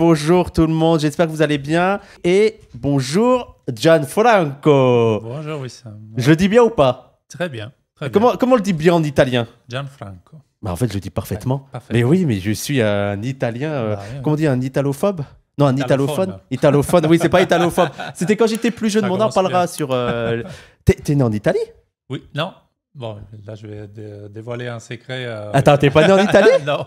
Bonjour tout le monde, j'espère que vous allez bien. Et bonjour Gianfranco. Bonjour Wissam. Je dis bien ou pas Très bien. comment, comment on le dit bien en italien Gianfranco. Bah, en fait, je le dis parfaitement. Mais oui, mais je suis un italien. Euh, bah, comment on dit Un italophobe non, un italophone. Italophone, oui, c'est pas italophobe. C'était quand j'étais plus jeune, on en parlera sur. Euh, t'es né en Italie Oui, non. Bon, là, je vais dévoiler un secret. Euh, Attends, t'es pas né en Italie Non.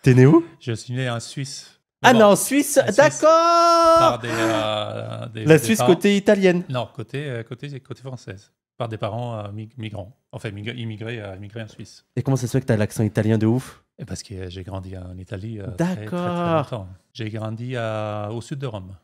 T'es né où Je suis né en Suisse. Ah non, Suisse, d'accord euh, La Suisse côté italienne Non, côté, euh, côté, côté française. Par des parents euh, migrants. Enfin, immigrés, en Suisse. Et comment ça se fait que tu as l'accent italien de ouf Et eh, Parce que j'ai grandi en Italie très, J'ai grandi au sud de Rome.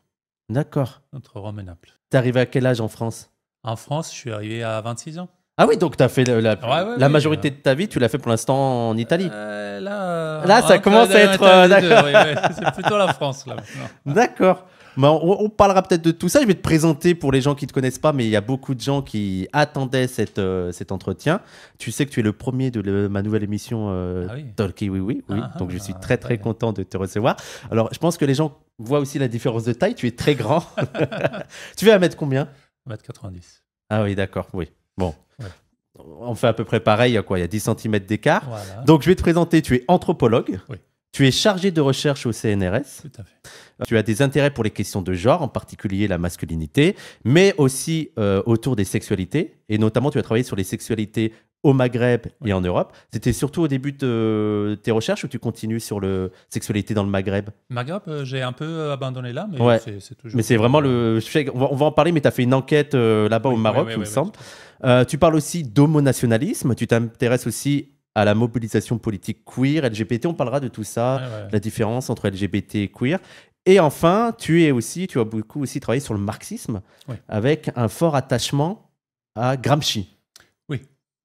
D'accord. Entre Rome et Naples. es arrivé à quel âge en France En France, je suis arrivé à 26 ans. Ah oui, donc tu as fait la, majorité euh, de ta vie, tu l'as fait pour l'instant en Italie. Euh, là, ça commence à être. Euh, c'est plutôt la France. là. D'accord. Bah, on, parlera peut-être de tout ça. Je vais te présenter pour les gens qui ne te connaissent pas, mais il y a beaucoup de gens qui attendaient cette, cet entretien. Tu sais que tu es le premier de ma nouvelle émission ah oui. oui, oui. Ah, ah, donc je suis très, très content de te recevoir. Alors je pense que les gens voient aussi la différence de taille. Tu es très grand. tu fais à mettre combien à 90 Ah oui, d'accord, oui. Bon. On fait à peu près pareil, il y a quoi Il y a 10 cm d'écart. Donc je vais te présenter, tu es anthropologue. Oui. Tu es chargé de recherche au CNRS. Euh, tu as des intérêts pour les questions de genre, en particulier la masculinité, mais aussi euh, autour des sexualités. Et notamment, tu as travaillé sur les sexualités au Maghreb et en Europe. C'était surtout au début de tes recherches ou tu continues sur le sexualité dans le Maghreb Maghreb, euh, j'ai un peu abandonné là, mais c'est toujours. Mais c'est vraiment le. On va, on va, en parler, mais tu as fait une enquête là-bas au Maroc, il me semble. tu parles aussi d'homonationalisme, tu t'intéresses aussi à la mobilisation politique queer, LGBT. On parlera de tout ça, la différence entre LGBT et queer. Et enfin, tu es aussi, tu as beaucoup aussi travaillé sur le marxisme, avec un fort attachement à Gramsci. Oui,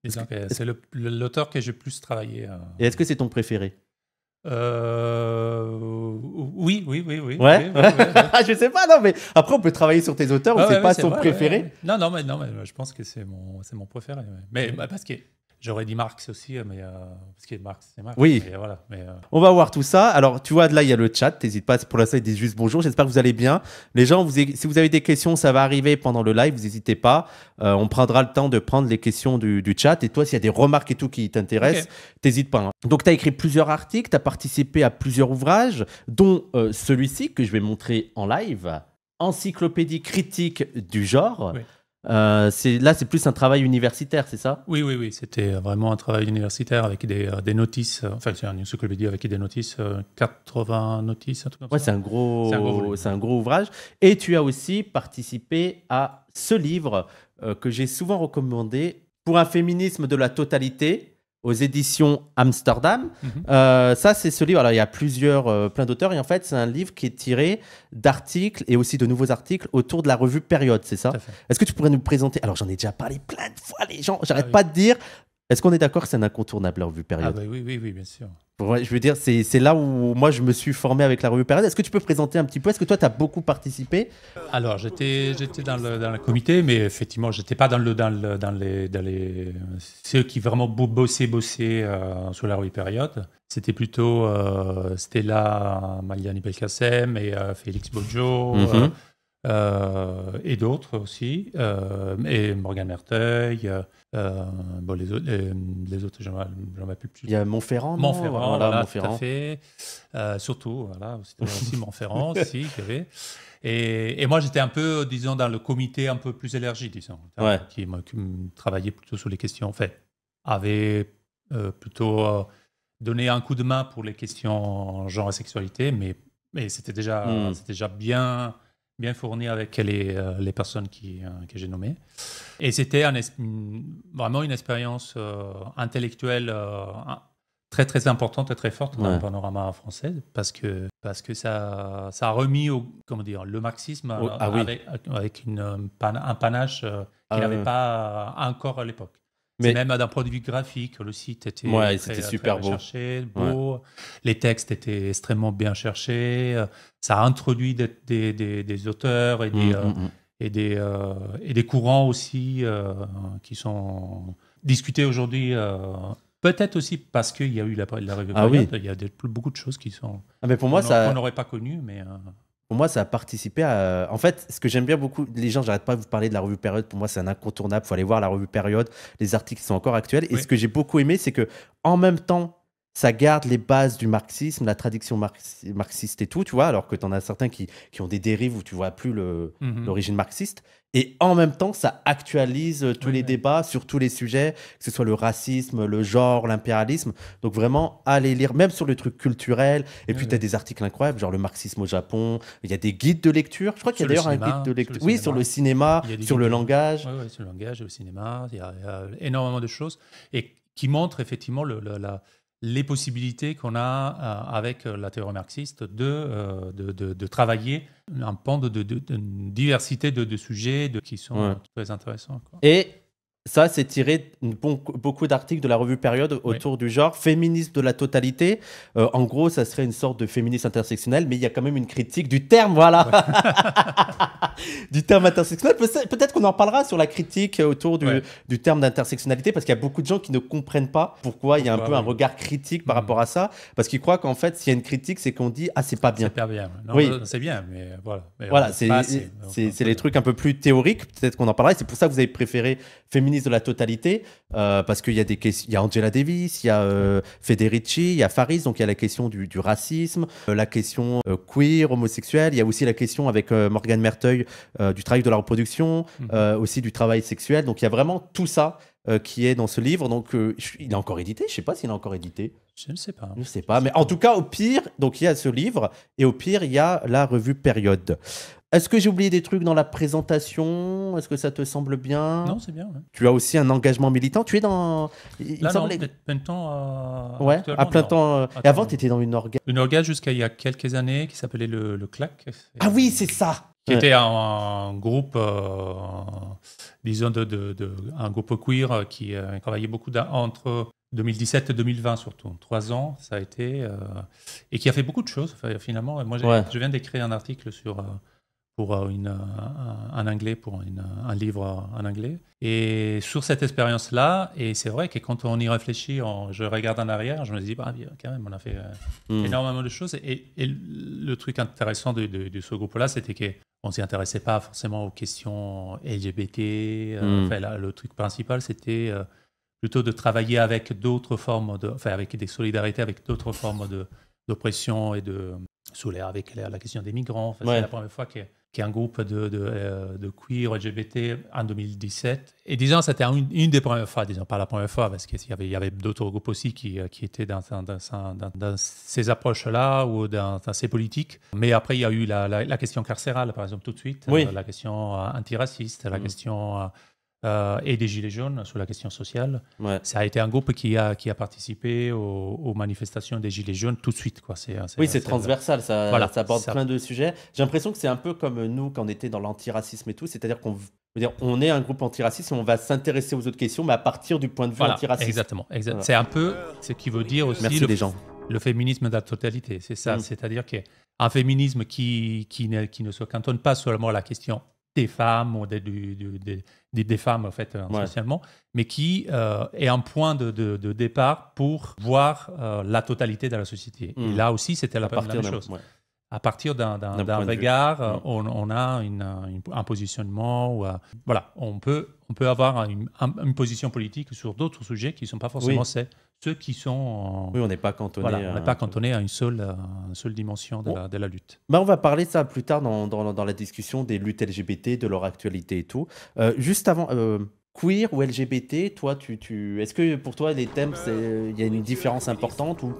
c'est l'auteur que j'ai plus travaillé. Euh. Et est-ce que c'est ton préféré euh, Oui, oui, oui, oui. Ouais. je sais pas, non, mais après on peut travailler sur tes auteurs, ou c'est pas ton préféré. Non, non, mais non, mais je pense que c'est mon, c'est mon préféré. Mais bah, parce que J'aurais dit Marx aussi, euh, mais euh, parce est Marx, c'est Marx. Oui. voilà, euh. On va voir tout ça. Alors, tu vois, là, il y a le chat. N'hésite pas. Pour l'instant, salle. disent juste bonjour. J'espère que vous allez bien. Les gens, vous, si vous avez des questions, ça va arriver pendant le live. Vous n'hésitez pas. on prendra le temps de prendre les questions du, chat. Et toi, s'il y a des remarques et tout qui t'intéressent, t'hésites pas. Hein. Donc, tu as écrit plusieurs articles. Tu as participé à plusieurs ouvrages, dont celui-ci que je vais montrer en live Encyclopédie critique du genre. Oui euh, là, c'est plus un travail universitaire, c'est ça Oui, oui, oui. C'était vraiment un travail universitaire avec des, euh, notices. Euh, enfin, c'est un encyclopédie avec des notices, 80 notices, ouais, C'est un, gros, un, un gros ouvrage. Et tu as aussi participé à ce livre que j'ai souvent recommandé pour un féminisme de la totalité aux éditions Amsterdam. Mhm. Euh, ça, c'est ce livre. Alors, il y a plusieurs, euh, plein d'auteurs. Et en fait, c'est un livre qui est tiré d'articles et aussi de nouveaux articles autour de la revue Période, c'est ça Est-ce que tu pourrais nous présenter Alors, j'en ai déjà parlé plein de fois, les gens. J'arrête ah pas de dire est-ce qu'on est, d'accord que c'est un incontournable, la revue ah, période bah oui, oui, oui, bien sûr. je veux dire, c'est là où moi je me suis formé avec la revue période. Est-ce que tu peux présenter un petit peu Est-ce que toi, tu as beaucoup participé Alors, j'étais dans, le, dans le comité, mais effectivement, j'étais pas dans, le, les, Ceux qui vraiment bossaient, bossaient euh, sur la revue période. C'était plutôt euh, Stella Maliani Belkacem et euh, Félix Bojo. Mhm. et d'autres aussi, et Morgan Merteuil, euh, bon, les, autres, les, autres j'en ai plus. Il y a Montferrand. Montferrand, Montferrand. tout à fait. Euh, surtout, voilà, aussi, Montferrand, Et, et moi, j'étais un peu, disons, dans le comité un peu plus élargi, disons, qui, travaillait plutôt sur les questions, en fait, avait euh, plutôt donné un coup de main pour les questions genre et sexualité, mais, mais c'était déjà, hmm. c'était déjà bien bien fourni avec les, euh, les personnes qui, euh, que j'ai nommées. Et c'était vraiment une expérience euh, intellectuelle très très importante et très forte dans le panorama français parce que, parce que ça, ça a remis au, comment dire, le marxisme oh, ah avec, avec un panache qu'il ah, n'avait pas encore à l'époque. Mais... Même d'un point de vue graphique, le site était, très, était super beau. Les textes étaient extrêmement bien cherchés. Ça a introduit des, auteurs et mmh, des, euh, mmh, mmh. Et, des, euh, des courants aussi euh, qui sont discutés aujourd'hui. Peut-être aussi parce qu'il y a eu la, la, ah il y a beaucoup de choses qui sont. Ah, mais pour moi, on, n'aurait pas connu, mais pour moi, ça a participé à. En fait, ce que j'aime bien beaucoup, les gens, j'arrête pas de vous parler de la revue Période. Pour moi, c'est un incontournable. Faut aller voir la revue Période. Les articles sont encore actuels. Et ce que j'ai beaucoup aimé, c'est que en même temps, ça garde les bases du marxisme, la tradition marxiste et tout, tu vois, alors que tu en as certains qui, ont des dérives où tu vois plus mmh l'origine marxiste. Et en même temps, ça actualise euh, tous les débats sur tous les sujets, que ce soit le racisme, le genre, l'impérialisme. Donc vraiment, allez lire, même sur les trucs culturels. Et puis, tu as des articles incroyables, genre le marxisme au Japon. Il y a des guides de lecture. Je crois qu'il y a d'ailleurs un guide de lecture. oui, sur le cinéma, sur le langage. Oui, sur le langage, le cinéma. Il y, a, énormément de choses. Et qui montrent effectivement le, la les possibilités qu'on a euh, avec euh, la théorie marxiste euh, de, de, travailler un pan de, diversité de, sujets de qui sont très intéressants. Et ça, c'est tiré beaucoup d'articles de la revue Période autour du genre féministe de la totalité. Euh, en gros, ça serait une sorte de féministe intersectionnel, mais il y a quand même une critique du terme, voilà, du terme intersectionnel. Peut-être qu'on en parlera sur la critique autour du, terme d'intersectionnalité, parce qu'il y a beaucoup de gens qui ne comprennent pas pourquoi il y a un peu un regard critique par mm. rapport à ça, parce qu'ils croient qu'en fait, s'il y a une critique, c'est qu'on dit ah c'est pas bien. C'est bien. oui, c'est bien, mais voilà. c'est les trucs un peu plus théoriques. Peut-être qu'on en parlera. C'est pour ça que vous avez préféré féministe de la totalité, euh, parce qu'il y a des il y a Angela Davis, il y a euh, Federici, il y a Faris, donc il y a la question du, racisme, euh, la question queer, homosexuelle, il y a aussi la question avec Morgane Merteuil du travail de la reproduction, mhm. aussi du travail sexuel. Donc il y a vraiment tout ça qui est dans ce livre. Donc, il est encore édité. Je ne sais pas s'il est encore édité. Je ne sais pas. Je ne sais pas. Mais en tout cas, au pire, donc il y a ce livre et au pire, il y a la revue Période. Est-ce que j'ai oublié des trucs dans la présentation Est-ce que ça te semble bien Non, c'est bien. Tu as aussi un engagement militant. Tu es dans. Il Là, non, peut-être plein temps. À... Euh, à plein temps. Euh, et avant, tu étais dans une orga. Une orga jusqu'à il y a quelques années qui s'appelait le, le CLAC. Ah oui, c'est ça Qui était un, groupe, euh, disons, de, un groupe queer qui travaillait beaucoup entre 2017 et 2020 surtout, trois ans, ça a été, et qui a fait beaucoup de choses finalement. Moi, je viens d'écrire un article sur pour euh, une, euh, un, anglais, pour un livre en anglais. Et sur cette expérience-là, et c'est vrai que quand on y réfléchit, je regarde en arrière, je me dis, bah, quand même, on a fait euh, hmm. énormément de choses. Et, le truc intéressant de, ce groupe-là, c'était qu'on ne s'y intéressait pas forcément aux questions LGBT. Hmm. le truc principal, c'était plutôt de travailler avec d'autres formes, de, enfin, avec des solidarités, avec d'autres formes d'oppression et de, sous avec la, question des migrants. C'est la première fois que qui est un groupe de, de, euh, queer LGBT en 2017. Et disons, c'était une, des premières fois, disons, pas la première fois, parce qu'il y avait, avait d'autres groupes aussi qui, euh, qui étaient dans, dans, ces approches-là ou dans, ces politiques. Mais après, il y a eu la, question carcérale, par exemple, tout de suite, euh, la question antiraciste, la mm. question euh, et des Gilets jaunes sur la question sociale. Ça a été un groupe qui a, qui a participé aux, manifestations des Gilets jaunes tout de suite. Quoi. C'est, oui, c'est transversal, ça, ça aborde plein de sujets. J'ai l'impression que c'est un peu comme nous quand on était dans l'antiracisme et tout, c'est-à-dire qu'on dire, on est un groupe antiraciste et on va s'intéresser aux autres questions, mais à partir du point de vue voilà, antiraciste. Exactement, c'est un peu ce qui veut dire aussi le, gens. le féminisme de la totalité, c'est ça, mm. c'est-à-dire qu'un féminisme qui, qui, ne, qui ne se cantonne pas seulement à la question des femmes ou des, des, femmes en fait socialement, mais qui euh, est un point de, de, départ pour voir euh, la totalité de la société. Et mm. là aussi, c'était la, même chose. À partir d'un regard, euh, mm. on, on, a une, un positionnement. voilà, on peut, on peut avoir une, position politique sur d'autres sujets qui ne sont pas forcément oui ceux qui sont. Oui, on n'est pas cantonné. on n'est pas cantonné à une seule, euh, seule dimension de, la, lutte. mais bah, on va parler de ça plus tard dans, la discussion des luttes LGBT, de leur actualité et tout. Euh, juste avant. Euh, queer ou LGBT, toi, tu, tu... est-ce que pour toi les thèmes, il y a une différence importante ou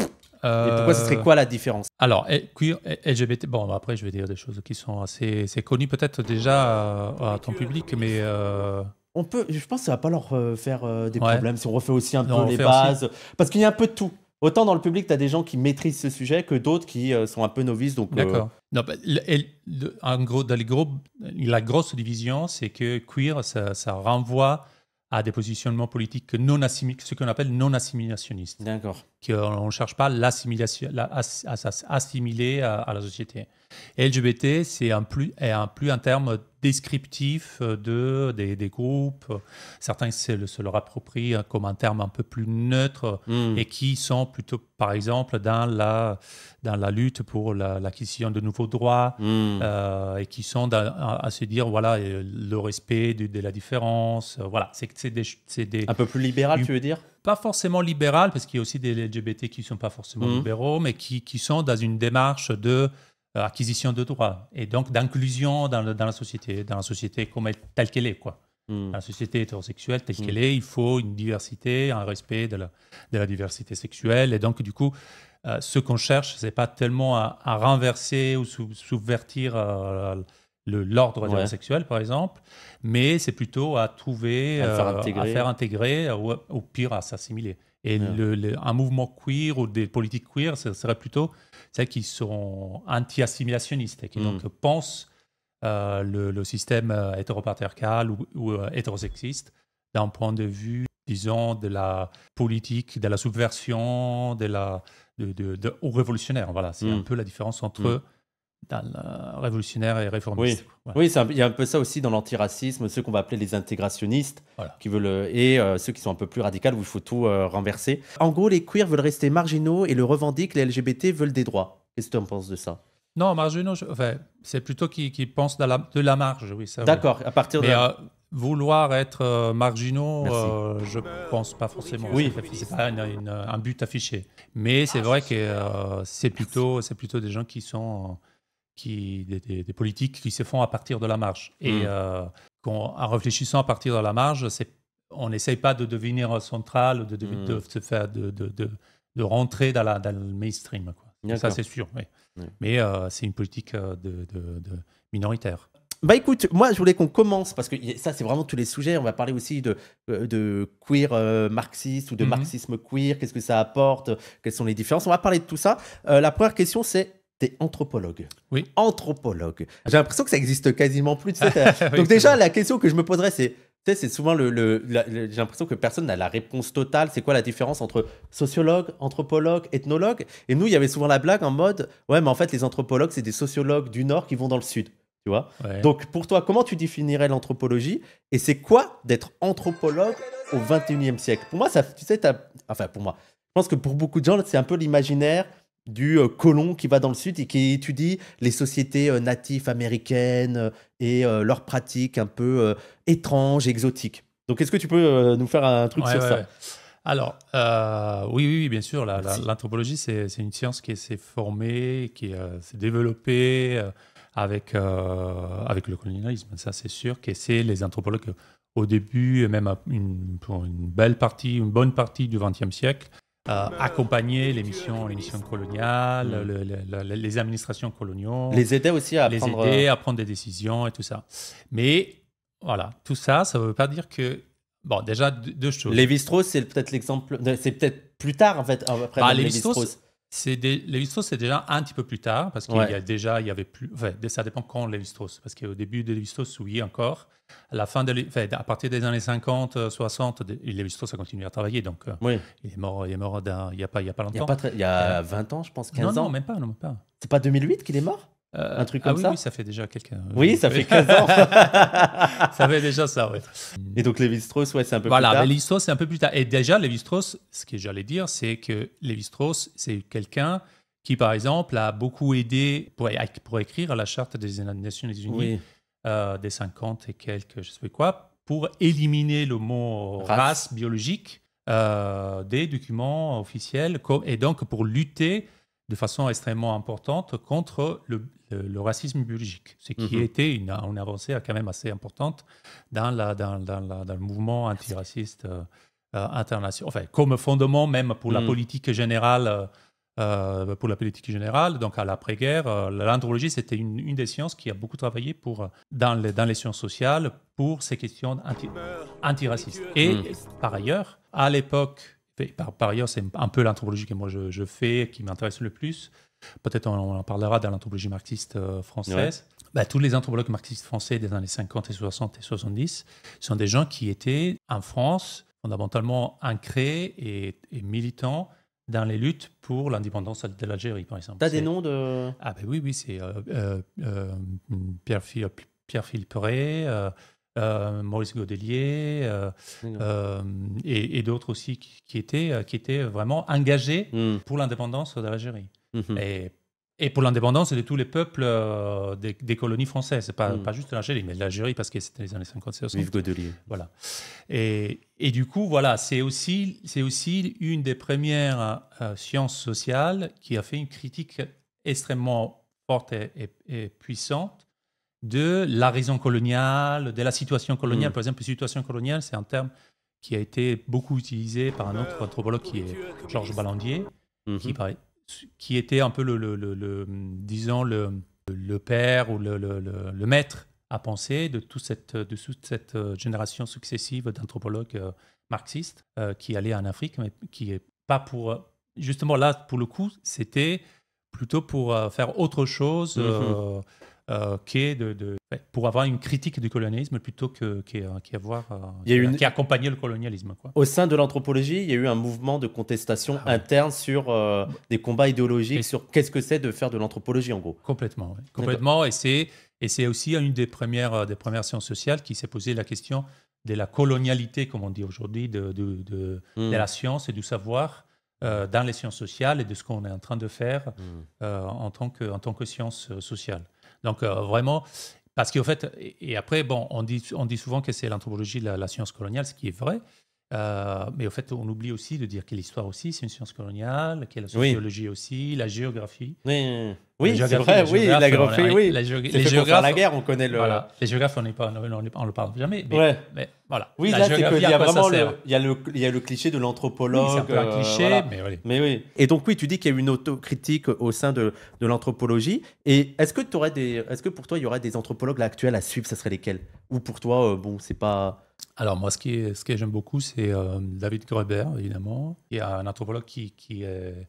et pourquoi ce serait quoi la différence Alors, eh, queer, eh, LGBT, bon, bah, après, je vais dire des choses qui sont assez, C'est connues peut-être déjà à, ton public, mais on peut, je pense que ça va pas leur euh, faire euh, des problèmes si on refait aussi un peu les bases. Parce qu'il y a un peu de tout. Autant dans le public, tu as des gens qui maîtrisent ce sujet que d'autres qui euh, sont un peu novices. D'accord. Bah, gros, dans les la grosse division, c'est que queer, ça, renvoie à des positionnements politiques non ce qu'on appelle non assimilationnistes. D'accord. Qu'on ne cherche pas l'assimilation, s'assimiler à, la société. LGBT, c'est un plus, un, plus un terme descriptif euh, de, des, des groupes. Certains se le, se approprient hein, comme un terme un peu plus neutre hmm. et qui sont plutôt, par exemple, dans la, dans la lutte pour l'acquisition de nouveaux droits hmm. euh, et qui sont à, se dire, voilà, euh, le respect de, la différence. Voilà, c'est des, des, Un peu plus libéral, tu veux dire pas forcément libéral, parce qu'il y a aussi des LGBT qui ne sont pas forcément hmm. libéraux, mais qui, qui sont dans une démarche de euh, acquisition de droits et donc d'inclusion dans, la société, dans la société comme telle qu'elle est. Quoi. Hmm. la société hétérosexuelle telle hmm. qu'elle est, il faut une diversité, un respect de la, diversité sexuelle. Et donc, du coup, euh, ce qu'on cherche, ce n'est pas tellement à, renverser ou subvertir euh, l'ordre hétérosexuel par exemple, mais c'est plutôt à trouver, à, faire, intégrer. ou, au pire à s'assimiler. Et un mouvement queer ou des politiques queer, ce serait plutôt celles qui sont anti-assimilationnistes et qui donc pensent euh, le, système euh, hétéropatriarcal ou, ou euh, hétérosexiste d'un point de vue, disons, de la politique, de la subversion, de la de, ou révolutionnaire. Voilà, c'est hmm. un peu la différence entre hmm révolutionnaire et réformiste. Oui, il y a un peu ça aussi dans l'antiracisme, ceux qu'on va appeler les intégrationnistes, qui veulent, euh, et euh, ceux qui sont un peu plus radicaux, où il faut tout euh, renverser. En gros, les queers veulent rester marginaux et le revendiquent, les LGBT veulent des droits. Qu'est-ce que tu en penses de ça Non, marginaux, enfin, c'est plutôt qu'ils pensent de la, marge, oui. D'accord, à partir de... Mais, vouloir être marginaux, je pense pas forcément. Oui, c'est pas un but affiché. Mais c'est vrai que c'est plutôt, plutôt des gens qui sont qui, des, politiques qui se font à partir de la marge. Et mm. euh, en réfléchissant à partir de la marge, on n'essaye pas de devenir central, mm. de, de, de, de, rentrer dans, la, le mainstream. Quoi. Ça, c'est sûr. Mais euh, c'est une politique euh, de, minoritaire. Bah écoute, moi je voulais qu'on commence parce que ça c'est vraiment tous les sujets. On va parler aussi de, de queer marxiste ou de mm-hmm. marxisme queer. Qu'est-ce que ça apporte Quelles sont les différences On va parler de tout ça. la première question c'est T'es anthropologue. Oui. Anthropologue. J'ai l'impression que ça existe quasiment plus. Donc déjà, la question que je me poserais, c'est, tu sais, c'est souvent le, j'ai l'impression que personne n'a la réponse totale. C'est quoi la différence entre sociologue, anthropologue, ethnologue Et nous, il y avait souvent la blague en mode, ouais, mais en fait, les anthropologues, c'est des sociologues du Nord qui vont dans le Sud. Tu vois Donc pour toi, comment tu définirais l'anthropologie Et c'est quoi d'être anthropologue au 21e siècle Pour moi, ça, tu sais, enfin pour moi, je pense que pour beaucoup de gens, c'est un peu l'imaginaire du euh, colon qui va dans le sud et qui étudie les sociétés euh, natives américaines euh, et leurs pratiques un peu étranges, exotiques. Donc, est-ce que tu peux nous faire un truc sur ça Alors, oui, oui, bien sûr. L'anthropologie, c'est une science qui s'est formée, qui s'est développée avec, le colonialisme, ça c'est sûr, que c'est les anthropologues au début, et même pour une belle partie, une bonne partie du XXe siècle, euh, accompagner les missions, les coloniales, mm. les administrations coloniales. Les aider aussi à les prendre... aider euh, à prendre des décisions et tout ça. Mais voilà, tout ça, ça ne veut pas dire que Bon, déjà deux choses. Lévi-Strauss, c'est peut-être l'exemple. C'est peut-être plus tard, en fait, après les bah, Lévi-Strauss. Lévi-Strauss, c'est déjà un petit peu plus tard, parce qu'il y a déjà, il y avait plus. Enfin, ça dépend quand Lévi-Strauss, parce qu'au début de Lévi-Strauss, oui, encore. À, la fin de, à partir des années 50, 60, euh, Lévi-Strauss a continué à travailler, donc euh, il est mort, il est mort il n'y a, pas, il y a pas longtemps. Il y a, 20 euh, ans, je pense, 15 non, ans. Non, même pas. Non, même pas. C'est pas 2008 qu'il est mort euh, un truc ah comme ah oui, ça. Oui, ça fait déjà quelqu'un Oui, ça fait 15 ans. ça fait déjà ça, oui. Et donc Lévi-Strauss, ouais, c'est un peu plus tard. Voilà, Lévi-Strauss, c'est un peu plus tard. Et déjà, Lévi-Strauss, ce que j'allais dire, c'est que Lévi-Strauss, c'est quelqu'un qui, par exemple, a beaucoup aidé pour, écrire la Charte des Nations Unies euh, des 50 et quelques, je sais quoi, pour éliminer le mot race, biologique euh, des documents officiels et donc pour lutter de façon extrêmement importante contre le, euh, le, racisme biologique, ce qui mhm. était une, avancée quand même assez importante dans, la, dans, le mouvement antiraciste euh, euh, international, enfin, comme fondement même pour la mhm. politique générale. pour la politique générale, donc à l'après-guerre, l'anthropologie, c'était une, des sciences qui a beaucoup travaillé pour, dans, les, dans les sciences sociales pour ces questions antiracistes. Et mhm. par ailleurs, à l'époque, par, ailleurs, c'est un peu l'anthropologie que moi je fais, qui m'intéresse le plus, peut-être on, en parlera dans l'anthropologie marxiste euh, française. Bah, tous les anthropologues marxistes français des années 50 et 60 et 70 sont des gens qui étaient en France fondamentalement ancrés et, militants dans les luttes pour l'indépendance de l'Algérie, par exemple. Tu as des noms de... Ah ben oui, oui, c'est euh, euh, Pierre, Pierre Philippe Maurice Godelier et, d'autres aussi qui, étaient, qui étaient vraiment engagés hmm. pour l'indépendance de l'Algérie. Mmh et, pour l'indépendance de tous les peuples euh, des, colonies françaises. C'est pas, mmh. pas juste l'Algérie, mais l'Algérie parce que c'était les années 50, 60. Voilà. Et, du coup, voilà, c'est aussi, c'est aussi une des premières euh, sciences sociales qui a fait une critique extrêmement forte et, puissante de la raison coloniale, de la situation coloniale. Mmh. Par exemple, situation coloniale, c'est un terme qui a été beaucoup utilisé par un autre anthropologue qui est Georges Ballandier, qui paraît qui était un peu le, le, le, le le, père ou le, maître à penser de toute cette, de cette euh, génération successive d'anthropologues euh, marxistes euh, qui allaient en Afrique, mais qui est pas pour... Justement, là, pour le coup, c'était plutôt pour faire autre chose. Mm-hmm. Euh, pour avoir une critique du colonialisme plutôt que qui, qui qui accompagnait le colonialisme. Quoi. Au sein de l'anthropologie, il y a eu un mouvement de contestation ah interne sur euh, des combats idéologiques, sur qu'est-ce que c'est de faire de l'anthropologie en gros. Complètement, complètement. Et c'est et c'est aussi une des premières euh, des premières sciences sociales qui s'est posée la question de la colonialité, comme on dit aujourd'hui, de, de, de, hmm. la science et du savoir. dans les sciences sociales et de ce qu'on est en train de faire hmm. en, tant que, en tant que sciences sociales. Donc euh, vraiment, parce qu'au fait, et, après, bon, on dit, on dit souvent que c'est l'anthropologie la, science coloniale, ce qui est vrai. Euh, mais au fait, on oublie aussi de dire que l'histoire aussi, c'est une science coloniale, que la sociologie aussi, la géographie. Oui, oui, oui, c'est vrai, oui, la oui. les géographes, la guerre, on connaît le. Les géographes, on on, le parle jamais. Mais, voilà. Oui, il y a vraiment le, y a le, y a le cliché de l'anthropologue. c'est un peu un euh, cliché, mais, oui. Et donc oui, tu dis qu'il y a une autocritique au sein de, de l'anthropologie. Et est-ce que tu aurais des, est-ce que pour toi il y aurait des anthropologues là, actuels à suivre, ça serait lesquels Ou pour toi, euh, bon, c'est pas. Alors moi, ce qui, ce que j'aime beaucoup, c'est euh, David Greber, évidemment. Il y a un anthropologue qui, qui est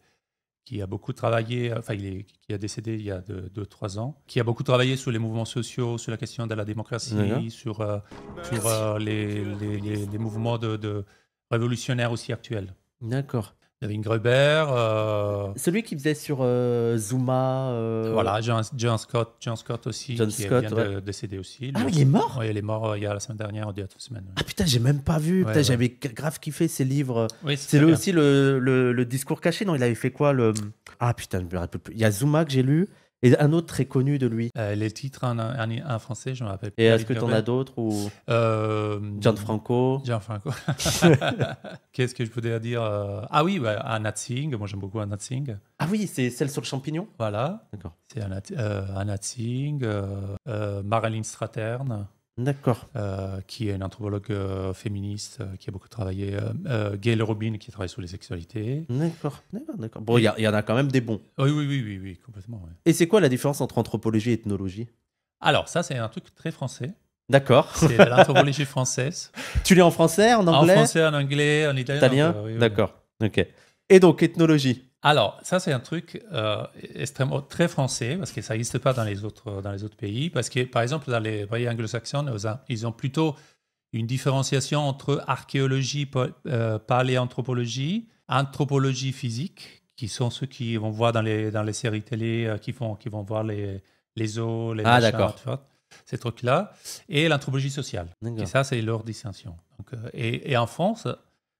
qui a beaucoup travaillé, enfin, il est, qui a décédé il y a 2-3 deux, trois ans, qui a beaucoup travaillé sur les mouvements sociaux, sur la question de la démocratie, sur, euh, sur euh, les, les, mouvements de, de révolutionnaires aussi actuels. D'accord. Il y avait une Gruber. Euh, Celui qui faisait sur euh, Zuma. Euh, voilà, John, Scott, John Scott aussi, John qui Scott, vient de, décédé aussi. ah, oui, il est mort Oui, il est mort il y a la semaine dernière, il y a deux semaines. Ah putain, j'ai même pas vu. Ouais, J'avais grave kiffé ses livres. c'est lui aussi le, le, discours caché. Non, il avait fait quoi le... Ah putain, Il y a Zuma que j'ai lu. Et un autre très connu de lui. Euh, les titres en, français, je me rappelle. Et est-ce que tu en as d'autres ou... Euh, Gianfranco. Gianfranco. Qu'est-ce que je pouvais dire euh, Ah oui, bah, Anat Moi, j'aime beaucoup Anat Ah oui, c'est celle sur le champignon Voilà. D'accord. C'est Anat, euh, Anat Singh, Marilyn Stratern. D'accord. Euh, qui est une anthropologue euh, féministe euh, qui a beaucoup travaillé. Gail Robin, qui travaille sur les sexualités. D'accord, Bon, il y, en a quand même des bons. Oui, ah oui, oui, oui, oui complètement. Et c'est quoi la différence entre anthropologie et ethnologie Alors, ça, c'est un truc très français. D'accord. C'est l'anthropologie française. Tu l'es en français, en anglais En français, en anglais, en italien. D'accord, ok. Et donc, ethnologie alors, ça, c'est un truc euh, extrêmement très français, parce que ça n'existe pas dans les, autres, dans les autres pays. Parce que, par exemple, dans les pays anglo-saxons, ils ont plutôt une différenciation entre archéologie, euh, paléanthropologie, anthropologie physique, qui sont ceux qui vont voir dans les, séries télé, euh, qui, vont voir les, les les ah, ces trucs-là, et l'anthropologie sociale. Et ça, c'est leur distinction. et, et en France,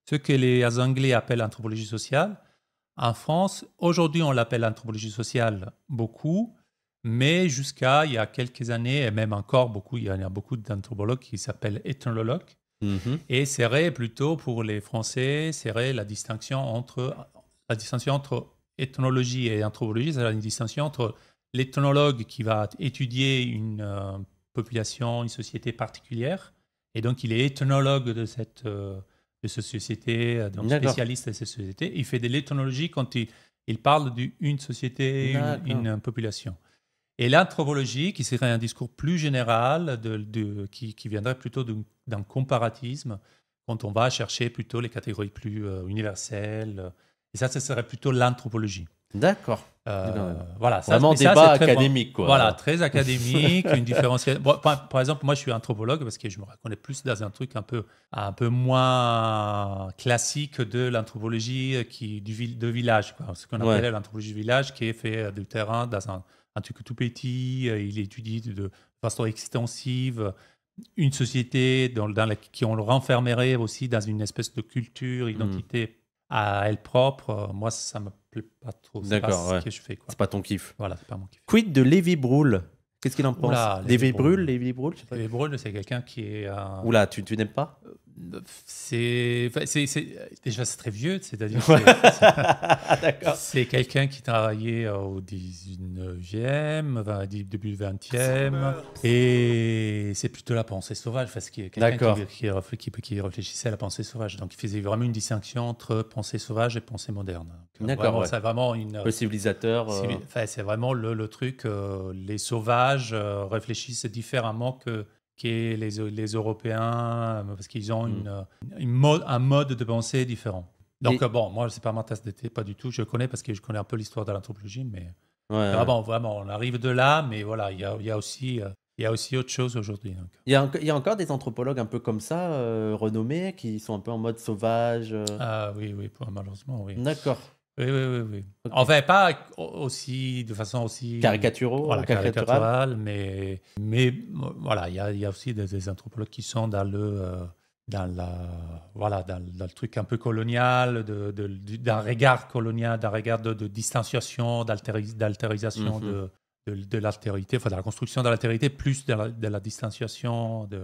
ce que les Anglais appellent anthropologie sociale, en France, aujourd'hui, on l'appelle anthropologie sociale beaucoup, mais jusqu'à il y a quelques années, et même encore beaucoup, il y en a beaucoup d'anthropologues qui s'appellent ethnologues. Mhm. Et c'est Et plutôt pour les Français, serait la distinction entre la distinction entre ethnologie et anthropologie, c'est une distinction entre l'ethnologue qui va étudier une euh, population, une société particulière, et donc il est ethnologue de cette euh, de ces sociétés, euh, donc spécialiste de ces sociétés. Il fait de l'ethnologie quand il, il parle d'une société, une, euh, population. Et l'anthropologie, qui serait un discours plus général, de, de, qui, viendrait plutôt d'un comparatisme, quand on va chercher plutôt les catégories plus euh, universelles. Et ça, ce serait plutôt l'anthropologie. D'accord. Euh, eh voilà, ça, vraiment débat académique. Voilà, très académique, une par, exemple, moi, je suis anthropologue parce que je me reconnais plus dans un truc un peu, un peu moins classique de l'anthropologie qui du de village, quoi. ce qu'on appelle l'anthropologie du village, qui est fait du terrain dans un, truc tout petit. Euh, il étudie de, façon extensive une société dans, qui on le renfermerait aussi dans une espèce de culture, mmh. identité à elle propre, euh, moi, ça me plaît pas trop. D'accord, ce que je fais. C'est pas ton kiff. Voilà, c'est pas mon kiff. Quid de Lévi Brûle Qu'est-ce qu'il en pense Lévi Broul, Lévi Broul c'est quelqu'un qui est. Euh, Oula, tu, tu n'aimes pas c'est déjà c'est très vieux, c'est-à-dire c'est quelqu'un qui travaillait au 19e, début 20e, et c'est plutôt la pensée sauvage, parce quelqu'un qui, qui, réfléchissait à la pensée sauvage, donc il faisait vraiment une distinction entre pensée sauvage et pensée moderne. D'accord, c'est vraiment une le civilisateur. Euh, euh, c'est vraiment le, truc, euh, les sauvages réfléchissent différemment que les, Européens, euh, parce qu'ils ont mm. une, euh, mode, un mode de pensée différent. Donc, euh, bon, moi, ce n'est pas ma tasse d'été, pas du tout. Je connais parce que je connais un peu l'histoire de l'anthropologie, mais vraiment, on arrive de là, mais voilà, il y a, aussi. il y a aussi autre chose aujourd'hui. Il, y a encore des anthropologues un peu comme ça, renommés, qui sont un peu en mode sauvage. Ah oui, oui, malheureusement, oui. D'accord. Oui, oui, oui. Enfin, pas aussi, de façon aussi. Caricaturale. mais, mais voilà, il y a, aussi des, anthropologues qui sont dans le. Euh, dans, la, voilà, dans, le truc un peu colonial, d'un regard colonial, d'un regard de, distanciation, d'altérisation mhm. de, de, l'altérité, enfin de la construction de l'altérité, plus de la, distanciation, de,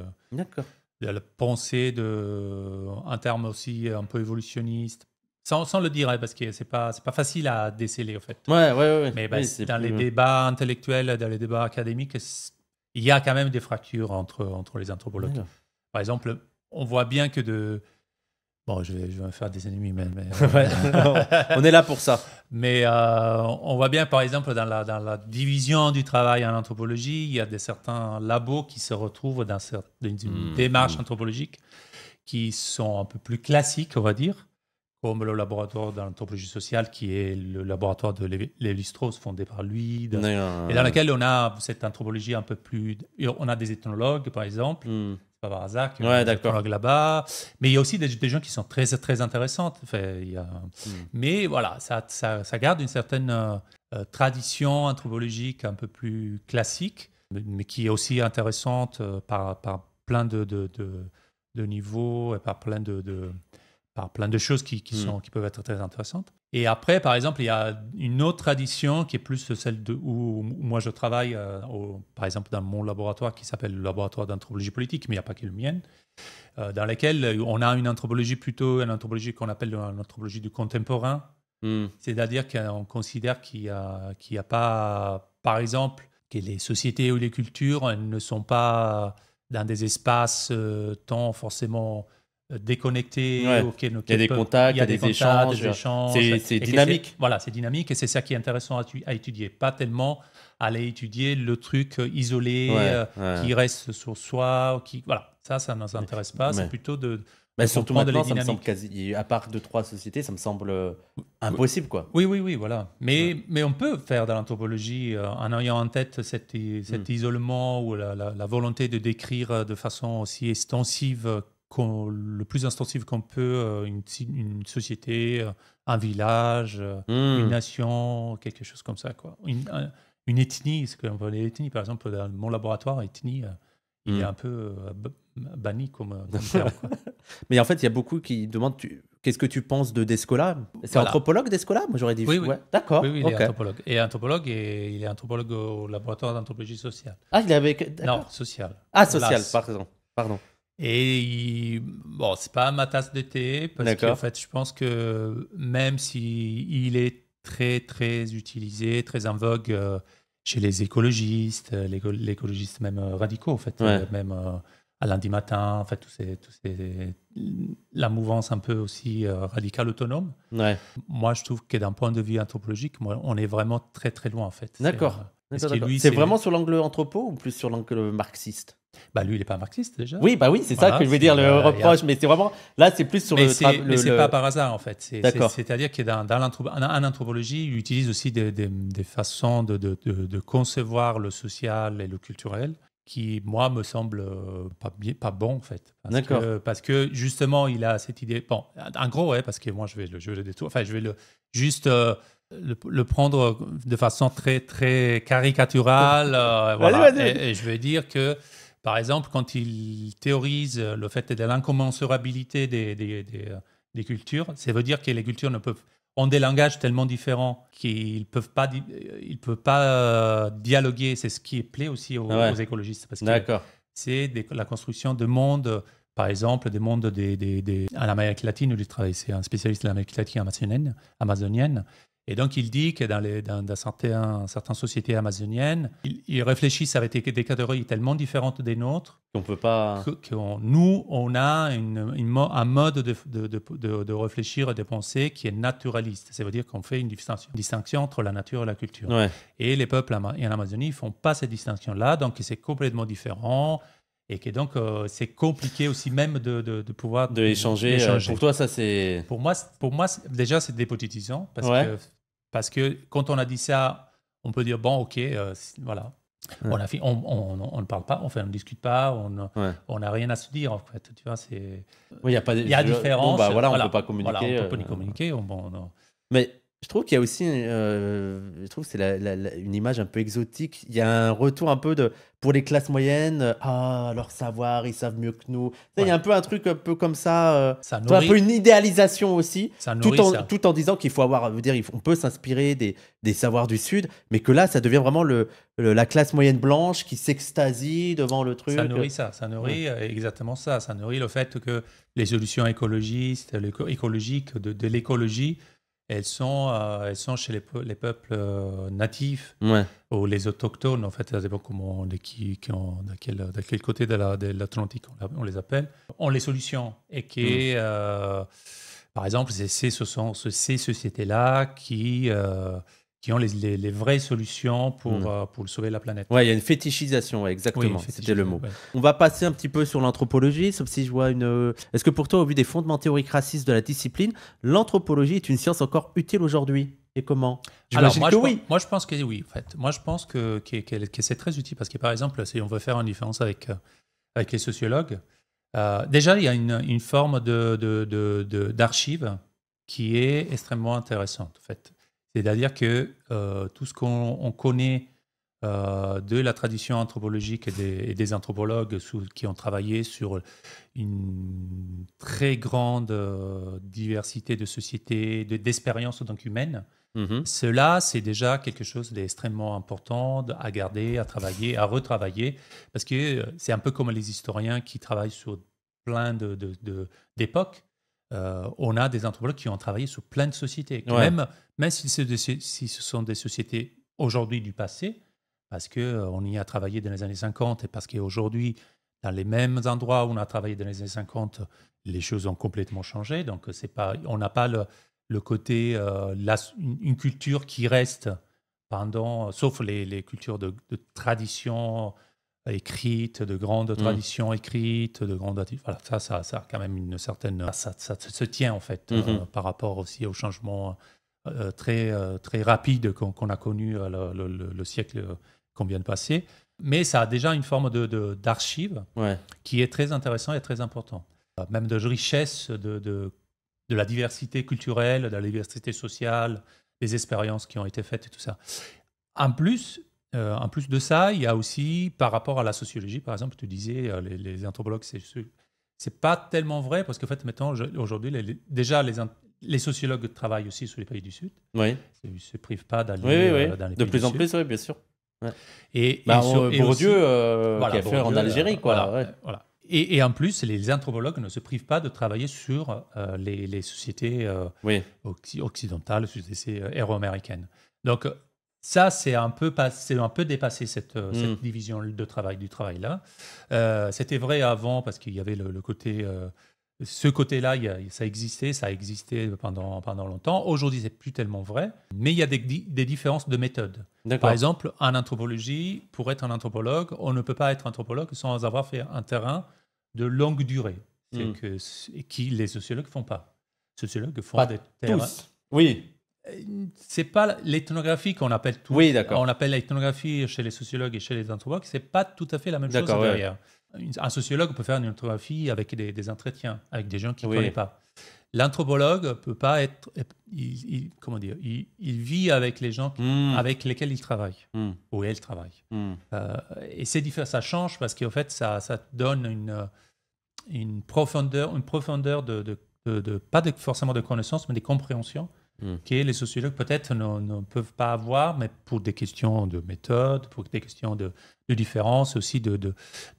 la pensée de, en termes aussi un peu évolutionniste, sans le dire, hein, parce que c'est pas pas facile à déceler en fait. Bah, oui, Mais dans les débats intellectuels, dans les débats académiques, il y a quand même des fractures entre entre les anthropologues. Par exemple, on voit bien que de bon, je vais, je vais faire des ennemis, mais, on est là pour ça. Mais euh, on voit bien, par exemple, dans la, dans la division du travail en anthropologie, il y a des certains labos qui se retrouvent dans, une mmh, démarche mmh. anthropologique qui sont un peu plus classiques, on va dire comme le laboratoire d'anthropologie sociale, qui est le laboratoire de Lévi-Strauss, fondé par lui, et dans lequel on a cette anthropologie un peu plus. On a des ethnologues, par exemple. Hmm. pas par hasard qui là-bas. Mais il y a aussi des, des, gens qui sont très, très intéressantes. Enfin, il y a... Hmm. Mais voilà, ça, ça, ça, garde une certaine euh, tradition anthropologique un peu plus classique, mais qui est aussi intéressante euh, par, par plein de, de, de, de niveaux et par plein de par plein de choses qui, qui hmm. sont, qui peuvent être très intéressantes. Et après, par exemple, il y a une autre tradition qui est plus celle de, où, moi je travaille, euh, par exemple, dans mon laboratoire qui s'appelle le laboratoire d'anthropologie politique, mais il n'y a pas que le mien, euh, dans lequel on a une anthropologie plutôt, une anthropologie qu'on appelle l'anthropologie du contemporain. Hmm. C'est-à-dire qu'on considère qu'il n'y a, a, pas, par exemple, que les sociétés ou les cultures ne sont pas dans des espaces euh, tant forcément déconnecté. il y a des contacts, des, échanges. C'est dynamique. Voilà, c'est dynamique et c'est ça qui est intéressant à, étudier. Pas tellement aller étudier le truc euh, isolé euh, qui reste sur soi. Qui, voilà, ça, ça ne nous intéresse pas. C'est plutôt de. Mais surtout semble à part deux trois sociétés, ça me semble impossible quoi. Oui oui oui voilà. Mais mais on peut faire de l'anthropologie euh, en ayant en tête cet, hmm. isolement ou la, la volonté de décrire de façon aussi extensive le plus instinctif qu'on peut, euh, une, société, euh, un village, euh, hmm. une nation, quelque chose comme ça. Quoi. Une, ethnie, ce par exemple, dans mon laboratoire, ethnie, il est hmm. un peu banni comme, terme. Mais en fait, il y a beaucoup qui demandent qu'est-ce que tu penses de Descola C'est anthropologue Descola Moi j'aurais dit oui, d'accord. Oui, il est anthropologue. Et anthropologue, et il est anthropologue au laboratoire d'anthropologie sociale. Ah, il avait. Non, social. Ah, social, pardon. pardon. Et il... bon, c'est pas ma tasse de thé parce qu'en fait, je pense que même si il est très très utilisé, très en vogue euh, chez les écologistes, euh, les écologistes même euh, radicaux en fait, même à lundi matin, en fait, tous ces, tous ces... la mouvance un peu aussi radicale autonome. Moi, je trouve que d'un point de vue anthropologique, moi, on est vraiment très très loin en fait. D'accord. C'est vraiment sur l'angle anthropo ou plus sur l'angle marxiste bah lui, il n'est pas marxiste déjà. Oui, bah oui, c'est ça que je veux dire, le euh, reproche. Mais c'est vraiment, là, c'est plus sur mais le, Mais c'est n'est pas par hasard en fait. C'est-à-dire qu'en dans, dans l'anthropologie, il utilise aussi des, des, des façons de, de, de, concevoir le social et le culturel qui, moi, me semble euh, pas, pas bon, en fait. D'accord. Parce que, justement, il a cette idée. Bon, en gros, ouais, parce que moi, je vais le, je le détour... Enfin, je vais le juste euh, le, prendre de façon très, très caricaturale. voilà. Et, et, je vais dire que par exemple, quand il théorise le fait de l'incommensurabilité des, des, cultures, ça veut dire que les cultures ne peuvent, ont des langages tellement différents qu'ils ne peuvent pas, ils peuvent pas euh, dialoguer. C'est ce qui plaît aussi aux, ah écologistes. Parce c'est la construction de mondes par exemple, des mondes des, des, des, en Amérique latine, où j'ai travaillé, c'est un spécialiste de l'Amérique latine amazonienne et donc, il dit que dans, certaines sociétés amazoniennes, ils, réfléchissent avec des, catégories tellement différentes des nôtres qu'on peut pas. Que, nous, on a une, un mode de, réfléchir et de penser qui est naturaliste. Ça veut dire qu'on fait une distinction, entre la nature et la culture. Et les peuples en Amazonie ne font pas cette distinction-là, donc c'est complètement différent et que donc euh, c'est compliqué aussi même de, pouvoir de échanger. Euh, pour toi, ça c'est. Pour moi, pour moi déjà c'est dépolitisant parce que parce que quand on a dit ça, on peut dire, bon, ok, euh, voilà. On, a on, on, ne parle pas, fait on ne discute pas, on ouais. n'a rien à se dire en fait. Tu vois, c'est. Il y a pas. de bah, différence. voilà, on ne peut pas communiquer. on peut pas euh, communiquer. Bon, non. Mais je trouve qu'il y a aussi, euh, je trouve c'est une image un peu exotique. Il y a un retour un peu de, pour les classes moyennes, euh, ah leur savoir, ils savent mieux que nous. Il y a un peu un truc un peu comme ça, euh, un peu une idéalisation aussi, tout, en, tout en disant qu'il faut avoir, dire, on peut s'inspirer des, des savoirs du sud, mais que là, ça devient vraiment le, la classe moyenne blanche qui s'extasie devant le truc. Ça nourrit ça, ça nourrit exactement ça, ça nourrit le fait que les solutions écologistes, écologiques de, de l'écologie elles sont, euh, elles sont chez les, les peuples euh, natifs ou les autochtones, en fait, ça dépend comment, de, qui, qui on, de, quel, de quel côté de l'Atlantique on, on, les appelle, ont les solutions. Et que, mm. euh, par exemple, c'est ce sont ces sociétés-là qui qui ont les, vraies solutions pour, hmm. euh, sauver la planète. Oui, il y a une fétichisation, exactement, c'était le mot. On va passer un petit peu sur l'anthropologie, sauf si je vois une... Euh, est-ce que pour toi, au vu des fondements théoriques racistes de la discipline, l'anthropologie est une science encore utile aujourd'hui et comment Alors, moi, je, oui. moi, je pense que oui, en fait. Moi, je pense que, c'est très utile parce que, par exemple, si on veut faire une différence avec, euh, avec les sociologues, déjà, il y a une, forme d'archive de, de, qui est extrêmement intéressante, en fait. C'est-à-dire que euh, tout ce qu'on connaît euh, de la tradition anthropologique et des, anthropologues qui ont travaillé sur une très grande euh, diversité de sociétés, d'expériences donc humaines, mmh Cela, c'est déjà quelque chose d'extrêmement important à garder, à travailler, à retravailler, parce que c'est un peu comme les historiens qui travaillent sur plein d'époques. De, euh, on a des entrepreneurs qui ont travaillé sur plein de sociétés. Même, même si, si, ce sont des sociétés aujourd'hui du passé, parce qu'on euh, on y a travaillé dans les années 50 et parce qu'aujourd'hui, dans les mêmes endroits où on a travaillé dans les années 50, les choses ont complètement changé. Donc, c'est pas, on n'a pas le, côté, euh, une culture qui reste pendant, sauf les, cultures de tradition écrite, de grandes mm. traditions écrites, de grandes... Voilà, ça, ça, a quand même une certaine... Euh, ça, ça, se tient, en fait, euh, mm-hmm. par rapport aussi au changement euh, très, très rapide qu'on a connu le, le, siècle qu'on vient de passer. Mais ça a déjà une forme d'archive de, d'archives qui est très intéressant et très important. Même de richesse, de, de, de la diversité culturelle, de la diversité sociale, des expériences qui ont été faites et tout ça. En plus, euh, en plus de ça, il y a aussi, par rapport à la sociologie, par exemple, tu disais, euh, les, les, anthropologues, c'est, c'est pas tellement vrai, parce qu'en fait, maintenant, aujourd'hui, déjà, les, les sociologues travaillent aussi sur les pays du Sud. Oui. Ils ne se privent pas d'aller oui, oui, oui. Euh, dans les de plus en plus, oui, bien sûr. Ouais. Et, bah, sur, et a fait en Algérie, quoi. voilà. Et, en plus, les anthropologues ne se privent pas de travailler sur les, sociétés occidentales, les sociétés américaines Donc, ça, c'est un peu, un peu dépassé cette, euh, mm. division de travail du travail là. Euh, c'était vrai avant parce qu'il y avait le, côté, euh, ce côté-là, ça existait, ça existait pendant pendant longtemps. Aujourd'hui, c'est plus tellement vrai, mais il y a des, différences de méthode. Par exemple, en anthropologie, pour être un anthropologue, on ne peut pas être anthropologue sans avoir fait un terrain de longue durée, mm. que, qui les sociologues font pas. Les sociologues font des terrains. Tous. Oui c'est pas l'ethnographie qu'on appelle tout. Oui, d'accord. On appelle l'ethnographie chez les sociologues et chez les anthropologues, c'est pas tout à fait la même chose derrière. Un sociologue peut faire une ethnographie avec des, entretiens, avec des gens qu'il ne connaît pas. L'anthropologue peut pas être, il, comment dire, il, vit avec les gens hmm. avec lesquels il travaille où hmm. ou elle travaille. Hmm. Euh, et c'est différent, ça change parce qu'en fait, ça, ça donne une, une profondeur, une profondeur de, de, de pas forcément de connaissances, mais des compréhensions que hmm. les sociologues peut-être ne, peuvent pas avoir, mais pour des questions de méthode, pour des questions de, différence aussi, d'envie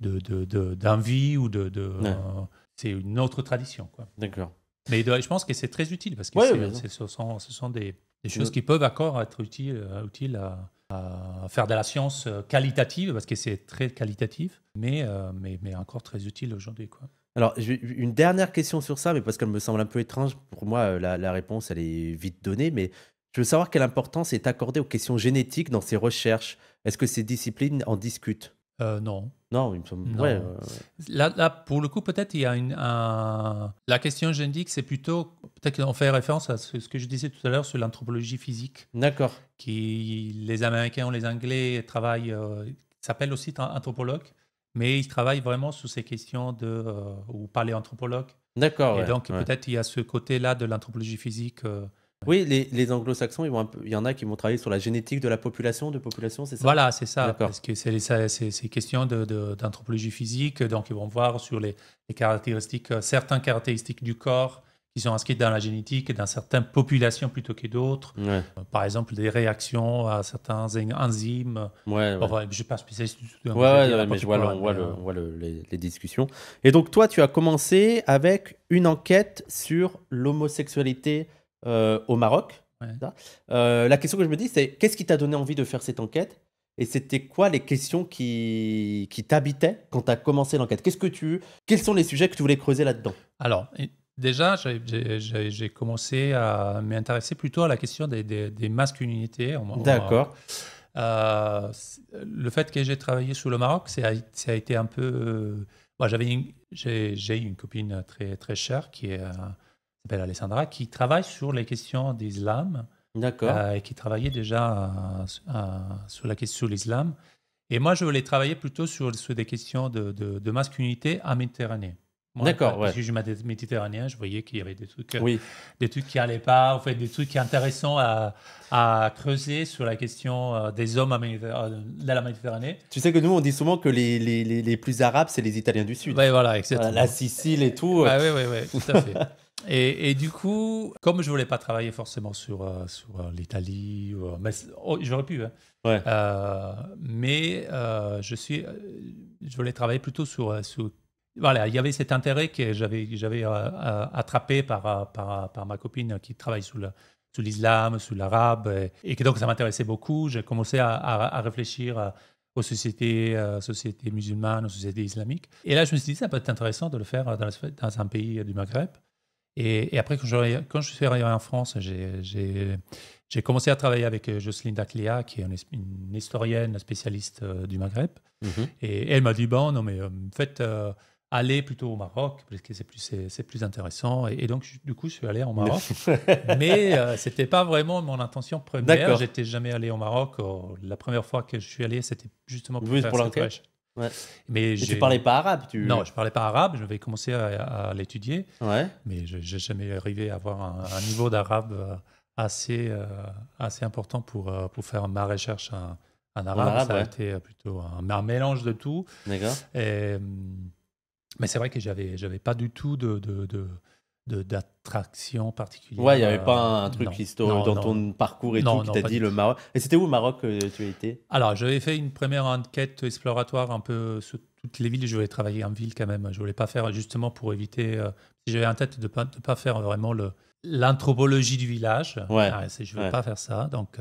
de, d'envie ou de... Euh, c'est une autre tradition. D'accord. Mais je pense que c'est très utile parce que ce, sont, ce sont des, choses mm. qui peuvent encore être utiles, euh, à, faire de la science euh, qualitative, parce que c'est très qualitatif, mais, mais, mais encore très utile aujourd'hui. Quoi. Alors, une dernière question sur ça, mais parce qu'elle me semble un peu étrange, pour moi, euh, la, réponse, elle est vite donnée, mais je veux savoir quelle importance est accordée aux questions génétiques dans ces recherches. Est-ce que ces disciplines en discutent euh, Non. Non, il euh. là, pour le coup, peut-être il y a une. La question génétique, c'est plutôt. Peut-être qu'on fait référence à ce, que je disais tout à l'heure sur l'anthropologie physique. D'accord. Qui les Américains ou les Anglais travaillent. s'appellent aussi anthropologues mais il travaille vraiment sur ces questions de euh, ou anthropologues. D'accord. Et donc peut-être il y a ce côté-là de l'anthropologie physique. Euh, oui, les, anglo-saxons, il y en a qui vont travailler sur la génétique de la population, de population, c'est ça Voilà, c'est ça, parce que c'est ces questions d'anthropologie de, d'anthropologie physique, donc ils vont voir sur les, les, caractéristiques, euh, certaines caractéristiques du corps, ils sont inscrits dans la génétique dans certaines populations plutôt que d'autres. Euh, par exemple, des réactions à certains enzymes. Ouais, je ne suis pas spécialiste tout. Ouais, mais on voit, euh, les, discussions. Et donc, toi, tu as commencé avec une enquête sur l'homosexualité euh, au Maroc. la question que je me dis, c'est qu'est-ce qui t'a donné envie de faire cette enquête et c'était quoi les questions qui, qui t'habitaient quand tu as commencé l'enquête Qu'est-ce que tu Quels sont les sujets que tu voulais creuser là-dedans Alors, Déjà, j'ai commencé à m'intéresser plutôt à la question des, masculinités. D'accord. Euh, le fait que j'ai travaillé sous le Maroc, ça a été un peu. Euh, moi, j'avais j'ai une copine très très chère qui euh, s'appelle Alessandra, qui travaille sur les questions d'islam. D'accord. et qui travaillait déjà sur la question de l'islam. Et moi, je voulais travailler plutôt sur, des questions de, de masculinité en Méditerranée. D'accord. Parce que je suis méditerranéen, je voyais qu'il y avait des trucs, euh, des trucs qui n'allaient pas, en fait, des trucs intéressants à, à creuser sur la question euh, des hommes à, euh, la Méditerranée. Tu sais que nous, on dit souvent que les, plus arabes, c'est les Italiens du Sud. voilà, la Sicile et tout. Ah oui, oui, oui, tout à fait. Et, du coup, comme je voulais pas travailler forcément sur, sur l'Italie, oh, j'aurais pu, hein. ouais. mais je, suis, je voulais travailler plutôt sur, sur voilà, il y avait cet intérêt que j'avais, j'avais euh, euh, attrapé par, euh, par, par, ma copine qui travaille sous le, sous l'islam, sous l'arabe, et, que donc ça m'intéressait beaucoup. J'ai commencé à, à, réfléchir aux sociétés, sociétés musulmanes, aux sociétés islamiques. Et là, je me suis dit, ça peut être intéressant de le faire dans, un pays du Maghreb. Et, après, quand je, quand je, suis arrivé en France, j'ai commencé à travailler avec Jocelyne Daclia, qui est une, historienne spécialiste du Maghreb. Mm-hmm. Et elle m'a dit, bon, non, mais en fait, aller plutôt au Maroc, parce que c'est plus, c'est, plus intéressant. Et, donc, du coup, je suis allé au Maroc. mais euh, c'était ce n'était pas vraiment mon intention première. J'étais jamais allé au Maroc. Oh, la première fois que je suis allé, c'était justement pour, faire pour crèche. Mais, je... tu parlais pas arabe tu... Non, je parlais pas arabe, je vais commencer à, l'étudier. Ouais. Mais je n'ai jamais arrivé à avoir un, niveau d'arabe euh, assez, euh, assez important pour, pour faire ma recherche en, arabe. ça a été plutôt un, un mélange de tout. D'accord. Et, hum, mais c'est vrai que j'avais, j'avais pas du tout de, de, de d'attraction particulière. Ouais, il n'y avait pas un euh, truc historique dans ton parcours et tout qui t'a dit le Maroc. Et c'était où le Maroc que euh, tu étais Alors, j'avais fait une première enquête exploratoire un peu sur toutes les villes. Je voulais travailler en ville quand même. Je voulais pas faire justement pour éviter. Euh, j'avais en tête de ne pas, de pas faire vraiment le l'anthropologie du village. Ouais. Ah, je ne voulais pas faire ça. Donc,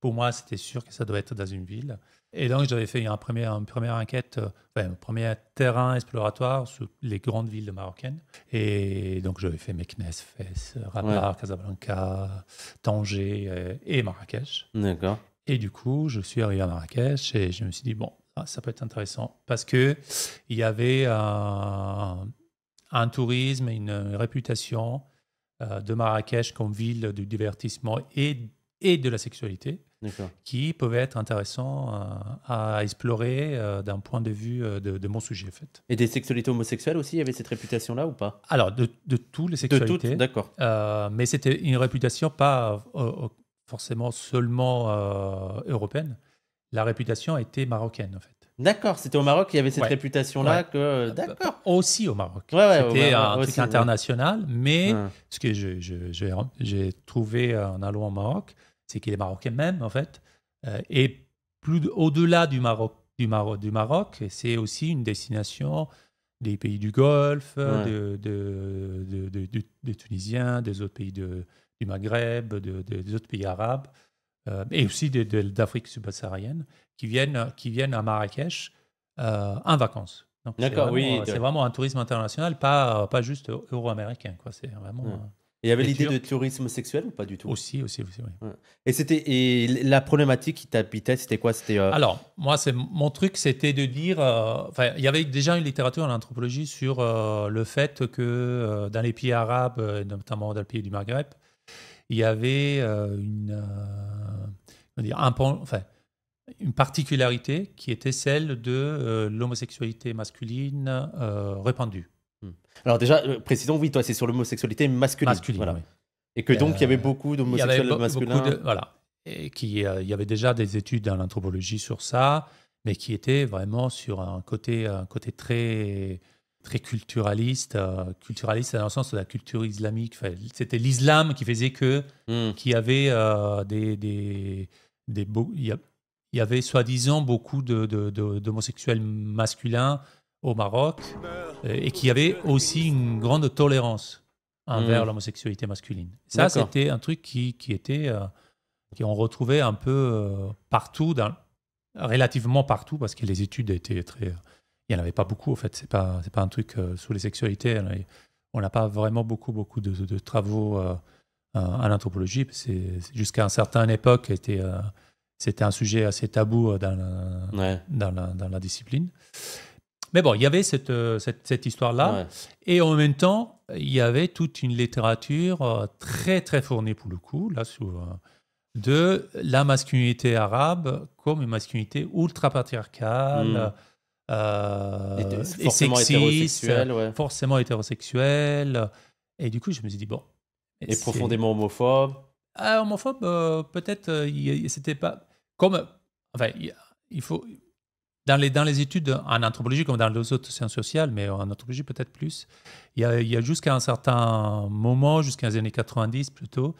pour moi, c'était sûr que ça doit être dans une ville. Et donc, j'avais fait une première, une première enquête, euh, un premier terrain exploratoire sur les grandes villes marocaines. Et donc, j'avais fait Meknes, Fès, Rabat, Casablanca, Tanger euh, et Marrakech. D'accord. Et du coup, je suis arrivé à Marrakech et je me suis dit, bon, ah, ça peut être intéressant parce que il y avait un, tourisme, une, réputation euh, de Marrakech comme ville du divertissement et, et de la sexualité qui peuvent être intéressants euh, à, explorer euh, d'un point de vue euh, de, mon sujet, en fait. Et des sexualités homosexuelles aussi, il y avait cette réputation-là ou pas Alors, de, de toutes les sexualités. d'accord. mais c'était une réputation pas forcément seulement européenne. La réputation était marocaine, en fait. D'accord, c'était au Maroc qu'il y avait cette réputation-là que. D'accord. Bah, aussi au Maroc. c'était un truc international, mais ce que j'ai trouvé en allant au Maroc, c'est qu'il est marocain même, en fait. Euh, et plus au-delà du Maroc, du Maroc, du Maroc c'est aussi une destination des pays du Golfe, de, de, de, des Tunisiens, des autres pays du Maghreb, des autres pays arabes, euh, et aussi d'Afrique subsaharienne, qui viennent, qui viennent à Marrakech euh, en vacances. D'accord, oui. C'est vraiment un tourisme international, pas, pas juste euro-américain. C'est vraiment il y avait l'idée de tourisme sexuel ou pas du tout Aussi, aussi, oui. Et, c'était, et la problématique qui t'habitait, c'était quoi c'était, euh, Alors, moi, mon truc, c'était de dire. Euh, il y avait déjà une littérature en anthropologie sur euh, le fait que dans les pays arabes, notamment dans le pays du Maghreb, il y avait une, un, enfin, une particularité qui était celle de l'homosexualité masculine répandue. Hmm. Alors déjà, euh, précisons, oui, toi, c'est sur l'homosexualité masculine. Et que donc, il y avait euh, beaucoup d'homosexuels masculins. voilà. Et qui, euh, il y avait déjà des études dans l'anthropologie sur ça, mais qui étaient vraiment sur un côté, un côté très, très culturaliste. culturaliste dans le sens de la culture islamique. C'était l'islam qui faisait que, hmm. qui avait des... des, des il y avait soi-disant beaucoup d'homosexuels de, masculins au Maroc euh, et qui avait aussi une grande tolérance envers mm. l'homosexualité masculine. Ça, c'était un truc qui, qui était euh, qui on retrouvait un peu euh, partout, dans, relativement partout, parce que les études étaient très, il n'y en avait pas beaucoup en fait. C'est pas c'est pas un truc sur les sexualités. Hein, on n'a pas vraiment beaucoup beaucoup de, travaux en anthropologie. C'est jusqu'à une certaine époque c'était c'était un sujet assez tabou dans dans, dans la discipline. Mais bon, il y avait cette, euh, cette, histoire-là. Et en même temps, il y avait toute une littérature euh, très, très fournie pour le coup, là, souvent euh, de la masculinité arabe comme une masculinité ultra-patriarcale. Hmm. forcément hétérosexuelle. Et du coup, je me suis dit, bon. Et profondément homophobe ah, Homophobe, peut-être, c'était pas. Comme. Enfin, il faut dans les, dans les études en anthropologie, comme dans les autres sciences sociales, mais en anthropologie peut-être plus, il y a, jusqu'à un certain moment, jusqu'à les années 90 plutôt,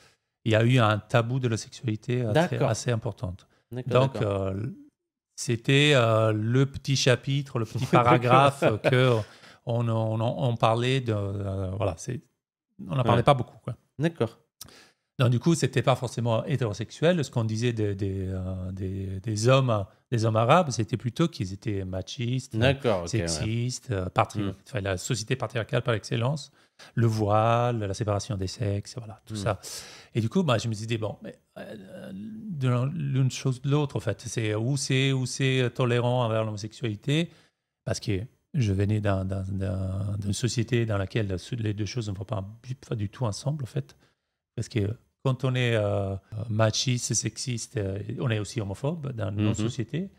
il y a eu un tabou de la sexualité assez, assez importante. Donc, euh, c'était euh, le petit chapitre, le petit paragraphe que on, parlait de. Euh, voilà, c'est, on n'en parlait pas beaucoup. D'accord. Donc, du coup, c'était pas forcément hétérosexuel. Ce qu'on disait des, des, des hommes les hommes arabes, c'était plutôt qu'ils étaient machistes, sexistes, euh, hmm. la société patriarcale par excellence, le voile, la séparation des sexes, voilà, tout hmm. ça. Et du coup, bah, je me suis dit, bon, mais, euh, l'une chose de l'autre, en fait, c'est où c'est, c'est euh, tolérant envers l'homosexualité, parce que je venais d'une société dans laquelle les deux choses ne vont pas, pas du tout ensemble, en fait, parce que quand on est euh, euh, machiste, sexiste, euh, on est aussi homophobe dans nos mhm. sociétés.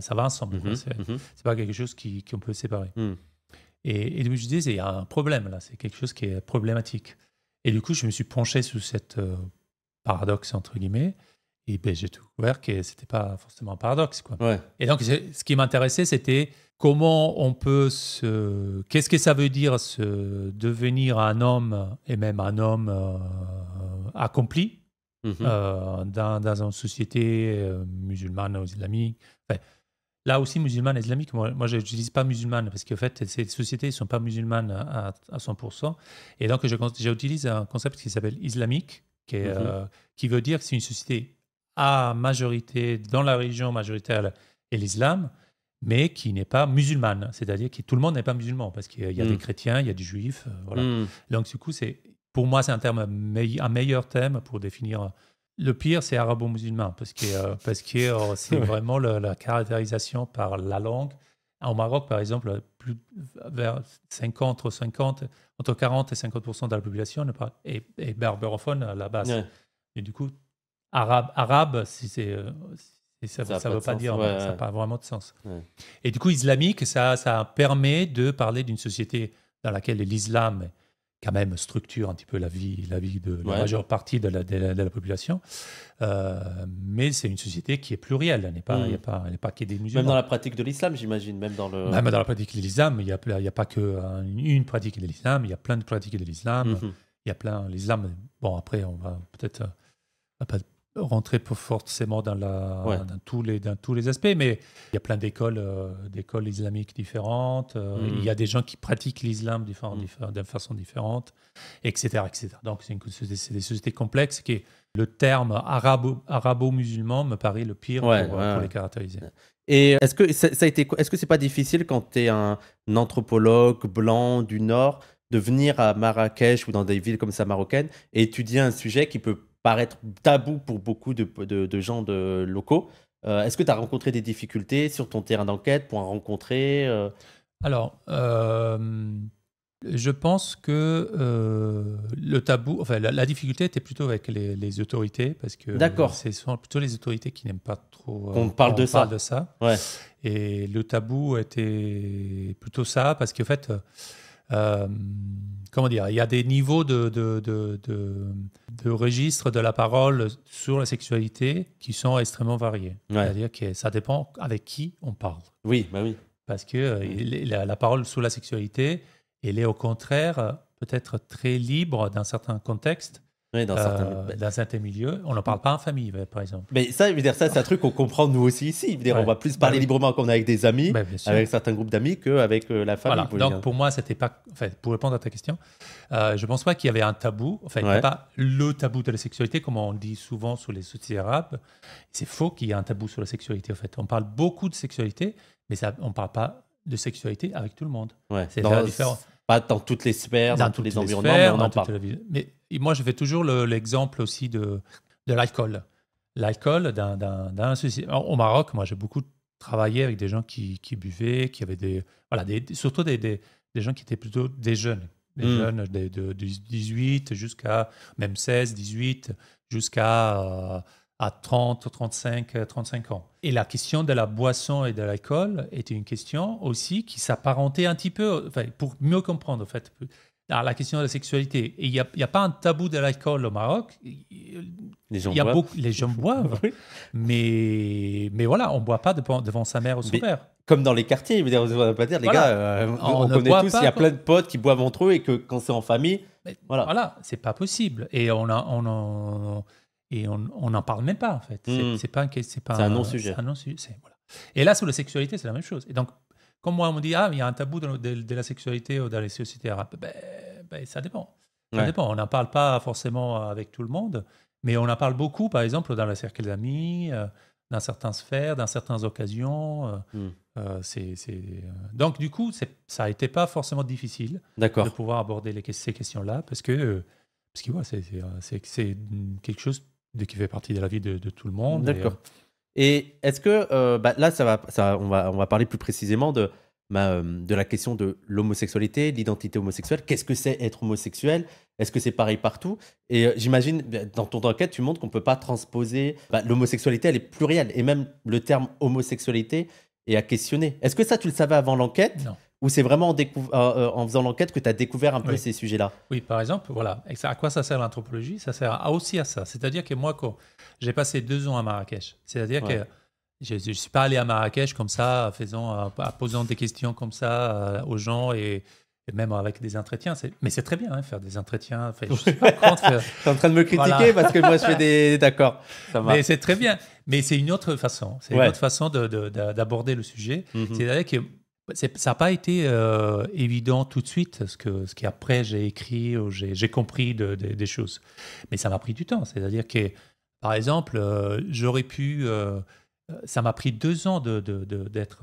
Ça, va ensemble. Mhm, mhm. C'est pas quelque chose qui qu'on peut séparer. Hmm. Et, et donc, je disais, il y a un problème là. C'est quelque chose qui est problématique. Et du coup, je me suis penché sur cette paradoxe entre guillemets. Et ben, j'ai découvert que c'était pas forcément un paradoxe. Quoi. Et donc, ce qui m'intéressait, c'était comment on peut se. Qu'est-ce que ça veut dire se devenir un homme, et même un homme accompli mhm. euh, dans, dans, une société euh, musulmane ou islamique. là aussi, musulmane islamique, moi, moi je n'utilise pas musulmane parce qu'en fait, ces sociétés ne sont pas musulmanes à, à 100%. Et donc, j'utilise un concept qui s'appelle islamique, qui, mhm. euh, qui veut dire que c'est une société à majorité, dans la religion majoritaire et l'islam, mais qui n'est pas musulmane. C'est-à-dire que tout le monde n'est pas musulman, parce qu'il y a mhm. des chrétiens, il y a des juifs. voilà. Donc, du coup, c'est pour moi, c'est un, terme, un meilleur thème pour définir. Euh, le pire, c'est arabo-musulman, parce que euh, parce euh, c'est vraiment la caractérisation par la langue. Au Maroc, par exemple, plus vers 50 50, entre 40 et 50 de la population est, est berbérophone à la base. Et du coup, arabe, arabe, si c'est ça ne veut pas, dire, ça n'a pas vraiment de sens. Et du coup, islamique, ça, ça permet de parler d'une société dans laquelle l'islam quand même structure un petit peu la vie, la vie de la majeure partie de la, population. Euh, mais c'est une société qui est plurielle, elle n'est pas, mmh. y a pas, pas des musulmans. Même dans la pratique de l'islam, j'imagine, même dans le. Même dans la pratique de l'islam, il n'y a, y a pas que une pratique de l'islam, il y a plein de pratiques de l'islam. Mm-hmm. Il y a plein l'islam. Bon, après, on va peut-être euh, rentrer forcément dans, la, dans, tous les, dans tous les aspects, mais il y a plein d'écoles, euh, islamiques différentes, euh, mm-hmm. il y a des gens qui pratiquent l'islam mmh. d'une façon différente, etc. etc. Donc c'est des sociétés complexes qui, le terme arabo-musulman me paraît le pire pour, euh, les caractériser. Et est-ce que ça, a été, est-ce que c'est pas difficile quand tu es un anthropologue blanc du Nord de venir à Marrakech ou dans des villes comme ça marocaines et étudier un sujet qui peut être tabou pour beaucoup de, gens de locaux. Euh, est-ce que tu as rencontré des difficultés sur ton terrain d'enquête pour en rencontrer euh? Alors, euh, je pense que le tabou, enfin, la, difficulté était plutôt avec les, autorités, parce que c'est souvent plutôt les autorités qui n'aiment pas trop. on parle, de, ça. de ça. Ouais. Et le tabou était plutôt ça, parce qu'en fait euh, comment dire, il y a des niveaux de, de, de, de, registre de la parole sur la sexualité qui sont extrêmement variés. C'est-à-dire que ça dépend avec qui on parle. Oui, bah oui. Parce que euh, mm-hmm. la, la, parole sur la sexualité, elle est au contraire euh, peut-être très libre dans certains contextes euh, dans, certains... milieux. On n'en parle pas en famille, euh, par exemple. Mais ça, dire, ça, c'est un truc qu'on comprend nous aussi ici. On va plus parler bah librement qu'on a avec des amis, bah, avec certains groupes d'amis, qu'avec euh, la famille. Donc pour moi, c'était pas. fait pour répondre à ta question, je ne pense pas qu'il y avait un tabou. Enfin, il n'y pas le tabou de la sexualité, comme on dit souvent sur les sociétés arabes. C'est faux qu'il y ait un tabou sur la sexualité, en fait. On parle beaucoup de sexualité, mais ça, on ne parle pas de sexualité avec tout le monde. Ouais. C'est différent. Pas dans toutes les sphères, dans, tous les, environnements, mais on en parle. Mais moi, je fais toujours l'exemple aussi de, de l'alcool. L'alcool, d'un Au Maroc, moi, j'ai beaucoup travaillé avec des gens qui, qui, buvaient, qui avaient des. Voilà, des, surtout des, des, gens qui étaient plutôt des jeunes. Des hmm. jeunes de, 18 jusqu'à même 16, 18, jusqu'à euh, à 30, 35, 35 ans. Et la question de la boisson et de l'alcool était une question aussi qui s'apparentait un petit peu, enfin, pour mieux comprendre en fait, alors, la question de la sexualité. il n'y a, pas un tabou de l'alcool au Maroc. Les gens y a boivent. Beaucoup, les gens boivent. oui. mais, mais voilà, on ne boit pas devant, sa mère ou son père. Comme dans les quartiers, on ne pas dire, les gars, euh, on, connaît tous, il y a plein de potes qui boivent entre eux et que quand c'est en famille, voilà. c'est pas possible. Et on on, et on n'en parle même pas, en fait. C'est pas, hmm. pas un non-sujet. Et là, sur la sexualité, c'est la même chose. Et donc, comme moi, on me dit, ah, il y a un tabou de, la sexualité dans les sociétés arabes. Ben, ben ça dépend. On n'en parle pas forcément avec tout le monde, mais on en parle beaucoup, par exemple, dans la cercle d'amis, euh, dans certaines sphères, dans certaines occasions. Euh, hmm. euh, c'est, Donc, du coup, ça n'a été pas forcément difficile de pouvoir aborder ces questions-là, parce que, parce que c'est, quelque chose qui fait partie de la vie de, tout le monde. D'accord. Et est-ce que euh, bah, là, ça va, on, va, on va parler plus précisément de, bah, euh, de la question de l'homosexualité, l'identité homosexuelle. Qu'est-ce que c'est être homosexuel Est-ce que c'est pareil partout Et euh, j'imagine, bah, dans ton enquête, tu montres qu'on ne peut pas transposer. l'homosexualité, elle est plurielle. Et même le terme homosexualité est à questionner. Est-ce que ça, tu le savais avant l'enquête ou c'est vraiment en, euh, euh, faisant l'enquête que tu as découvert un peu ces sujets-là Oui, par exemple, voilà. Et à quoi ça sert l'anthropologie Ça sert aussi à ça. C'est-à-dire que moi, j'ai passé deux ans à Marrakech. C'est-à-dire que je ne suis pas allé à Marrakech comme ça, faisant, euh, posant des questions comme ça aux gens et, même avec des entretiens. Mais c'est très bien, hein, faire des entretiens. je suis pas contre. es en train de me critiquer parce que moi, je fais des. D'accord. Mais c'est très bien. Mais c'est une autre façon. C'est une autre façon d'aborder le sujet. Mm-hmm. C'est-à-dire que ça n'a pas été euh, évident tout de suite, ce que ce qu'après j'ai écrit ou j'ai compris des choses. Mais ça m'a pris du temps. C'est-à-dire que, par exemple, euh, j'aurais pu. Euh, ça m'a pris deux ans d'être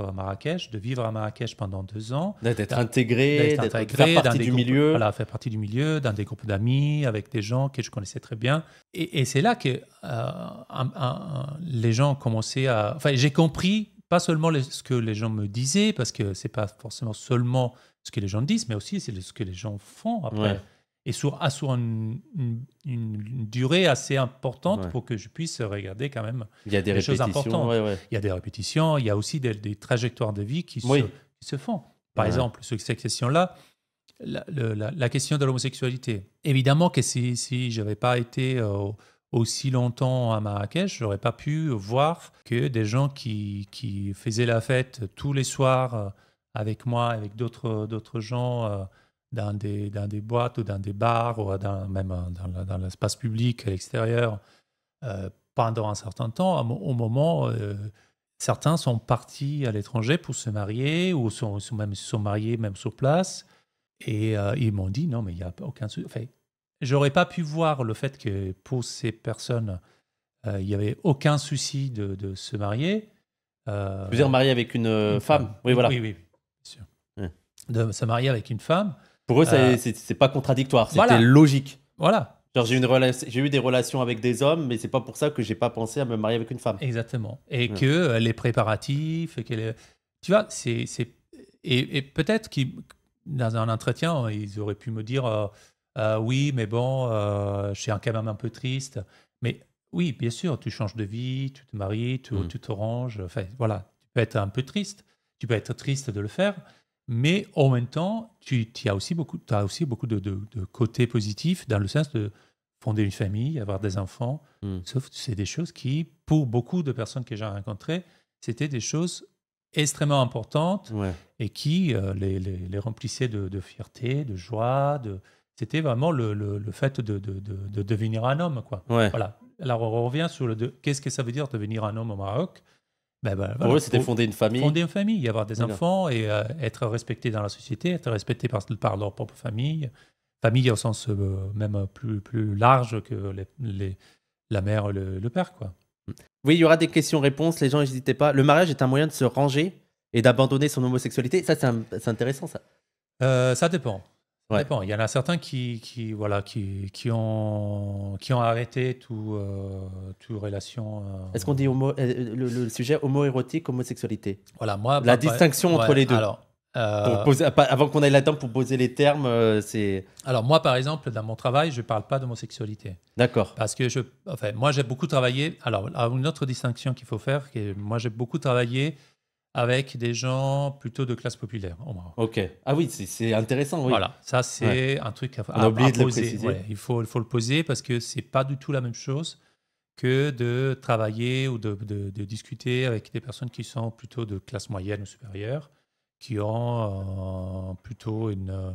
de, à Marrakech, de vivre à Marrakech pendant deux ans. D'être intégré, d'être faire partie du milieu. Voilà, faire partie du milieu, dans des groupes d'amis, avec des gens que je connaissais très bien. Et, c'est là que les gens ont commencé à. Enfin, j'ai compris pas seulement ce que les gens me disaient, parce que c'est pas forcément seulement ce que les gens disent, mais aussi c'est ce que les gens font après. Et sur, ah, sur une, durée assez importante pour que je puisse regarder quand même il y a des, choses importantes. il y a des répétitions, il y a aussi des, des trajectoires de vie qui, se, qui se, font. Par exemple, sur cette question-là, la, la, question de l'homosexualité. Évidemment que si, si je n'avais pas été... Euh, aussi longtemps à Marrakech, je n'aurais pas pu voir que des gens qui, qui, faisaient la fête tous les soirs euh, avec moi, avec d'autres, d'autres gens euh, dans des, des boîtes ou dans des bars ou même euh, dans, l'espace public à l'extérieur pendant un certain temps, au moment, certains sont partis à l'étranger pour se marier ou sont, sont même sont mariés même sur place. Et ils m'ont dit non, mais il n'y a aucun souci j'aurais pas pu voir le fait que pour ces personnes, euh, il n'y avait aucun souci de, se marier. Euh, Vous êtes dire, marier avec une, euh, femme. Oui, voilà. Oui, oui, bien sûr. De se marier avec une femme. Pour eux, c'est pas contradictoire, c'était logique. Voilà. j'ai eu des relations avec des hommes, mais c'est pas pour ça que j'ai pas pensé à me marier avec une femme. Exactement. Et que les préparatifs, que tu vois, c'est. Et, et peut-être qu'ils, dans un entretien, ils auraient pu me dire euh, oui, mais bon, euh, je suis quand même un peu triste. Mais oui, bien sûr, tu changes de vie, tu te maries, tu, t'oranges. Mm. tu Enfin, voilà, tu peux être un peu triste. Tu peux être triste de le faire. Mais en même temps, tu as aussi beaucoup, as aussi beaucoup de, côtés positifs dans le sens de fonder une famille, avoir des enfants. Mm. Sauf que c'est des choses qui, pour beaucoup de personnes que j'ai rencontrées, c'était des choses extrêmement importantes et qui euh, les, remplissaient de, de, fierté, de joie, de, c'était vraiment le, le, le fait de, de, de, de, devenir un homme. Quoi. Voilà. Alors on revient sur le qu'est-ce que ça veut dire devenir un homme au Maroc ben, ben Pour eux, c'était fonder une famille. Fonder une famille, avoir des enfants et euh, être respecté dans la société, être respecté par, par leur propre famille. Famille au sens euh, même plus, plus large que les, la mère, le, le père. quoi. Oui, il y aura des questions-réponses, les gens n'hésitez pas. Le mariage est un moyen de se ranger et d'abandonner son homosexualité. Ça, c'est intéressant, ça. Euh, ça dépend. Il y en a certains qui, voilà, qui, ont, qui ont arrêté tout, euh, tout relation. Euh, Est-ce qu'on dit euh, le, sujet homo-érotique, homosexualité Voilà, moi. La distinction entre les deux. Alors, avant qu'on aille là-dedans pour poser les termes, c'est. Alors, moi, par exemple, dans mon travail, je ne parle pas d'homosexualité. D'accord. Parce que je, enfin, moi, j'ai beaucoup travaillé. Alors, une autre distinction qu'il faut faire, que moi, j'ai beaucoup travaillé avec des gens plutôt de classe populaire Ok. Ah oui, c'est intéressant. Voilà, ça c'est un truc à, On de poser. il faut, le poser parce que c'est pas du tout la même chose que de travailler ou de, discuter avec des personnes qui sont plutôt de classe moyenne ou supérieure, qui ont euh, plutôt une euh,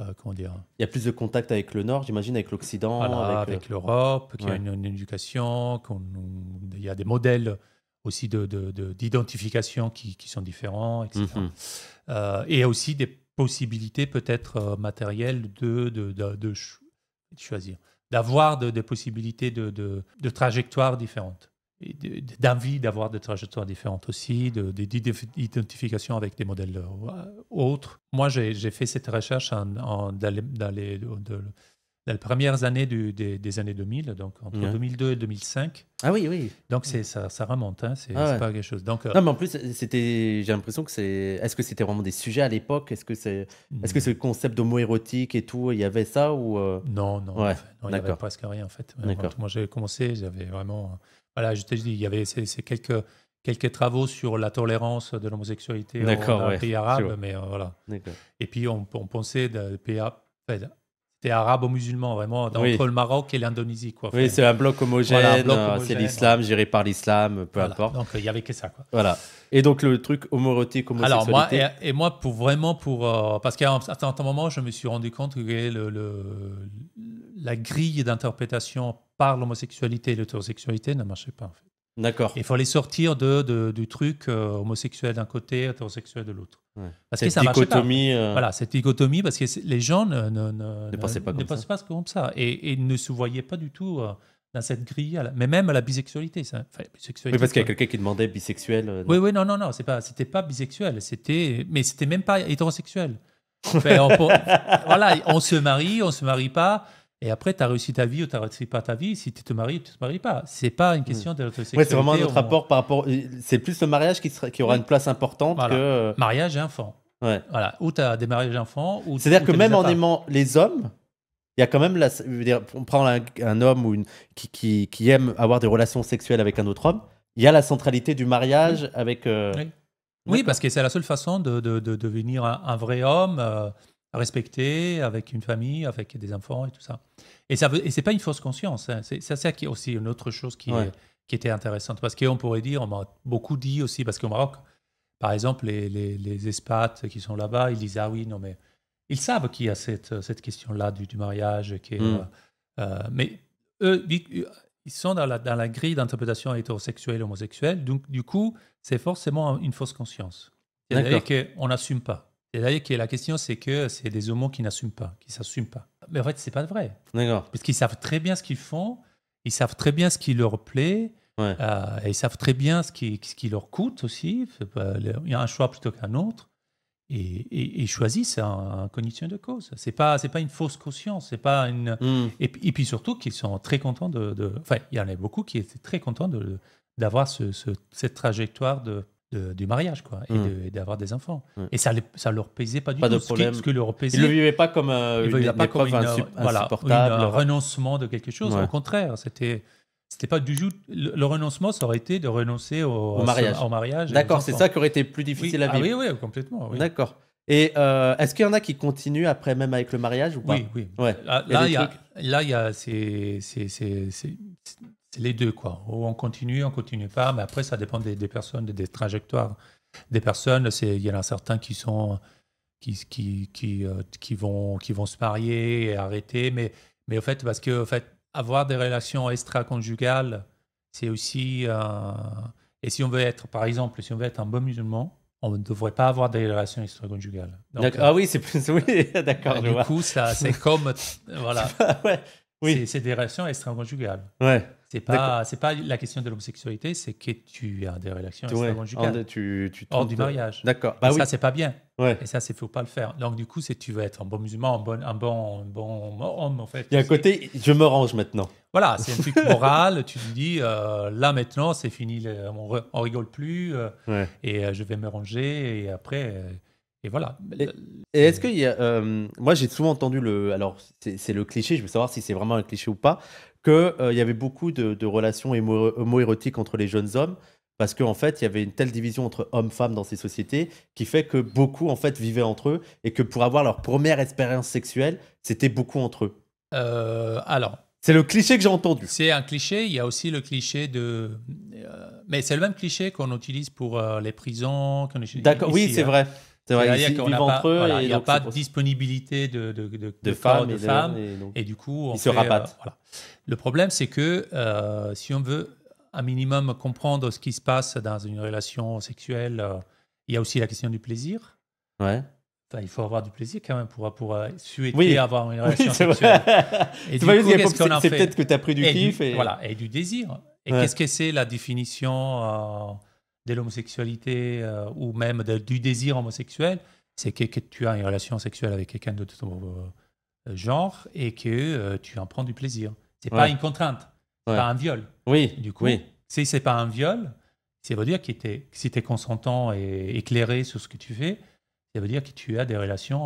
euh, comment dire. Il y a plus de contact avec le Nord, j'imagine, avec l'Occident, avec, l'Europe, qui a une, éducation, il y a des modèles aussi d'identifications de, de, qui, qui, sont différents, etc. Mhm. Euh, et aussi des possibilités peut-être euh, matérielles de, de choisir, d'avoir des possibilités de, trajectoires différentes, d'envie d'avoir des trajectoires différentes aussi, d'identification avec des modèles euh, autres. Moi, j'ai fait cette recherche en, en dans les, les premières années des, années 2000, donc entre 2002 et 2005. Ah oui, oui. Donc c'est mm. ça, remonte, hein, ah c'est pas quelque chose. Donc, euh, non, mais en plus, c'était, j'ai l'impression que c'est. Est-ce que c'était vraiment des sujets à l'époque Est-ce que c'est, est-ce que mm. ce concept d'homo-érotique et tout, il y avait ça ou euh? Non, non, ouais. non il n'y presque rien en fait. Quand moi j'ai commencé, j'avais vraiment. Voilà, je te dis il y avait quelques quelques travaux sur la tolérance de l'homosexualité en les pays arabes, mais euh, voilà. Et puis on, pensait de, PA des arabes ou musulmans, vraiment, entre le Maroc et l'Indonésie. Quoi. Oui, c'est un bloc homogène, euh, c'est l'islam géré par l'islam, peu importe. Donc il n'y avait que ça. Quoi. Voilà. Et donc le truc homorotique, homosexualité. Alors moi, et, moi, pour vraiment, pour, euh, parce qu'à un certain moment, je me suis rendu compte que le, la grille d'interprétation par l'homosexualité et l'hétérosexualité ne marchait pas. En fait. D'accord. Il fallait sortir de, du truc euh, homosexuel d'un côté, hétérosexuel de l'autre. Parce cette dichotomie, euh, Voilà, cette dichotomie, parce que les gens ne, ne, pensaient pas, comme, ça. Et, et, ne se voyaient pas du tout euh, dans cette grille. Mais même à la bisexualité. Ça. parce qu'il y a quelqu'un qui demandait bisexuel. oui, oui, non, non, non, pas, c'était pas bisexuel. C'était, mais c'était même pas hétérosexuel. voilà, on se marie, on se marie pas. Et après, tu as réussi ta vie ou tu n'as réussi pas ta vie. Si tu te maries, tu ne te maries pas. C'est pas une mm. question de l'autosexualité. c'est vraiment notre rapport par rapport. C'est plus le mariage qui, qui aura une place importante que. Euh, mariage et enfant. Ouais. Voilà. Ou tu as des mariages enfants. C'est-à-dire que même en aimant les hommes, il y a quand même. La, on prend un, homme ou une, qui, qui, qui, aime avoir des relations sexuelles avec un autre homme. Il y a la centralité du mariage avec. Euh, oui. parce que c'est la seule façon de, de, de devenir un, vrai homme. Euh, respecter avec une famille, avec des enfants et tout ça. Et ça veut, et c'est pas une fausse conscience. Hein. C'est aussi une autre chose qui, qui était intéressante parce qu'on pourrait dire, on m'a beaucoup dit aussi parce qu'au Maroc, par exemple, les, les, espates qui sont là-bas, ils disent ah oui non mais ils savent qu'il y a cette, cette question-là du, mariage qui hmm. euh, euh, mais eux ils sont dans la, dans la grille d'interprétation hétérosexuelle homosexuelle donc du coup c'est forcément une fausse conscience. C'est-à-dire qu'on n'assume pas. Et d'ailleurs, la question, c'est que c'est des homos qui n'assument pas, qui s'assument pas. Mais en fait, c'est pas vrai. D'accord. Parce qu'ils savent très bien ce qu'ils font, ils savent très bien ce qui leur plaît, euh, ils savent très bien ce qui, ce qui leur coûte aussi. Il y a un choix plutôt qu'un autre. Et, ils choisissent en, cognition de cause. C'est pas c'est pas une fausse conscience, c'est pas une hmm. et, et, puis surtout qu'ils sont très contents de, enfin il y en a beaucoup qui étaient très contents de d'avoir ce, cette trajectoire de du mariage quoi, et hmm. d'avoir des enfants. Hmm. Et ça ne leur pesait pas du pas tout. De problème. que, leur ils ne le vivaient pas comme, euh, une, un euh, renoncement de quelque chose. Au contraire, c'était. C'était pas du tout. Le, renoncement, ça aurait été de renoncer au, mariage. Au mariage D'accord, c'est ça qui aurait été plus difficile à ah vivre. oui, oui, complètement. D'accord. Et euh, est-ce qu'il y en a qui continuent après même avec le mariage ou pas Oui, oui. Ouais. Là, il y a, là, y a, c'est, c'est les deux, quoi. on continue, on continue pas, mais après, ça dépend des, personnes, des, trajectoires. Des personnes, il y en a certains qui sont. Qui, qui, qui, euh, qui, vont, qui vont se marier et arrêter, mais, mais au fait, parce que, fait, avoir des relations extra-conjugales, c'est aussi. Euh, et si on veut être, par exemple, si on veut être un bon musulman, on ne devrait pas avoir des relations extra-conjugales. Ah oui, c'est plus. Oui, d'accord. Bah, du coup, ça, c'est comme. voilà. ouais, oui. C'est des relations extra-conjugales. Ouais. C'est pas, pas la question de l'homosexualité, c'est que tu as des relations extra tu, hors du mariage. D'accord. Bah, Ça, c'est pas bien. Et ça, c'est faut pas le faire. Donc, du coup, si tu veux être un bon musulman, un bon, un bon, bon homme, en fait. Il y a un côté, je me range maintenant. Voilà, c'est un truc moral. Tu te dis, euh, là, maintenant, c'est fini, on, ne rigole plus, euh, et euh, je vais me ranger, et après. Et voilà. est-ce qu'il y moi, j'ai souvent entendu le. Alors, c'est le cliché, je veux savoir si c'est vraiment un cliché ou pas qu'il euh, il y avait beaucoup de, relations homo-érotiques entre les jeunes hommes parce qu'en fait, il y avait une telle division entre hommes-femmes dans ces sociétés qui fait que beaucoup en fait vivaient entre eux et que pour avoir leur première expérience sexuelle, c'était beaucoup entre eux. Euh, alors. C'est le cliché que j'ai entendu. C'est un cliché. Il y a aussi le cliché de. Euh, mais c'est le même cliché qu'on utilise pour les prisons. D'accord, oui, c'est hein. vrai. C'est vrai, ils vivent entre eux. il n'y a pas de disponibilité de, de, femmes. Et, du coup, on ils se euh, Voilà. Le problème, c'est que euh, si on veut un minimum comprendre ce qui se passe dans une relation sexuelle, euh, il y a aussi la question du plaisir. Ouais. il faut avoir du plaisir quand même pour, pour souhaiter avoir une relation sexuelle. Et oui, sexuelle. C'est peut-être que tu as pris du kiff. et... Voilà, et du désir. Et qu'est-ce que c'est la définition de l'homosexualité euh, ou même du désir homosexuel, c'est que, tu as une relation sexuelle avec quelqu'un de ton euh, euh, genre et que tu en prends du plaisir. C'est pas une contrainte, c'est pas un viol. Oui. Du coup, oui. si c'est pas un viol, ça veut dire que es, si tu es consentant et éclairé sur ce que tu fais, ça veut dire que tu as des relations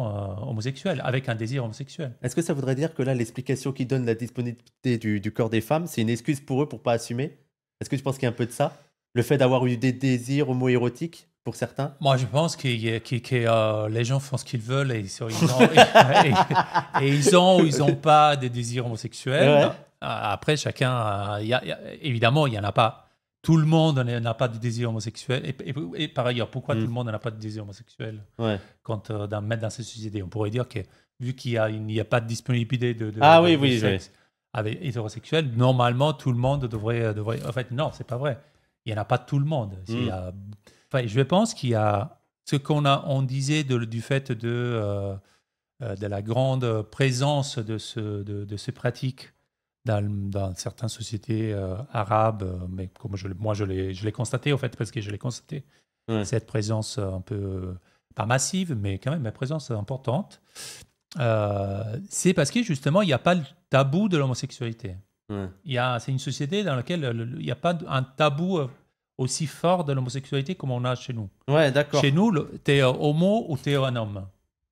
homosexuelles, avec un désir homosexuel. Est-ce que ça voudrait dire que là, l'explication qui donne la disponibilité du, corps des femmes, c'est une excuse pour eux pour pas assumer Est-ce que tu penses qu'il y a un peu de ça le fait d'avoir eu des désirs homoérotiques pour certains Moi, je pense que, euh, les gens font ce qu'ils veulent et, ils ont, et, ils ont ils n'ont pas des désirs homosexuels. Euh, après, chacun, euh, y évidemment, il n'y en a pas. Mm. Tout le monde n'a pas de désir homosexuel. Et, par ailleurs, pourquoi tout le monde n'a pas de désir homosexuel Quand on mettre dans cette société, on pourrait dire que vu qu'il n'y a, pas de disponibilité de, ah oui, oui, oui. avec hétérosexuel, normalement, tout le monde devrait, devrait... En fait, non, c'est pas vrai il n'y en a pas tout le monde. Mm. Enfin, je pense qu'il y a ce qu'on on disait du fait de, euh, euh, de la grande présence de, ce, de, ces pratiques dans, certaines sociétés euh, arabes, mais comme je, moi je l'ai, constaté en fait, parce que je l'ai constaté, cette présence un peu, pas massive, mais quand même une présence importante, c'est parce que justement il n'y a pas le tabou de l'homosexualité. Ouais. C'est une société dans laquelle il n'y a pas un tabou euh, aussi fort de l'homosexualité comme on a chez nous. d'accord. Chez nous, tu es euh, homo ou tu es un homme.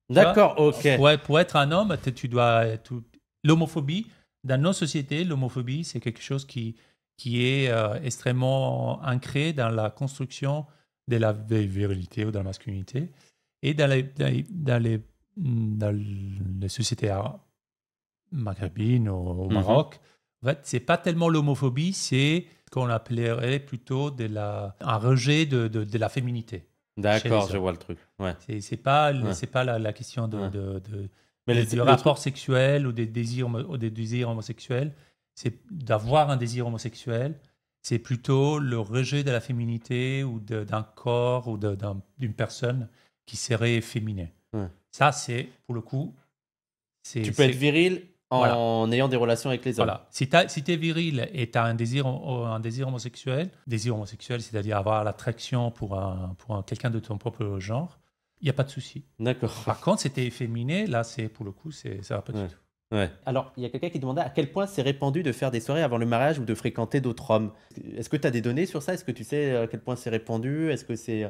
D'accord, ok. Pour, être un homme, tu dois. Tu... L'homophobie, dans nos sociétés, l'homophobie, c'est quelque chose qui, qui est euh, extrêmement ancré dans la construction de la virilité ou de la masculinité. Et dans les, dans les, dans les, sociétés maghrébines au, au mhm. Maroc, en fait, c'est pas tellement l'homophobie, c'est ce qu'on appellerait plutôt de la, un rejet de, de, la féminité. D'accord, je vois le truc. Ouais. C'est pas, c'est pas la, question de, de, du rapport sexuel ou des désirs, ou des désirs homosexuels. C'est d'avoir un désir homosexuel. C'est plutôt le rejet de la féminité ou d'un corps ou d'une personne qui serait féminin Ça, c'est pour le coup. Tu peux être viril en ayant des relations avec les hommes. Si tu es viril et tu as un désir, un désir homosexuel, désir homosexuel, c'est-à-dire avoir l'attraction pour, un, pour quelqu'un de ton propre genre, il n'y a pas de souci. D'accord. Par contre, si tu es efféminé, là, c'est pour le coup, c'est, ça va pas du tout. Ouais. Alors, il y a quelqu'un qui demandait à quel point c'est répandu de faire des soirées avant le mariage ou de fréquenter d'autres hommes. Est-ce que tu as des données sur ça Est-ce que tu sais euh, à quel point c'est répandu Est-ce que c'est euh,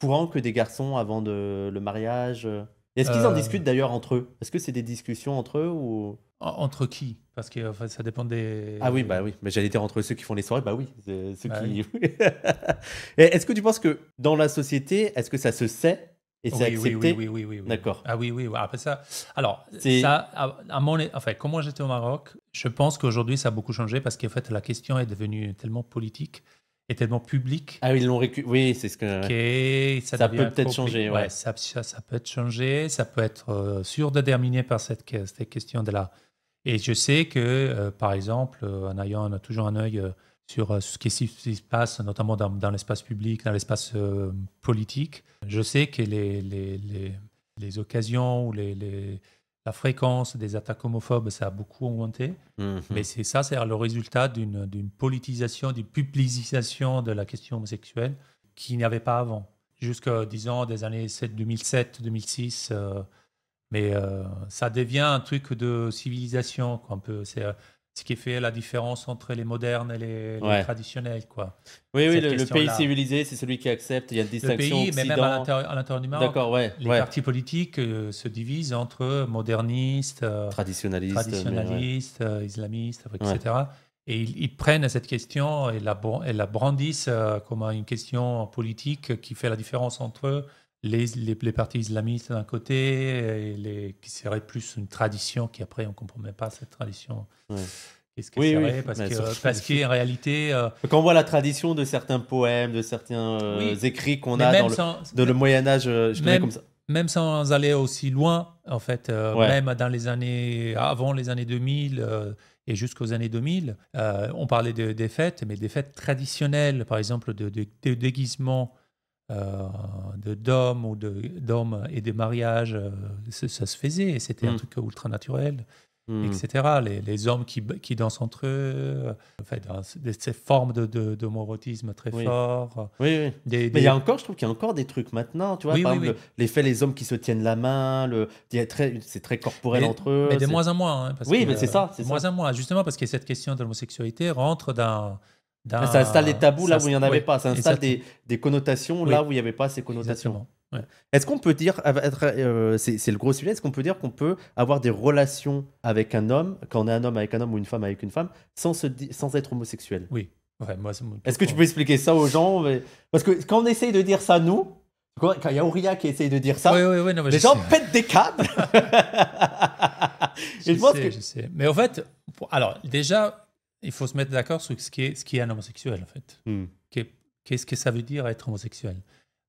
courant que des garçons avant de, le mariage Est-ce qu'ils en euh. discutent d'ailleurs entre eux Est-ce que c'est des discussions entre eux ou entre qui Parce que ça dépend des. Ah oui, bah oui. Mais j'allais dire entre ceux qui font les soirées, bah oui. Ceux bah qui... est-ce que tu penses que dans la société, est-ce que ça se sait et c'est oui, accepté Oui, oui, oui. oui, oui D'accord. Ah oui, oui. Après ça. Alors, ça, à mon... enfin, comment j'étais au Maroc, je pense qu'aujourd'hui, ça a beaucoup changé parce qu'en fait, la question est devenue tellement politique et tellement publique. Ah oui, ils l'ont Oui, c'est ce que. Ok. ça, peut peut-être changer. Ouais. ça, peut être changé. Ça peut être euh, de surdéterminé par cette, question de la et je sais que, euh, par exemple, euh, en ayant a toujours un œil euh, sur ce qui se passe, notamment dans, l'espace public, dans l'espace politique, je sais que les, les, occasions ou les, la fréquence des attaques homophobes, ça a beaucoup augmenté. Mhm. Mais c'est ça, c'est le résultat d'une politisation, d'une publicisation de la question homosexuelle qui n'y avait pas avant. Jusqu'à, disons, des années 2007, 2006. Mais euh, ça devient un truc de civilisation, peu. C'est euh, ce qui fait la différence entre les modernes et les, traditionnels. Quoi. Oui, oui, le, pays civilisé, c'est celui qui accepte, il y a une distinction. Le pays, mais même à l'intérieur du Maroc, ouais, les partis politiques euh, se divisent entre modernistes, traditionnalistes, islamistes, etc. Et ils, prennent cette question et la, et la brandissent comme une question politique qui fait la différence entre eux les, les, partis islamistes d'un côté, les, qui serait plus une tradition qui après on ne comprenait pas cette tradition. Qu'est-ce que oui, Parce, qu'en réalité. Euh, Quand on voit la tradition de certains poèmes, de certains euh, écrits qu'on a dans le, de le Moyen-Âge, euh, je même, comme ça. Même sans aller aussi loin, en fait, même dans les années. avant les années 2000 et jusqu'aux années 2000, on parlait des fêtes, mais des fêtes traditionnelles, par exemple, de, de, de déguisements euh, de d'hommes ou d'hommes et de mariages, euh, ça, se faisait, c'était un hmm. truc ultra naturel. Hmm. etc. Les, hommes qui, dansent entre eux, euh, enfin, ces formes de, d'homorotisme très fort. Oui, Mais il y a encore, je trouve qu'il y a encore des trucs maintenant, tu vois, par exemple, les hommes qui se tiennent la main, le... c'est très corporel entre eux. Mais de moins en moins. Hein, oui, mais c'est ça. moins en moins, justement parce que cette question de l'homosexualité rentre dans ça installe des tabous là où il n'y en avait pas. Ça installe des, connotations là où il n'y avait pas ces connotations. Est-ce qu'on peut dire, euh, c'est le gros sujet, est-ce qu'on peut dire qu'on peut avoir des relations avec un homme, quand on est un homme avec un homme ou une femme avec une femme, sans, se, sans être homosexuel Oui. Ouais, moi, Est-ce que tu peux expliquer ça aux gens Parce que quand on essaye de dire ça, nous, quand il y a Auria qui essaye de dire ça, les gens pètent des câbles. je, sais, je sais. Mais en fait, alors déjà, il faut se mettre d'accord sur ce qui, est, ce qui est un homosexuel, en fait. Hmm. Qu'est-ce que ça veut dire être homosexuel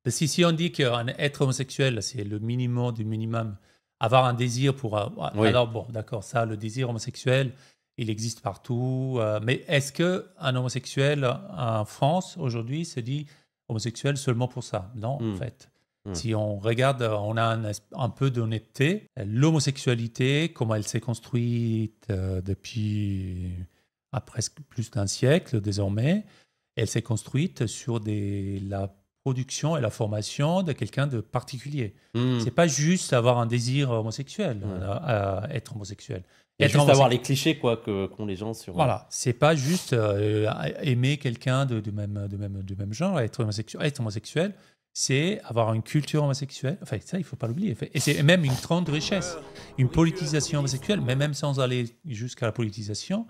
ben, si on dit qu'un être homosexuel, c'est le minimum du minimum, avoir un désir pour... Euh, ah, alors bon, d'accord, ça, le désir homosexuel, il existe partout. Euh, mais est-ce que un homosexuel en France aujourd'hui se dit homosexuel seulement pour ça Non, en hmm. fait. Hmm. Si on regarde, on a un, peu d'honnêteté. L'homosexualité, comment elle s'est construite euh, depuis à presque plus d'un siècle désormais. Elle s'est construite sur des, la production et la formation de quelqu'un de particulier. Ce hmm. C'est pas juste avoir un désir homosexuel, hmm. euh, à, être homosexuel. Et juste avoir les clichés quoi que qu'ont les gens sur. Euh, voilà, c'est pas juste euh, aimer quelqu'un de, même de même de même genre, être homosexuel, être homosexuel, c'est avoir une culture homosexuelle. Enfin ça, il faut pas l'oublier. Et c'est même une grande richesse, une politisation homosexuelle, mais même sans aller jusqu'à la politisation,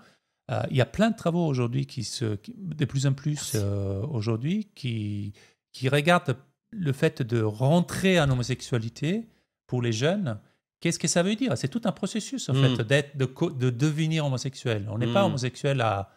euh, il y a plein de travaux aujourd'hui qui se, de plus en plus euh, aujourd'hui, qui, qui regardent le fait de rentrer en homosexualité pour les jeunes. Qu'est-ce que ça veut dire C'est tout un processus, en mm. fait, d'être, de, de, devenir homosexuel. On n'est pas mm. homosexuel à,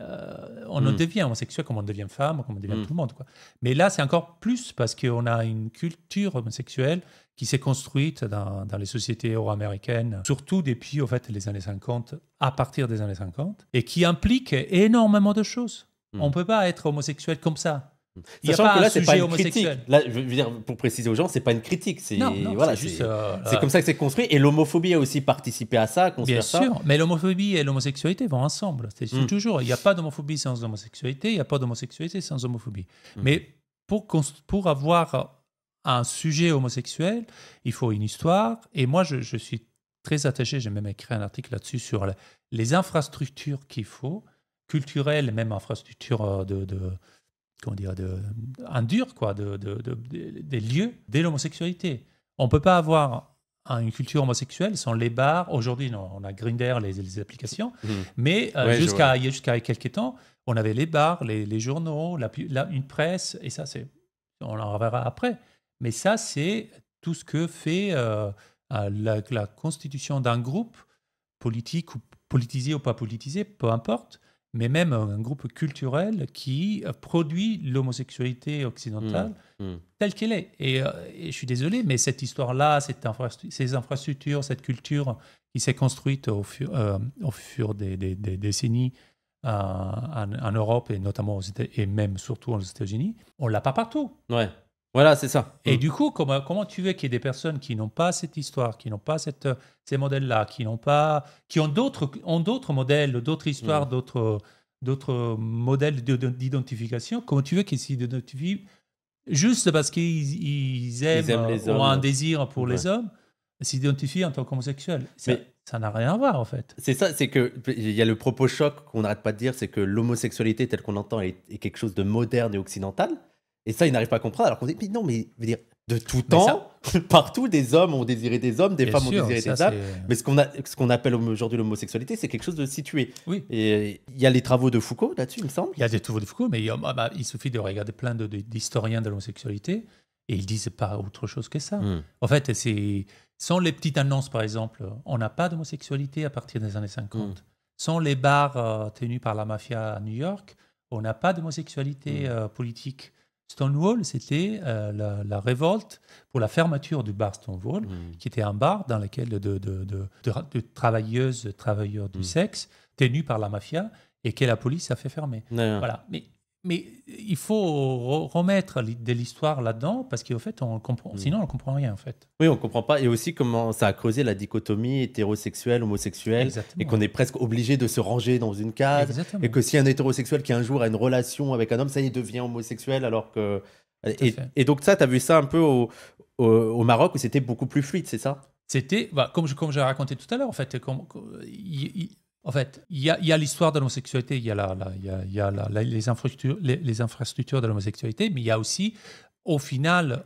euh, on mm. devient homosexuel comme on devient femme, comme on devient tout le monde. Quoi. Mais là, c'est encore plus parce qu'on a une culture homosexuelle qui s'est construite dans, les sociétés euro-américaines, surtout depuis au fait, les années 50, à partir des années 50, et qui implique énormément de choses. Hmm. On ne peut pas être homosexuel comme ça. Hmm. Il n'y a pas de sujet homosexuel. Là, je veux dire, pour préciser aux gens, c'est pas une critique. C'est voilà, c'est euh, euh, comme ça que c'est construit. Et l'homophobie a aussi participé à ça. À bien sûr, mais l'homophobie et l'homosexualité vont ensemble. C'est hmm. toujours. Il n'y a pas d'homophobie sans homosexualité. Il n'y a pas d'homosexualité sans homophobie. Mais pour, pour avoir un sujet homosexuel, il faut une histoire. Et moi, je, suis très attaché, j'ai même écrit un article là-dessus sur les, infrastructures qu'il faut, culturelles, même infrastructures euh, de, comment dire, de, un dur, quoi, de, des lieux dès l'homosexualité. On ne peut pas avoir une culture homosexuelle sans les bars. Aujourd'hui, on a Grinder, les, les applications, mmh. mais euh, jusqu'à il y a jusqu'à quelques temps, on avait les bars, les, journaux, la, une presse, et ça, c'est on en reverra après. Mais ça, c'est tout ce que fait euh, euh, la, constitution d'un groupe politique ou politisé ou pas politisé, peu importe, mais même un groupe culturel qui euh, produit l'homosexualité occidentale mmh, mmh. telle qu'elle est. Et, je suis désolé, mais cette histoire-là, ces infrastructures, cette culture qui s'est construite au fur, au fur des, décennies en, Europe et notamment et même surtout aux États-Unis, on l'a pas partout. Ouais. Voilà, c'est ça. Et mm. du coup, comment, comment tu veux qu'il y ait des personnes qui n'ont pas cette histoire, qui n'ont pas cette, euh, ces modèles-là, qui n'ont pas, qui ont d'autres, ont d'autres modèles, d'autres histoires, mm. d'autres, d'autres modèles d'identification Comment tu veux qu'ils s'identifient juste parce qu'ils aiment, ou ont un désir pour les hommes s'identifient en tant qu'homosexuels ça n'a rien à voir en fait. C'est ça, c'est que il y a le propos choc qu'on n'arrête pas de dire, c'est que l'homosexualité telle qu'on entend est, quelque chose de moderne et occidental. Et ça, ils n'arrivent pas à comprendre. Alors qu'on dit, mais non, mais je dire, de tout temps, partout, des hommes ont désiré des hommes, des femmes ont désiré des hommes Mais ce qu'on appelle aujourd'hui l'homosexualité, c'est quelque chose de situé. Oui. Et euh, il y a les travaux de Foucault là-dessus, il me semble. Il y a des travaux de Foucault, mais il, ah bah, suffit de regarder plein d'historiens de, l'homosexualité et ils disent pas autre chose que ça. Hmm. En fait, c'est sans les petites annonces, par exemple, on n'a pas d'homosexualité à partir des années 50. Hmm. Sans les bars euh, tenus par la mafia à New York, on n'a pas d'homosexualité hmm. euh, politique. Stonewall, c'était euh, la, révolte pour la fermeture du bar Stonewall, hmm. qui était un bar dans lequel de, de, travailleuses, travailleurs du hmm. sexe, tenus par la mafia, et que la police a fait fermer. Voilà. Mais mais il faut remettre de l'histoire là-dedans parce qu'au fait, on comprend, mm. sinon on comprend rien en fait. Oui, on comprend pas. Et aussi comment ça a creusé la dichotomie hétérosexuelle, homosexuelle, et qu'on est presque obligé de se ranger dans une case. Et que si un hétérosexuel qui un jour a une relation avec un homme, ça y devient homosexuel alors que. Et, donc ça, tu as vu ça un peu au, Maroc où c'était beaucoup plus fluide, c'est ça C'était, bah, comme, je, comme raconté tout à l'heure, en fait, comme, en fait, il y a, l'histoire de l'homosexualité, il y a, a, les, infrastructures, de l'homosexualité, mais il y a aussi, au final,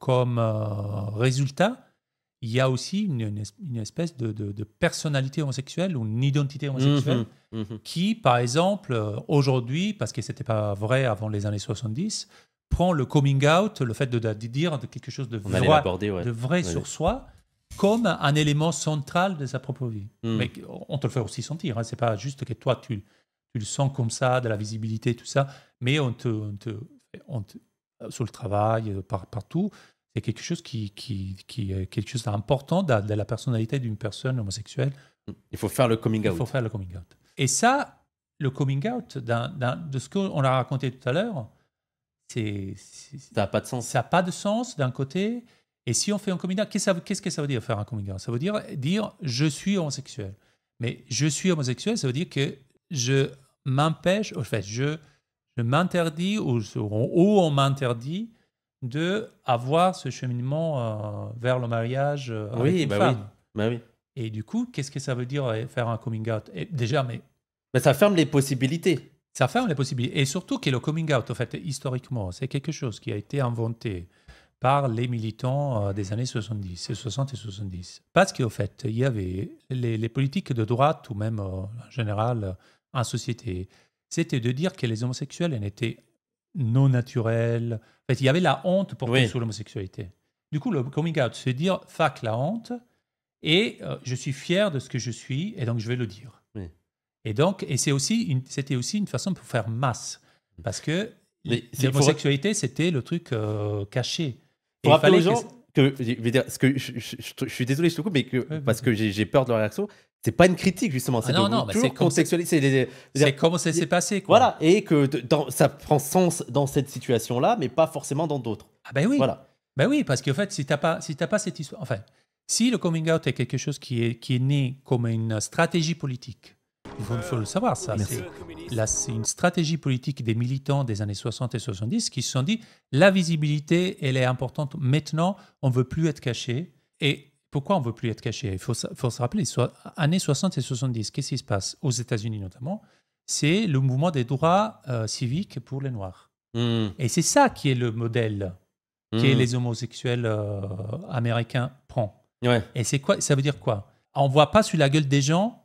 comme, euh, euh, résultat, il y a aussi une, espèce de, personnalité homosexuelle ou une identité homosexuelle mhm, mhm. qui, par exemple, euh, aujourd'hui, parce que ce n'était pas vrai avant les années 70, prend le coming out, le fait de, de dire quelque chose de vrai, sur soi, comme un élément central de sa propre vie. Hmm. Mais on te le fait aussi sentir. Hein. C'est pas juste que toi, tu, tu le sens comme ça, de la visibilité, tout ça. Mais on te, on te, on sur le travail, euh, par, partout, c'est quelque chose qui, qui, qui est quelque chose d'important de la personnalité d'une personne homosexuelle. Il faut faire le coming out. Il faut faire le coming out. Et ça, le coming out, de ce qu'on a raconté tout à l'heure, c'est, ça n'a pas de sens. Ça n'a pas de sens d'un côté. Et si on fait un coming out, qu'est-ce que ça veut dire faire un coming out Ça veut dire dire je suis homosexuel. Mais je suis homosexuel, ça veut dire que je m'empêche, en fait, je, je m'interdis ou, on m'interdit de avoir ce cheminement euh, vers le mariage euh, oui, avec une bah femme. Oui. Bah oui. Et du coup, qu'est-ce que ça veut dire euh, faire un coming out Et Déjà, mais... mais ça ferme les possibilités. Ça ferme les possibilités. Et surtout que le coming out, en fait, historiquement, c'est quelque chose qui a été inventé par les militants euh, des années 70, 60 et 70. Parce qu'au fait, il y avait les, politiques de droite, ou même euh, en général euh, en société, c'était de dire que les homosexuels n'étaient non naturels. En fait, il y avait la honte pour oui. sur l'homosexualité. Du coup, le coming out, c'est dire fuck la honte, et je suis fier de ce que je suis, et donc je vais le dire. Et donc, et c'est aussi c'était aussi une façon pour faire masse. Parce que l'homosexualité, c'était le truc caché. Pour rappeler aux gens que, je, dire, ce que je, suis désolé, je mais que, parce que j'ai peur de leur réaction. C'est pas une critique justement, ah c'est non, non, c'est contextualisé C'est comment ça s'est passé. Voilà, et que dans, ça prend sens dans cette situation-là, mais pas forcément dans d'autres. Ah ben oui. Voilà. Ben oui, parce qu'en fait, si tu pas, si pas cette histoire, enfin, si le coming out est quelque chose qui est, qui est né comme une stratégie politique, il faut le savoir, ça. C'est une stratégie politique des militants des années 60 et 70 qui se sont dit la visibilité, elle est importante maintenant, on ne veut plus être caché. Et pourquoi on ne veut plus être caché Il faut, se rappeler, années 60 et 70, qu'est-ce qui se passe Aux États-Unis notamment, c'est le mouvement des droits euh, civiques pour les Noirs. Hmm. Et c'est ça qui est le modèle que hmm. les homosexuels euh, américains prennent. Et c'est quoi Ça veut dire quoi On ne voit pas sur la gueule des gens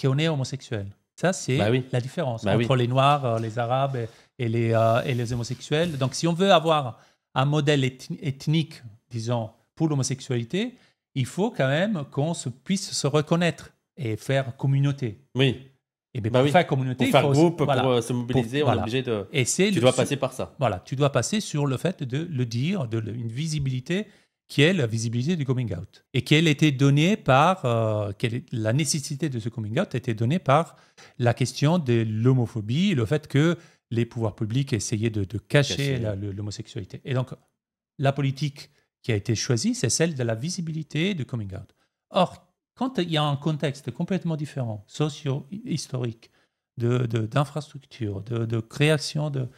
qu'on est homosexuel. Ça, c'est bah la différence bah entre les Noirs, euh, les Arabes et, les, euh, et les homosexuels. Donc, si on veut avoir un modèle ethnique, disons, pour l'homosexualité, il faut quand même qu'on se puisse se reconnaître et faire communauté. Oui. Et eh bien, bah pour faire communauté, pour faire groupe, pour euh, se mobiliser, on est obligé de. tu dois passer par ça. Voilà, tu dois passer sur le fait de le dire, de une visibilité qui est la visibilité du coming out et qu'elle était donnée par euh, la nécessité de ce coming out était donnée par la question de l'homophobie, le fait que les pouvoirs publics essayaient de, cacher l'homosexualité. Et donc la politique qui a été choisie, c'est celle de la visibilité du coming out. Or, quand il y a un contexte complètement différent, socio-historique, d'infrastructures, de, de, de, création de,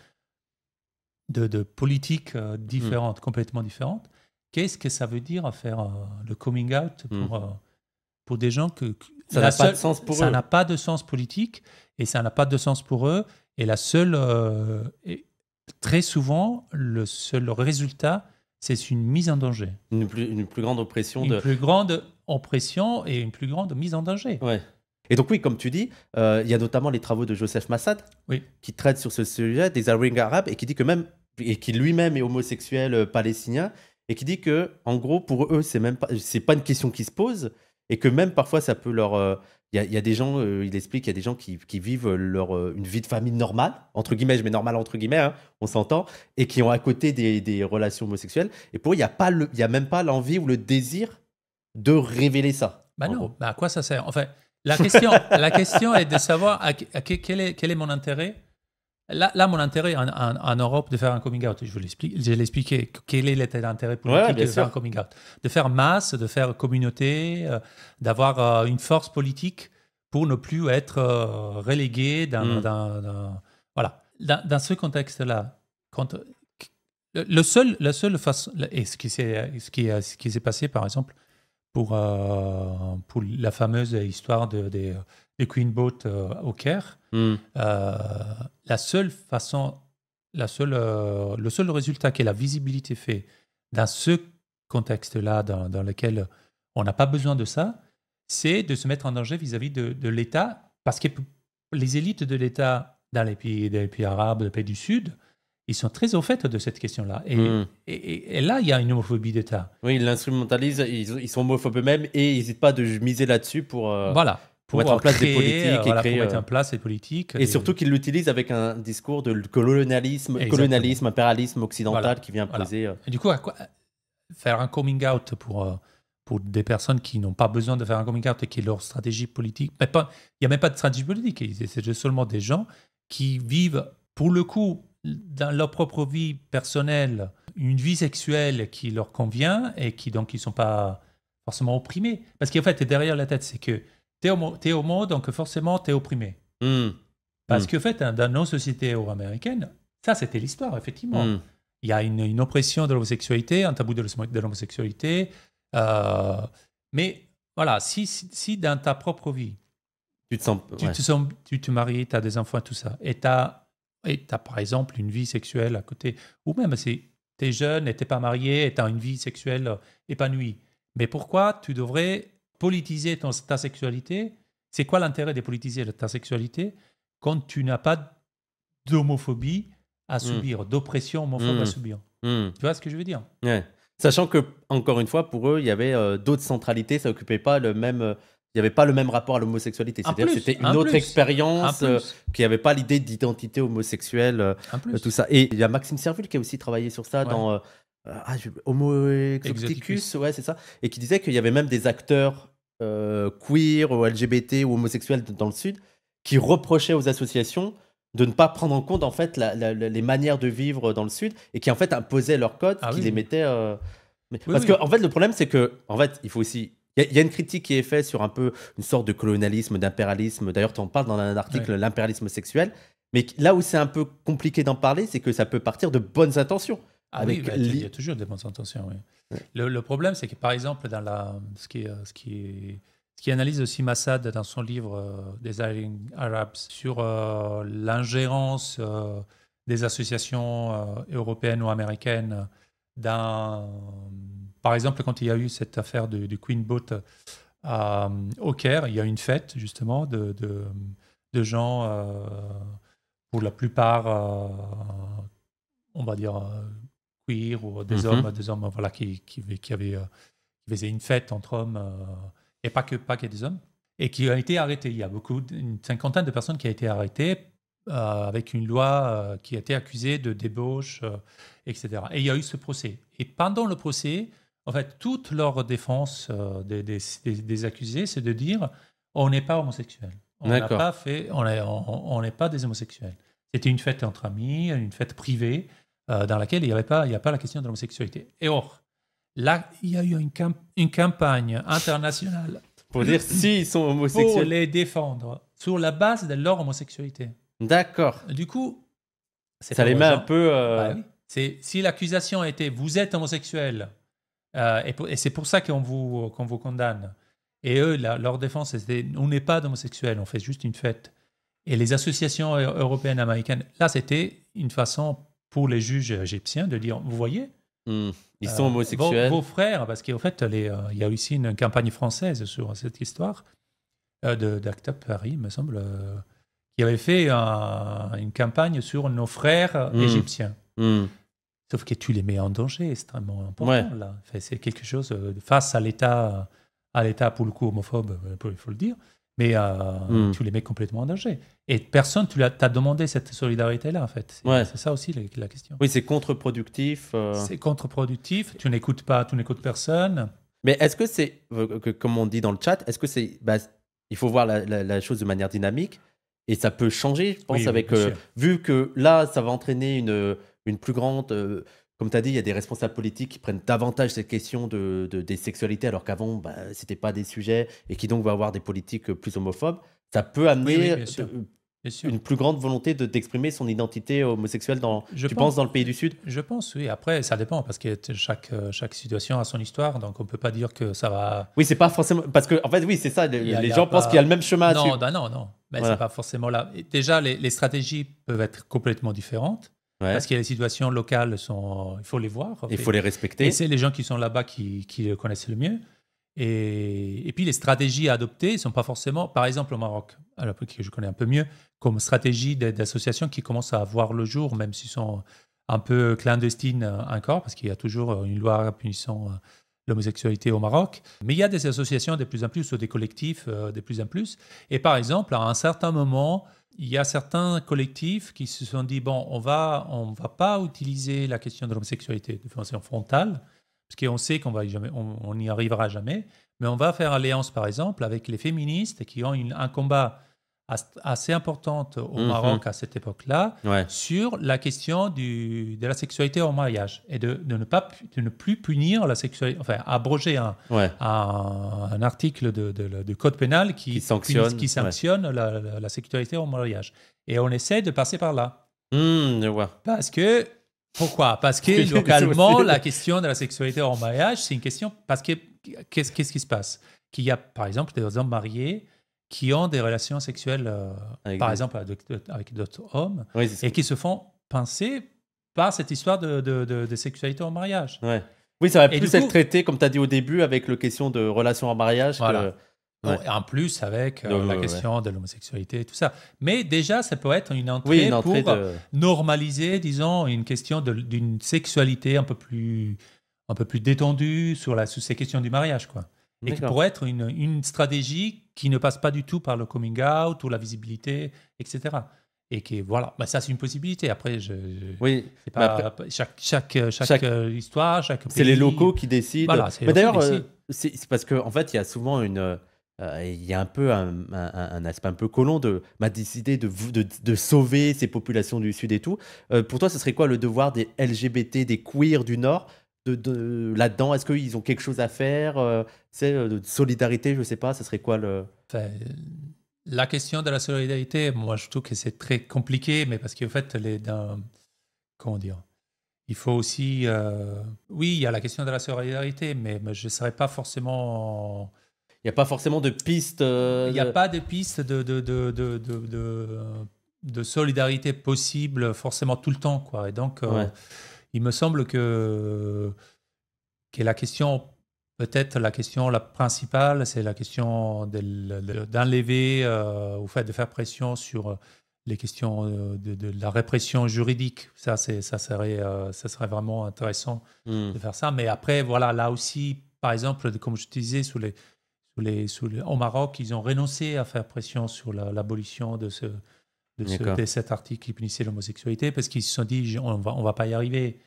de, politiques euh, mm. différentes, complètement différentes, qu'est-ce que ça veut dire faire euh, le coming out pour, hmm. euh, pour des gens que... ça n'a pas de sens pour eux. Ça n'a pas de sens politique et ça n'a pas de sens pour eux. Et la seule... Euh, très souvent, le seul résultat, c'est une mise en danger. Une plus, grande oppression. Une plus grande oppression et une plus grande mise en danger. Ouais. Et donc oui, comme tu dis, il y a notamment les travaux de Joseph Massad qui traite sur ce sujet des arabes et qui dit que même et qui lui-même est homosexuel palestinien et qui dit que, en gros, pour eux, c'est même pas, c'est pas une question qui se pose, et que même parfois, ça peut leur. Il euh, y, a des gens, euh, il explique, il y a des gens qui, vivent leur, euh, une vie de famille normale, entre guillemets, je mets normale entre guillemets, hein, on s'entend, et qui ont à côté des, relations homosexuelles, et pour eux, il n'y a, pas le, y a même pas l'envie ou le désir de révéler ça. Bah non, bah à quoi ça sert Enfin, la question, la question est de savoir à, quel est mon intérêt Là, mon intérêt en, Europe de faire un coming out, je l'explique, l'ai expliqué quel est l'intérêt politique de faire un coming out, de faire masse, de faire communauté, euh, d'avoir euh, une force politique pour ne plus être euh, relégué hmm. dans, voilà. Dans, ce contexte-là, le seul, la seule façon, et ce qui s'est, passé par exemple pour, la fameuse histoire des... de les Queen Boat euh, au Caire. Hmm. Euh, la seule façon, la seule, euh, le seul résultat est la visibilité fait dans ce contexte-là, dans, lequel on n'a pas besoin de ça, c'est de se mettre en danger vis-à-vis de, l'État, parce que les élites de l'État dans les pays, arabes, les pays du Sud, ils sont très au fait de cette question-là. Et, hmm. là, il y a une homophobie d'État. Oui, ils l'instrumentalisent, ils, sont homophobes eux-mêmes et ils n'hésitent pas de miser là-dessus pour. Voilà pour mettre en place des politiques et euh, Et surtout qu'ils l'utilisent avec un discours de colonialisme, colonialisme, impérialisme occidental qui vient poser. Euh. du coup, à quoi... faire un coming out pour euh, pour des personnes qui n'ont pas besoin de faire un coming out et qui est leur stratégie politique. Mais pas, il n'y a même pas de stratégie politique. C'est seulement des gens qui vivent, pour le coup, dans leur propre vie personnelle, une vie sexuelle qui leur convient et qui donc ils ne sont pas forcément opprimés. Parce qu'en fait, derrière la tête, c'est que t'es homo, donc forcément t'es opprimé. Hmm. Parce hmm. que, en fait, hein, dans nos sociétés euro-américaines, ça, c'était l'histoire, effectivement. Hmm. Il y a une, une oppression de l'homosexualité, un tabou de l'homosexualité. Euh, mais voilà, si, si, dans ta propre vie, tu te, maries, tu as des enfants, tout ça, et tu as, par exemple une vie sexuelle à côté, ou même si tu es jeune et tu pas marié et tu as une vie sexuelle euh, épanouie, mais pourquoi tu devrais politiser ta sexualité, c'est quoi l'intérêt de politiser ta sexualité quand tu n'as pas d'homophobie à hmm. subir, d'oppression homophobe à hmm. subir hmm. Tu vois ce que je veux dire Sachant que, encore une fois, pour eux, il y avait euh, d'autres centralités, ça n'occupait pas le même. Euh, il n'y avait pas le même rapport à l'homosexualité. C'est-à-dire c'était une autre expérience, euh, qui n'y avait pas l'idée d'identité homosexuelle, tout ça. Et il y a Maxime Servul qui a aussi travaillé sur ça dans euh, ah, ouais, c'est ça. Et qui disait qu'il y avait même des acteurs euh, queer ou LGBT ou homosexuels dans le Sud qui reprochaient aux associations de ne pas prendre en compte en fait les manières de vivre dans le Sud et qui en fait imposaient leurs codes, ah qui les mettaient. Euh, parce qu'en que en fait, le problème, c'est que en fait, il faut aussi il y, a une critique qui est faite sur un peu une sorte de colonialisme, d'impérialisme. D'ailleurs, tu en parles dans un article, l'impérialisme sexuel. Mais là où c'est un peu compliqué d'en parler, c'est que ça peut partir de bonnes intentions. Ah oui, bah, il y a toujours des bonnes intentions. Le, problème, c'est que par exemple, dans la, ce, qui, euh, ce, qui, qui analyse aussi Massad dans son livre euh, des Arabes sur euh, l'ingérence euh, des associations européennes ou américaines dans, par exemple, quand il y a eu cette affaire du, Queen Boat au Caire, il y a eu une fête justement de, de, de gens, pour la plupart, on va dire ou des mhm. hommes, des hommes voilà, qui, qui, qui euh, faisaient une fête entre hommes, euh, et pas que, pas que des hommes, et qui ont été arrêtés. Il y a beaucoup, une cinquantaine de personnes qui ont été arrêtées euh, avec une loi qui a été accusée de débauche, etc. Et il y a eu ce procès. Et pendant le procès, en fait, toute leur défense des, accusés, c'est de dire on n'est pas homosexuel. On n'a pas fait, on n'est on, pas des homosexuels. C'était une fête entre amis, une fête privée. Euh, dans laquelle il n'y avait pas, il a pas la question de l'homosexualité. Et or, là, il y a eu une, campagne internationale pour dire s'ils sont homosexuels. Pour les défendre sur la base de leur homosexualité. D'accord. Du coup, ça les met un peu. Euh, bah c'est si l'accusation était vous êtes homosexuel euh, et, c'est pour ça qu'on vous vous condamne. Et eux, leur défense, c'était on n'est pas d'homosexuels, on fait juste une fête. Et les associations européennes, américaines, là, c'était une façon pour les juges égyptiens de dire, vous voyez, hmm. Ils euh, sont homosexuels. vos, frères, parce qu'en fait, euh, il y a aussi une campagne française sur cette histoire euh, de d'Acta Paris, me semble, qui avait fait une campagne sur nos frères hmm. égyptiens. Hmm. Sauf que tu les mets en danger, extrêmement important. Là. c'est quelque chose face à l'État, à l'État pour le coup homophobe, il faut le dire, mais tu les mets complètement en danger. Et personne, tu as, demandé cette solidarité-là, en fait. Ouais. C'est ça aussi la, question. Oui, c'est contre-productif. Euh. C'est contre-productif, tu n'écoutes pas, tu n'écoutes personne. Mais est-ce que c'est, euh, comme on dit dans le chat, est-ce que c'est. Bah, il faut voir la, chose de manière dynamique et ça peut changer, je pense, avec. Euh, vu que là, ça va entraîner une, une plus grande. comme tu as dit, il y a des responsables politiques qui prennent davantage cette question de, des sexualités, alors qu'avant, bah, ce n'était pas des sujets, et qui donc vont avoir des politiques plus homophobes. Ça peut amener une plus grande volonté d'exprimer son identité homosexuelle dans, tu penses, dans le pays du Sud Je pense, oui. Après, ça dépend, parce que chaque, euh, chaque situation a son histoire, donc on ne peut pas dire que ça va... Oui, c'est pas forcément... Parce que, en fait, oui, c'est ça, les, gens pensent qu'il y a le même chemin non, Non, bah non, non, mais c'est pas forcément là. déjà, les, stratégies peuvent être complètement différentes, qu'il parce que les situations locales, sont, il faut les voir. Il faut les respecter. Et c'est les gens qui sont là-bas qui, qui le connaissent le mieux. Et, puis les stratégies à adopter ne sont pas forcément, par exemple au Maroc, alors que je connais un peu mieux, comme stratégie d'associations qui commencent à voir le jour, même s'ils sont un peu clandestines euh, encore, parce qu'il y a toujours euh, une loi punissant euh, l'homosexualité au Maroc. Mais il y a des associations de plus en plus, ou des collectifs de plus en plus. Et par exemple, à un certain moment, il y a certains collectifs qui se sont dit, bon, on va, ne va pas utiliser la question de l'homosexualité de façon frontale, parce qu'on sait qu'on va on n'y arrivera jamais, mais on va faire alliance, par exemple, avec les féministes qui ont un combat assez importante au mhm. Maroc à cette époque-là sur la question du, de la sexualité au mariage et de, ne, pas, ne plus punir la sexualité, enfin abroger un, un, article du de, code pénal qui, sanctionne, la, sexualité au mariage. Et on essaie de passer par là. Mmh, je Parce que pourquoi Parce que localement, la question de la sexualité en mariage, c'est une question. Parce que qu'est-ce qui se passe Qu'il y a, par exemple, des hommes mariés qui ont des relations sexuelles, euh, par exemple, avec d'autres hommes, et qui se font pincer par cette histoire de, de, sexualité en mariage. Oui, ça va plus être traité, comme tu as dit au début, avec la question de relations en mariage. En plus, avec euh, la question de l'homosexualité et tout ça. Mais déjà, ça peut être une entrée, pour normaliser, disons, une question d'une sexualité un peu plus, un peu plus détendue sur, la, ces questions du mariage, quoi. Et qui pourrait être une, une, stratégie qui ne passe pas du tout par le coming out ou la visibilité, etc. Et qui, voilà, bah, ça c'est une possibilité. Après, je, pas, chaque, chaque, euh, chaque, euh, histoire, chaque C'est les locaux qui décident. mais d'ailleurs, c'est parce qu'en en fait, il y a souvent une euh, il y a un peu un, aspect un peu colon de m'a décidé de, de, de, sauver ces populations du Sud et tout. Euh, pour toi, ce serait quoi le devoir des LGBT, des queers du Nord de, là-dedans Est-ce qu'ils ont quelque chose à faire C'est euh, de solidarité, je sais pas, ce serait quoi le. la question de la solidarité, moi je trouve que c'est très compliqué, mais parce qu'en fait, les, comment dire il faut aussi, oui, il y a la question de la solidarité, mais, mais je ne serais pas forcément il n'y a pas forcément de piste. Euh, il n'y a pas de piste de, de, de, solidarité possible forcément tout le temps. Quoi. Et donc, euh, il me semble que, la question, peut-être la question la principale, c'est la question d'enlever ou euh, fait de faire pression sur les questions de, la répression juridique. Ça, ça serait, ça serait vraiment intéressant hmm. de faire ça. Mais après, voilà, là aussi, par exemple, comme je disais, sous les au Maroc, ils ont renoncé à faire pression sur l'abolition de, ce, cet article qui punissait l'homosexualité parce qu'ils se sont dit on va, va pas y arriver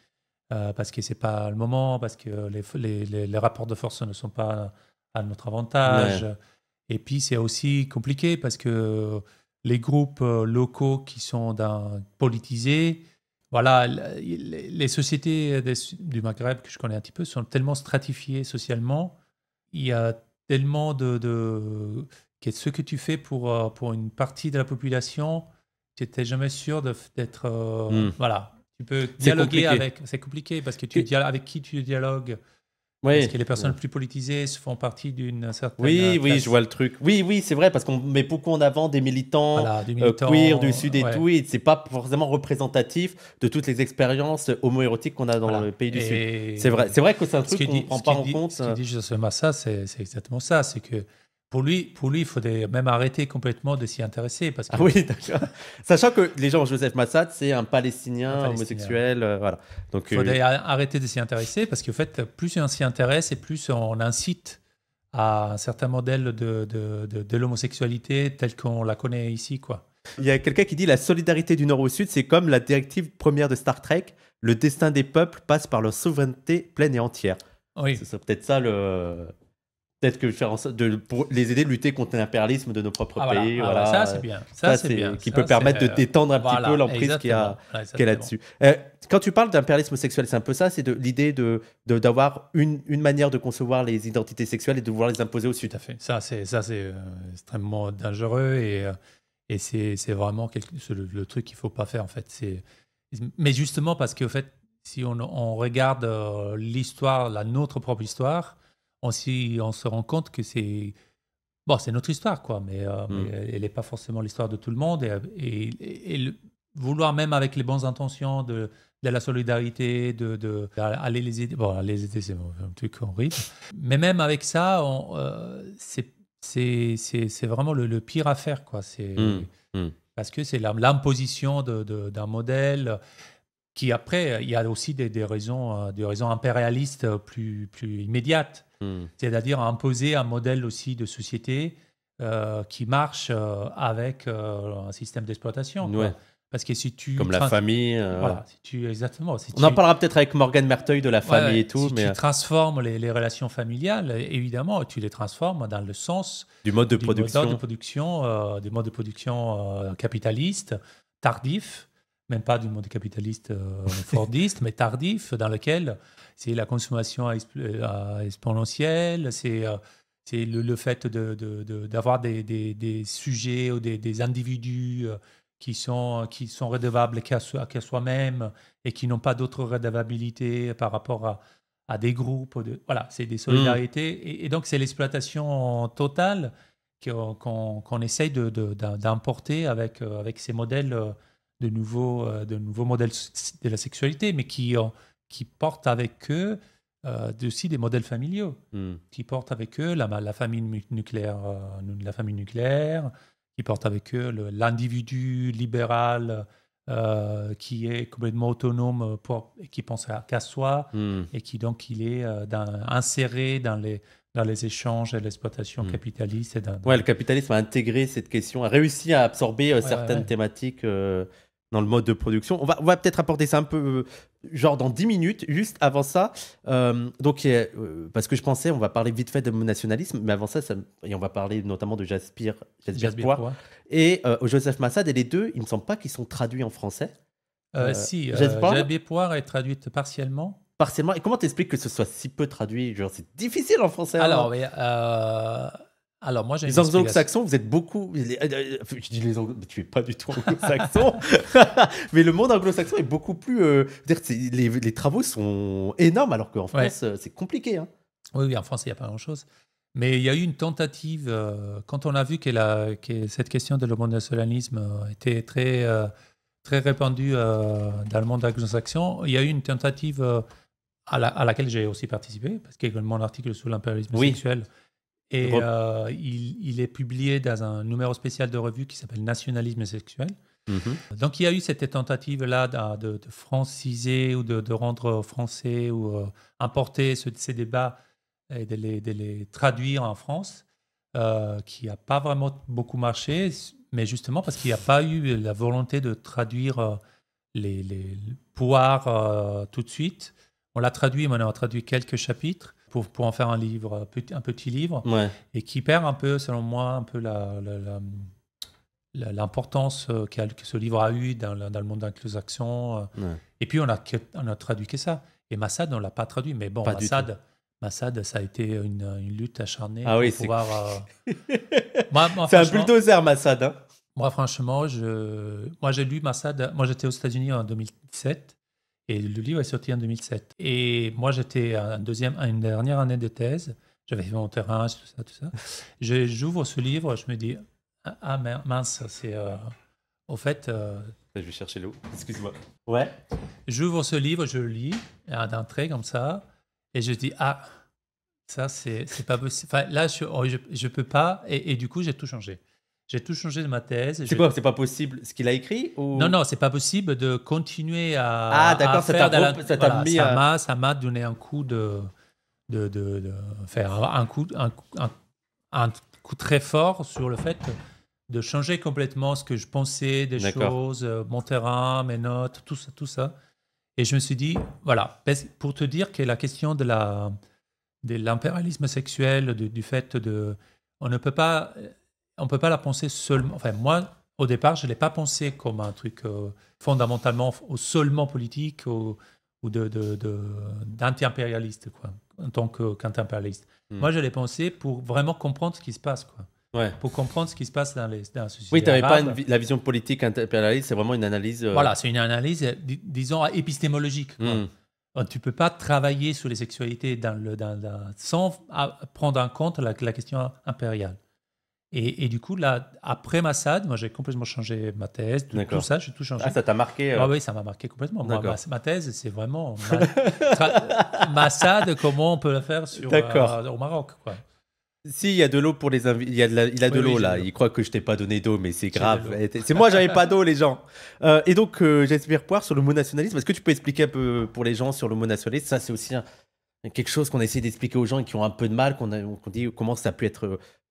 euh, parce que c'est pas le moment, parce que les, les, rapports de force ne sont pas à notre avantage. Et puis c'est aussi compliqué parce que les groupes euh, locaux qui sont politisés, voilà, les sociétés du Maghreb que je connais un petit peu sont tellement stratifiées socialement. Il y a tellement de, ce que tu fais pour, euh, pour une partie de la population, tu n'étais jamais sûr d'être. Euh, hmm. Voilà. Tu peux dialoguer avec. C'est compliqué parce que tu dialogues avec qui tu dialogues, parce que les personnes plus politisées font partie d'une certaine. Oui, oui, je vois le truc. Oui, oui, c'est vrai, parce qu'on met beaucoup en avant des militants, euh, queer du Sud et tout, et c'est pas forcément représentatif de toutes les expériences homoérotiques qu'on a dans le pays du Sud. C'est vrai, c'est vrai que c'est un truc qu'on ne prend pas en compte. Ce que dit ça, euh. c'est exactement ça. C'est que pour lui, pour lui, il faudrait même arrêter complètement de s'y intéresser. Parce ah que... oui, d'accord. Sachant que les gens, Joseph Massad, c'est un Palestinien, homosexuel. Euh, voilà. Donc, il faudrait euh, arrêter de s'y intéresser parce qu'en fait, plus on s'y intéresse et plus on incite à un certain modèle de, de, de, l'homosexualité tel qu'on la connaît ici. quoi. Il y a quelqu'un qui dit la solidarité du Nord au Sud, c'est comme la directive première de Star Trek le destin des peuples passe par leur souveraineté pleine et entière. Oui. C'est peut-être ça le peut-être que faire de pour les aider à lutter contre l'impérialisme de nos propres ah, pays. Ah, voilà. ça, c'est bien. Ça, c'est bien. Qui peut permettre de détendre un petit peu l'emprise qu'il y a, a là-dessus. Euh, quand tu parles d'impérialisme sexuel, c'est un peu ça, c'est l'idée de d'avoir une, une, manière de concevoir les identités sexuelles et de vouloir les imposer au Sud. Tout à fait. Ça, c'est ça, c'est euh, extrêmement dangereux et euh, et c'est vraiment le, truc qu'il faut pas faire en fait. mais justement parce que fait, si on, on regarde l'histoire, la notre propre histoire on, on se rend compte que c'est bon, c'est notre histoire, quoi, mais, euh, mm. euh, elle n'est pas forcément l'histoire de tout le monde. Et, euh, et, vouloir même avec les bonnes intentions de, de la solidarité, de, de aller les aider, bon, les aider, c'est un truc horrible. Mais même avec ça, c'est vraiment le, pire à faire, quoi. C'est mm, mm. parce que c'est l'imposition d'un modèle qui après, il y a aussi des, des raisons, des raisons impérialistes plus, plus immédiates. Hmm. C'est-à-dire imposer un modèle aussi de société euh, qui marche euh, avec euh, un système d'exploitation. Parce que si tu. Comme la famille. si tu, exactement. On en parlera peut-être avec Morgan Merteuil de la famille et tout. Si mais... tu transformes les, relations familiales, évidemment, tu les transformes dans le sens. Du mode de production. Mode de production du modes de production capitaliste tardif même pas du monde capitaliste euh, fordiste, mais tardif, dans lequel c'est la consommation euh, exponentielle, c'est euh, c'est le, fait d'avoir de, des, des, sujets ou des, individus qui sont, qui sont redevables qu'à soi-même et qui n'ont pas d'autres redevabilités par rapport à, à des groupes. voilà, c'est des solidarités. Mm. Et, donc, c'est l'exploitation totale qu'on qu qu essaye d'importer avec, avec ces modèles de nouveaux, euh, de nouveaux modèles de la sexualité, mais qui, qui portent avec eux euh, aussi des modèles familiaux, hmm. qui portent avec eux la, famille nucléaire, euh, la famille nucléaire, qui portent avec eux l'individu libéral qui est complètement autonome pour, qui pense qu'à soi hmm. et qui donc il est inséré dans les dans les échanges et l'exploitation hmm. capitaliste. Oui, Ouais, le capitalisme a intégré cette question, a réussi à absorber euh, certaines thématiques euh, dans le mode de production. On va, va peut-être apporter ça un peu, euh, genre dans 10 minutes, juste avant ça. donc, parce que je pensais, on va parler vite fait de nationalisme, mais avant ça, et on va parler notamment de Jaspire, et Joseph Massad. Et les deux, il ne me semble pas qu'ils sont traduits en français. si, Jaspire Poir est traduite partiellement. Et comment t'expliques que ce soit si peu traduit Genre, c'est difficile en français. Hein. Alors, euh, Alors moi, j'ai les anglo-saxons, vous êtes beaucoup. Euh, euh, je dis les anglo, mais tu es pas du tout anglo-saxon. mais le monde anglo-saxon est beaucoup plus. Les, travaux sont énormes, alors qu'en France, c'est compliqué. Hein. Oui, oui, en France, il n'y a pas grand-chose. Mais il y a eu une tentative, quand on a vu que, cette question de l'homonationalisme était très, très répandue dans le monde anglo-saxon, il y a eu une tentative à, laquelle j'ai aussi participé, parce qu'il y a également un article sur l'impérialisme sexuel. Et euh, il, est publié dans un numéro spécial de revue qui s'appelle Nationalisme sexuel. Mhm. Donc il y a eu cette tentative-là de, franciser ou de, rendre français ou euh, importer ces débats et de les, traduire en France, euh, qui n'a pas vraiment beaucoup marché, mais justement parce qu'il n'y a pas eu la volonté de traduire les, les, pouvoirs tout de suite on l'a traduit, mais on a traduit quelques chapitres pour, pour en faire un livre, un petit livre, et qui perd un peu, selon moi, un peu la, l'importance euh, que ce livre a eu dans le, monde d'inclusion. Euh. Et puis, on a, a traduit que ça. Et Massad, on ne l'a pas traduit. Mais bon, Massad, ça a été une, lutte acharnée ah pour pouvoir. Euh, c'est un bulldozer, Massad. Hein. moi, franchement, je... moi, j'ai lu Massad. Moi, j'étais aux États-Unis en 2017. Et le livre est sorti en 2007. Et moi, j'étais à deuxième, une dernière année de thèse. J'avais fait mon terrain, tout ça, tout ça. J'ouvre ce livre, je me dis Ah, ah mince, c'est. Euh, au fait. Euh, je vais chercher l'eau, excuse-moi. Ouais. J'ouvre ce livre, je le lis, d'entrée comme ça, et je dis Ah, ça, c'est pas possible. Enfin, là, je ne oh, peux pas, et, et du coup, j'ai tout changé. J'ai tout changé de ma thèse. C'est je... quoi C'est pas possible ce qu'il a écrit Non, non, c'est pas possible de continuer à. Ah, d'accord, ça t'a Ça m'a donné un coup de. de, de, faire un coup, un, un, coup très fort sur le fait de changer complètement ce que je pensais des choses, euh, mon terrain, mes notes, tout ça, tout ça. Et je me suis dit, voilà, ben, pour te dire que la question de la de l'impérialisme sexuel, du fait de. On ne peut pas on ne peut pas la penser seulement. Enfin, moi, au départ, je ne l'ai pas pensé comme un truc euh, fondamentalement ou seulement politique ou, ou d'anti-impérialiste, de, danti impérialiste quoi, en tant qu'anti-impérialiste. Hmm. Moi, je l'ai pensé pour vraiment comprendre ce qui se passe, quoi. Pour comprendre ce qui se passe dans, les, dans la société. Oui, tu n'avais pas la vision politique anti impérialiste, c'est vraiment une analyse. Euh, voilà, c'est une analyse, disons, épistémologique. Hmm. Euh, tu ne peux pas travailler sur les sexualités dans le, sans ah, prendre en compte la question impériale. Et, du coup, là, après Massad, moi, j'ai complètement changé ma thèse, tout, ça, j'ai tout changé. Ah, ça t'a marqué euh Ah oui, ça m'a marqué complètement. ma, thèse, c'est vraiment Massad, comment on peut le faire sur, euh, au Maroc, quoi. Si, il y a de l'eau pour les invités. Il, a de, l'eau là. Il croit que je t'ai pas donné d'eau, mais c'est grave. C'est moi, j'avais pas d'eau, les gens. Euh, et donc, j'espère pouvoir sur le mot nationalisme. Est-ce que tu peux expliquer un peu pour les gens sur le mot nationalisme Ça, c'est aussi un, quelque chose qu'on essaie d'expliquer aux gens qui ont un peu de mal, qu'on dit comment ça a pu être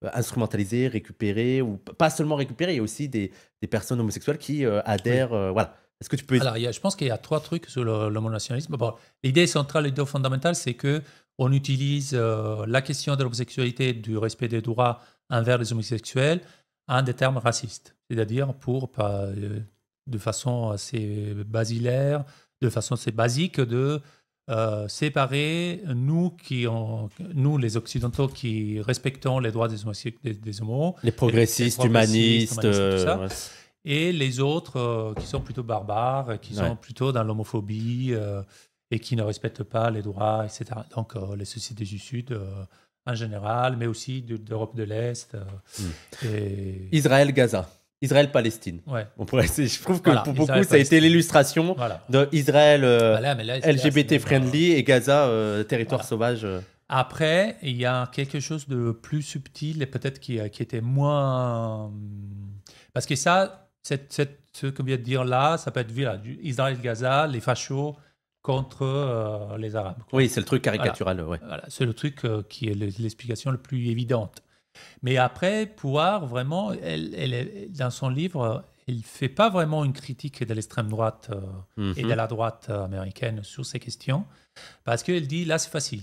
euh, instrumentalisé, récupéré, ou pas seulement récupéré, il y a aussi des, personnes homosexuelles qui euh, adhèrent. Euh, voilà. Est-ce que tu peux. Alors, je pense qu'il y a trois trucs sur l'homonationalisme. Bon, l'idée centrale, l'idée fondamentale, c'est que on utilise la question de l'homosexualité, du respect des droits envers les homosexuels, en des termes racistes, c'est-à-dire pour, de façon assez basilaire, de façon assez basique, de euh, séparer nous qui ont, nous les occidentaux qui respectons les droits des, des, des homos, les progressistes, humanistes, euh, et les autres euh, qui sont plutôt barbares, qui sont plutôt dans l'homophobie et qui ne respectent pas les droits, etc. Donc les sociétés du Sud en général, mais aussi d'Europe de, l'Est. Hmm. Israël-Gaza. Israël-Palestine. Ouais. On pourrait, je trouve que pour beaucoup, ça a été l'illustration de Israël euh, bah LGBT friendly et Gaza euh, territoire sauvage. Euh. Après, il y a quelque chose de plus subtil et peut-être qui, qui, était moins. Parce que ça, cette, cette, ce viens de dire là, ça peut être vu Israël-Gaza, les fachos contre les Arabes. Oui, c'est le truc caricatural. Ouais. c'est le truc qui est l'explication la plus évidente. Mais après, pouvoir vraiment, elle, dans son livre, il ne fait pas vraiment une critique de l'extrême droite euh, et de mhm. la droite américaine sur ces questions, parce qu'elle dit là, c'est facile.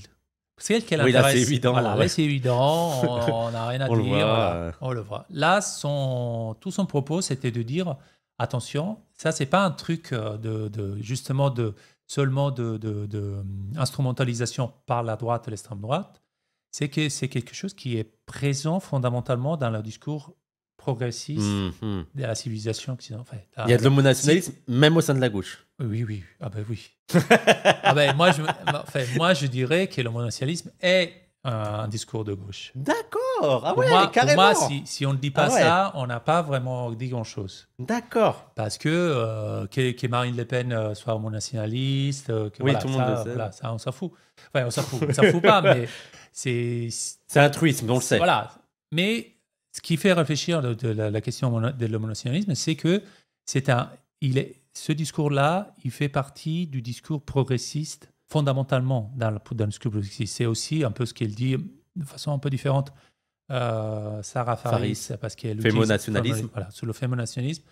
C'est elle qui oui, Là, c'est évident. Là, c'est évident, on n'a rien à dire. On le voit. Là, son, tout son propos, c'était de dire attention, ça, c'est pas un truc euh, de, justement de seulement de, hum, instrumentalisation par la droite et l'extrême droite c'est que c'est quelque chose qui est présent fondamentalement dans le discours progressiste mhm. de la civilisation occidentale. Il y a de ah, l'homonationalisme même au sein de la gauche. Oui, oui, ah ben oui. ah ben, moi, je, enfin, moi, je dirais que l'homonationalisme est un discours de gauche. D'accord, ah ouais, carrément. Pour moi, si, on ne dit ah pas ça, on n'a pas vraiment dit grand-chose. D'accord. Parce que, euh, que, Marine Le Pen euh, soit homonationaliste, euh, que oui, tout le monde ça, on s'en fout. Enfin, on s'en fout, on s'en fout pas, mais c'est un truisme, on le sait. Voilà. Mais ce qui fait réfléchir de, la, question de l'homonationalisme, c'est que c'est un, il est, ce discours-là, il fait partie du discours progressiste fondamentalement dans, dans le discours progressiste. C'est aussi un peu ce qu'elle dit de façon un peu différente. Euh, Sarah Faris, parce qu'elle nationalisme voilà, sur le fémonationalisme,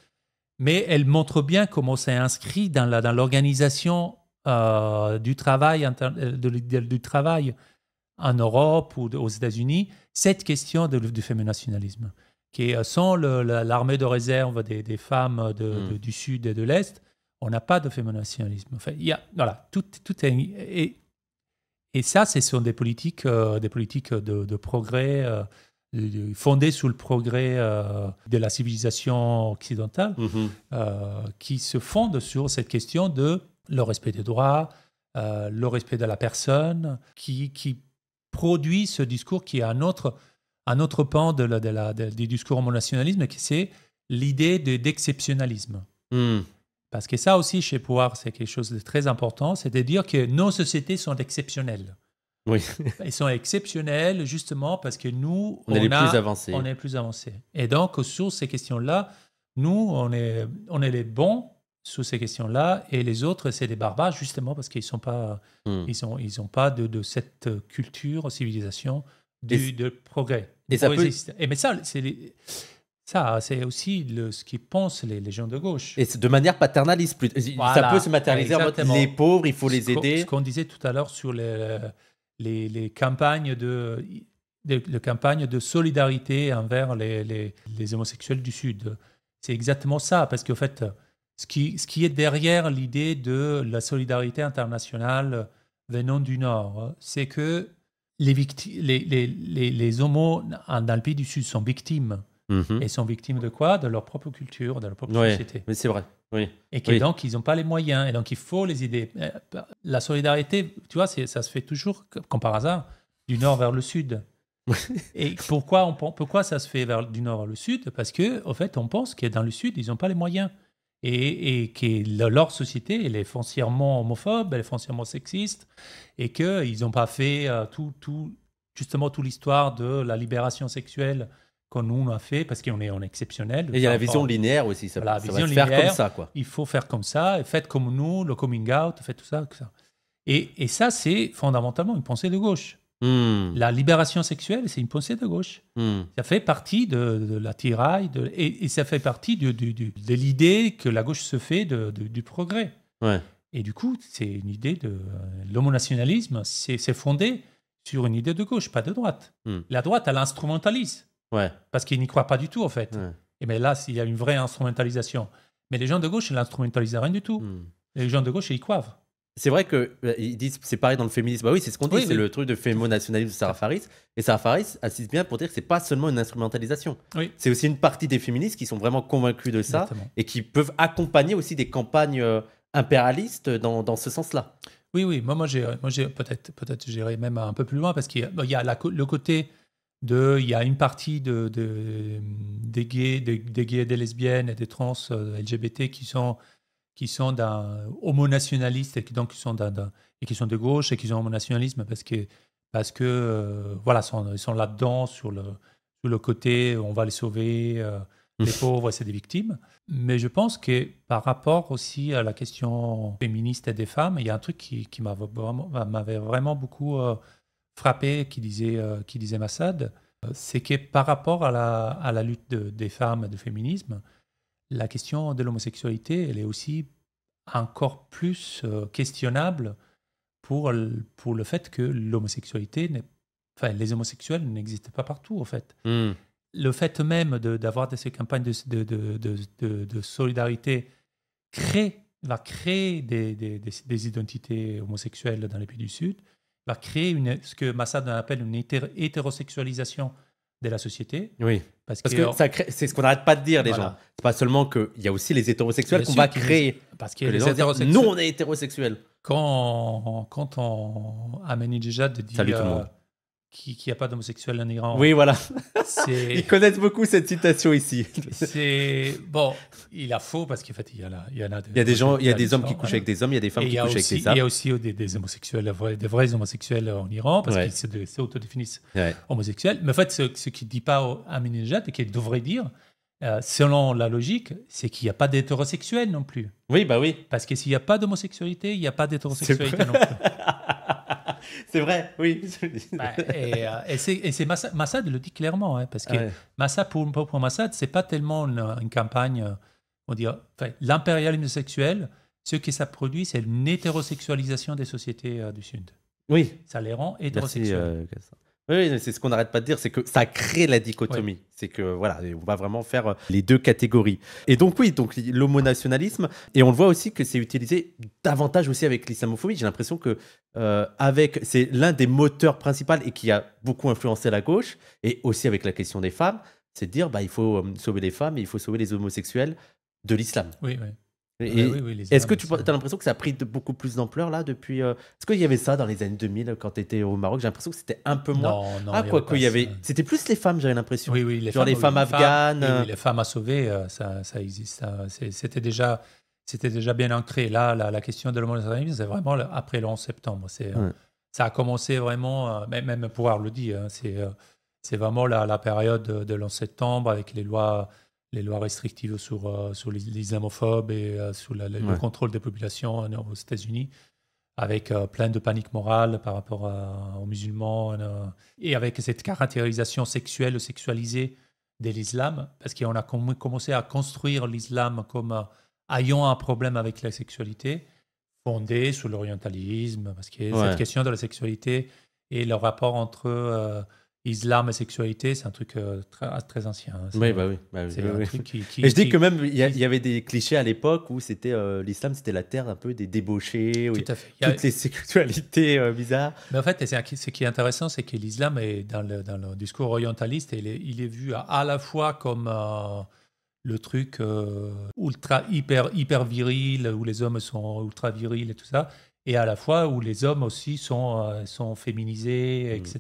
mais elle montre bien comment c'est inscrit dans l'organisation dans euh, du travail, euh, de, du travail en Europe ou aux États-Unis cette question de, du féminationalisme, qui euh, sans l'armée de réserve des, femmes hmm. du Sud et de l'Est, on n'a pas de féminationalisme. Enfin, il y a, voilà, tout, tout est, et, et ça, ce sont des politiques, euh, des politiques de, progrès euh, fondées sur le progrès de la civilisation occidentale mm-hmm. qui se fondent sur cette question de le respect des droits, le respect de la personne, qui, qui produit ce discours qui est un autre, un autre pan de la, du discours homonationalisme, qui c'est l'idée d'exceptionnalisme. Hmm. Parce que ça aussi, chez Pouvoir, c'est quelque chose de très important, c'est de dire que nos sociétés sont exceptionnelles. Oui. elles sont exceptionnelles justement parce que nous, on, est les plus avancés. On est plus avancés. Et donc, sur ces questions-là, nous, on est, on est les bons sous ces questions-là, et les autres, c'est des barbares, justement, parce qu'ils n'ont pas, hmm. ils ont, ils ont pas de, cette euh, culture, civilisation du, de progrès. Et ça mais ça, c'est aussi ce qu'ils pensent les, les, gens de gauche. Et de manière paternaliste, plus... ça peut se matérialiser notamment les pauvres, il faut les aider. Ce qu'on disait tout à l'heure sur les, les, campagnes de, campagne de solidarité envers les, les homosexuels du Sud. C'est exactement ça, parce qu'en fait, ce qui, ce qui est derrière l'idée de la solidarité internationale venant du Nord, hein, c'est que les, les, les, homos dans le pays du Sud sont victimes. Mhm. Et sont victimes de quoi De leur propre culture, de leur propre société. Mais c'est vrai. Oui. Et donc, ils n'ont pas les moyens. Et donc, il faut les aider. Euh, la solidarité, tu vois, ça se fait toujours, comme par hasard, du nord vers le sud. et pourquoi, on, pourquoi ça se fait vers, du nord vers le sud Parce que, fait, on pense que dans le sud, ils n'ont pas les moyens et, que leur société, elle est foncièrement homophobe, elle est foncièrement sexiste, et qu'ils n'ont pas fait euh, tout, tout, justement toute l'histoire de la libération sexuelle qu'on nous a fait parce qu'on est en exceptionnel. il y a la vision linéaire aussi, ça, va linéaire, comme ça. Quoi. Il faut faire comme ça, et faites comme nous, le coming out, faites tout ça. ça. et ça, c'est fondamentalement une pensée de gauche. Hmm. La libération sexuelle, c'est une pensée de gauche. Hmm. Ça fait partie de, de la tiraille et, ça fait partie de l'idée que la gauche se fait du progrès. Et du coup, c'est une idée de euh, l'homonationalisme, c'est, fondé sur une idée de gauche, pas de droite. Hmm. La droite, elle instrumentalise. Parce qu'ils n'y croient pas du tout, en fait. Et bien là, il y a une vraie instrumentalisation. Mais les gens de gauche, ils n'instrumentalisent rien du tout. Les gens de gauche, ils y c'est vrai que euh, ils disent c'est pareil dans le féminisme. Bah oui, c'est ce qu'on dit, c'est le truc de fémo-nationalisme de Sarah Faris. Et Sarah Faris assiste bien pour dire que c'est pas seulement une instrumentalisation. Oui. C'est aussi une partie des féministes qui sont vraiment convaincus de ça et qui peuvent accompagner aussi des campagnes euh, impérialistes dans, dans ce sens-là. Oui, oui. Moi, moi, j'ai, moi, j'ai peut-être, peut-être, j'irai même un peu plus loin parce qu'il y a la, le côté de, il y a une partie de, des gays, des, des gays, des lesbiennes et des trans euh, LGBT qui sont qui sont homonationalistes et qui donc sont et qui sont de gauche et qui ont homonationalisme parce que parce que euh, voilà sont, ils sont là dedans sur le sur le côté on va les sauver euh, les pauvres c'est des victimes mais je pense que par rapport aussi à la question féministe et des femmes il y a un truc qui, qui m'avait vraiment, vraiment beaucoup euh, frappé qui disait qui disait Massad c'est que par rapport à la, à la lutte des femmes et du féminisme la question de l'homosexualité, elle est aussi encore plus euh, questionnable pour, pour le fait que l'homosexualité, enfin, les homosexuels n'existent pas partout, en fait. Hmm. Le fait même d'avoir de, ces campagnes de, de, de solidarité crée, va créer des, des, des, des, identités homosexuelles dans les pays du Sud, va créer une, ce que Massad appelle une hétérosexualisation de la société. Oui. Parce, que, c'est ce qu'on n'arrête pas de dire, les gens. C'est pas seulement qu'il y a aussi les hétérosexuels qu'on va créer. parce que, les, Nous, on est hétérosexuels. Quand quand on amène déjà de dire. Salut tout le euh, monde qu'il n'y a pas d'homosexuels en Iran. Oui, voilà. Ils connaissent beaucoup cette citation ici. c'est bon, il a faux parce qu'en fait, il y en a, il y en a, des, il y a des gens, il y a des hommes qui couchent avec des hommes, il y a des femmes qui couchent avec des hommes. Il y a aussi des, homosexuels, des vrais homosexuels en Iran parce qu'ils s'autodéfinissent homosexuels. Mais en fait, ce, qu'il ne dit pas à Aminejad et qu'il devrait dire, euh, selon la logique, c'est qu'il n'y a pas d'hétérosexuel non plus. Oui, bah oui. Parce que s'il n'y a pas d'homosexualité, il n'y a pas d'hétérosexualité non plus. c'est vrai, oui. Ben, euh, et, c'est Massad le dit clairement, hein, parce que Massad, pour, Massad, Massad, c'est pas tellement une, campagne, euh, on dirait euh, enfin, l'impérialisme sexuel, ce que ça produit, c'est une hétérosexualisation des sociétés du Sud. Oui. Ça les rend hétérosexuels. Oui, c'est ce qu'on n'arrête pas de dire, c'est que ça crée la dichotomie. C'est que voilà, on va vraiment faire euh, les deux catégories. Et donc oui, donc l'homonationalisme, et on le voit aussi que c'est utilisé davantage aussi avec l'islamophobie. J'ai l'impression que euh, avec, c'est l'un des moteurs principaux et qui a beaucoup influencé la gauche, et aussi avec la question des femmes, c'est de dire bah il faut euh, sauver les femmes, et il faut sauver les homosexuels de l'islam. Oui, oui. Ah ben est-ce que tu hein. as l'impression que ça a pris de, beaucoup plus d'ampleur là depuis euh, Est-ce qu'il y avait ça dans les années 2000 quand tu étais au Maroc J'ai l'impression que c'était un peu moins. Non, non, ah, quoi qu'il y avait. C'était plus les femmes, j'avais l'impression. Oui, oui, les Genre femmes, les femmes afghanes. Euh. les femmes à sauver, euh, ça, ça existe. C'était déjà, c'était déjà bien ancré. Là, la, question de l'homosexualité, c'est vraiment après le 11 septembre. C'est, Ça a commencé vraiment, même pouvoir le dire, hein, c'est, c'est vraiment la, période de, l'an septembre avec les lois les lois restrictives sur, euh, sur et euh, sur le contrôle des populations aux États-Unis, avec euh, plein de panique morale par rapport euh, aux musulmans, et avec cette caractérisation sexuelle sexualisée de l'islam, parce qu'on a commencé à construire l'islam comme ayant un problème avec la sexualité, fondé sur l'orientalisme, parce que cette question de la sexualité et le rapport entre Islam et sexualité, c'est un truc euh, très, ah, très, ancien. Hein, oui, bah oui. Bah et je dis que même, il y, avait des clichés à l'époque où c'était euh, l'islam, c'était la terre un peu des débauchés, Tout toutes les sexualités euh, bizarres. Mais en fait, ce qui est intéressant, c'est que l'islam est dans le, discours orientaliste, il est, il est vu à, à, la fois comme le truc ultra, hyper, hyper viril, où les hommes sont ultra virils et tout ça, et à la fois où les hommes aussi sont, euh, sont féminisés, mm. etc.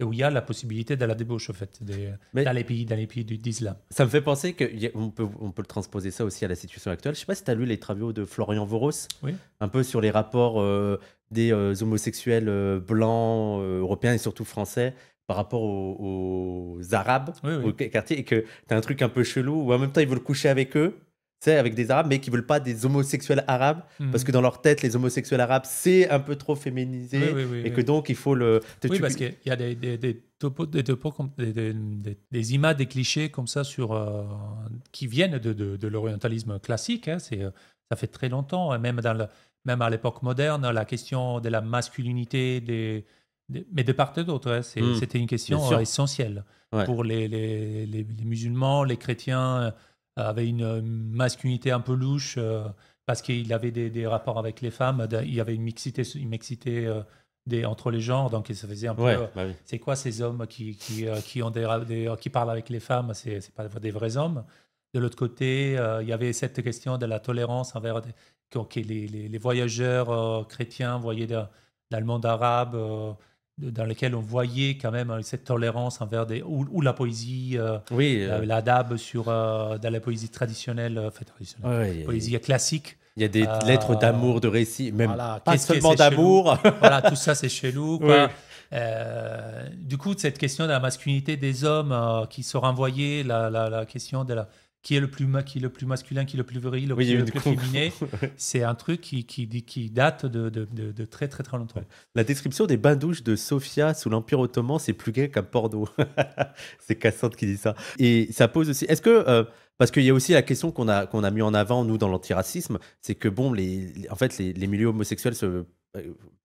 Et où il y a la possibilité de la débauche, en fait, dans les pays, dans les pays d'islam. Ça me fait penser qu'on peut, on peut transposer ça aussi à la situation actuelle. Je ne sais pas si tu as lu les travaux de Florian Voros, un peu sur les rapports euh, des euh, homosexuels blancs, européens et surtout français par rapport aux, Arabes, quartier, et que tu as un truc un peu chelou, où en même temps ils veulent coucher avec eux, avec des Arabes, mais qui veulent pas des homosexuels arabes, mhm. parce que dans leur tête, les homosexuels arabes, c'est un peu trop féminisé, et que donc il faut le... Oui, parce qu'il y a des, des, topos, des, images, des clichés comme ça sur, euh, qui viennent de, l'orientalisme classique, hein. c'est, euh, ça fait très longtemps, hein. même, dans même à l'époque moderne, la question de la masculinité, des, mais de part et d'autre, hein. hmm. c'était une question euh, essentielle pour les, les, musulmans, les chrétiens avait une euh, masculinité un peu louche euh, parce qu'il avait des, rapports avec les femmes. Il y avait une mixité, une euh, des, entre les genres, donc ça faisait un peu. Bah c'est quoi ces hommes qui, qui, qui ont des, qui parlent avec les femmes C'est pas des vrais hommes. De l'autre côté, il y avait cette question de la tolérance envers les, voyageurs chrétiens voyaient l'Allemande arabe dans lesquels on voyait quand même hein, cette tolérance envers des ou, la poésie euh, oui, euh. sur euh, dans la poésie traditionnelle, enfin, traditionnelle poésie classique il y a des lettres d'amour de récits, même pas seulement d'amour voilà tout ça c'est chez nous du coup cette question de la masculinité des hommes qui se renvoyait la, la question de la qui est le plus qui le plus masculin, qui est le plus viril, le plus féminin. c'est un truc qui, qui, qui date de, très très très longtemps. La description des bains douches de Sofia sous l'Empire ottoman, c'est plus gay qu'un porno. c'est Cassandre qui dit ça. Et ça pose aussi. Est-ce que euh, parce qu'il y a aussi la question qu'on a, qu'on a mis en avant, nous, dans l'antiracisme, c'est que, bon, les, en fait, les, milieux homosexuels euh,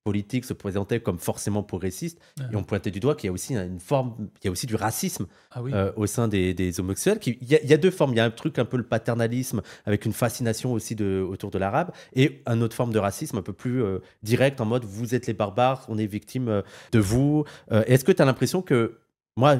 politiques se présentaient comme forcément progressistes, et on pointait du doigt qu'il y a aussi une forme, il y a aussi du racisme ah euh, au sein des, homosexuels. il, y a, deux formes, il y a un truc un peu le paternalisme, avec une fascination aussi de, autour de l'arabe, et une autre forme de racisme un peu plus euh, direct, en mode vous êtes les barbares, on est victime de vous. Est-ce que tu as l'impression que moi,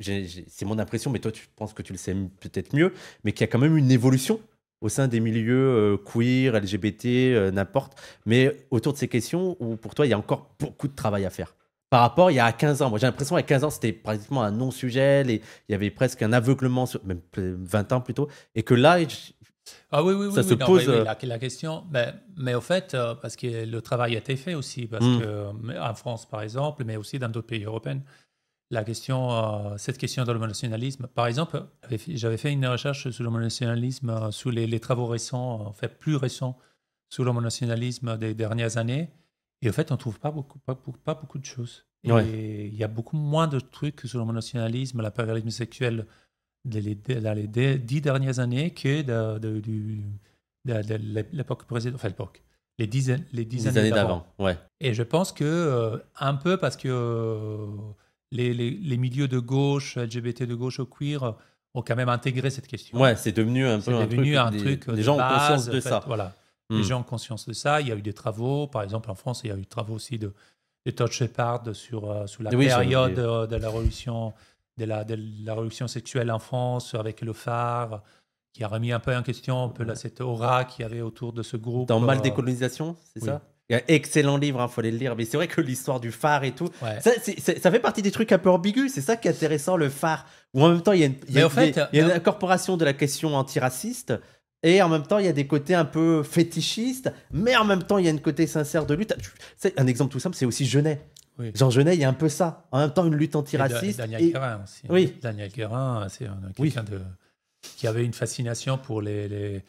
c'est mon impression, mais toi, tu penses que tu le sais peut-être mieux, mais qu'il y a quand même une évolution au sein des milieux euh, queer, LGBT, euh, n'importe, mais autour de ces questions où pour toi, il y a encore beaucoup de travail à faire. Par rapport, il y a 15 ans, moi j'ai l'impression qu'à 15 ans, c'était pratiquement un non-sujet, il y avait presque un aveuglement, sur, même 20 ans plutôt, et que là, ah oui, oui, ça oui, se pose. Euh, la, question, mais, au fait, parce que le travail a été fait aussi, parce mmh. que en France par exemple, mais aussi dans d'autres pays européens, la question, euh, cette question de l'homonationalisme. Par exemple, j'avais fait une recherche sur l'homonationalisme, euh, sur les, travaux récents, euh, en fait plus récents, sur l'homonationalisme des dernières années. Et en fait, on ne trouve pas beaucoup, pas, beaucoup de choses. Et il y a beaucoup moins de trucs sur l'homonationalisme, l'impérialisme sexuel dans les, dix dernières années que de, l'époque précédente, enfin l'époque, les dix, les dix, années, d'avant. Ouais. Et je pense que, euh, un peu parce que les, milieux de gauche, LGBT de gauche au queer, euh, ont quand même intégré cette question. Ouais, c'est devenu un peu un devenu truc. Un truc les gens ont conscience de ça. Voilà. Hmm. Les gens ont conscience de ça. Il y a eu des travaux, par exemple en France, il y a eu des travaux aussi de, de Todd Shepard sur, euh, sur la période euh, de la révolution sexuelle en France avec le phare qui a remis un peu en question un peu cette aura qu'il y avait autour de ce groupe. Dans Mal décolonisation, c'est ça Excellent livre, il hein, fallait le lire. Mais c'est vrai que l'histoire du phare et tout, ça, ça, fait partie des trucs un peu ambigus. C'est ça qui est intéressant, le phare. Où en même temps, il y a une, a incorporation de la question antiraciste. Et en même temps, il y a des côtés un peu fétichistes, mais en même temps, il y a une côté sincère de lutte. C'est un exemple tout simple, c'est aussi Genet. Genet, il y a un peu ça. En même temps, une lutte antiraciste. Daniel Guérin aussi. Hein. Daniel Guérin, c'est qui avait une fascination pour les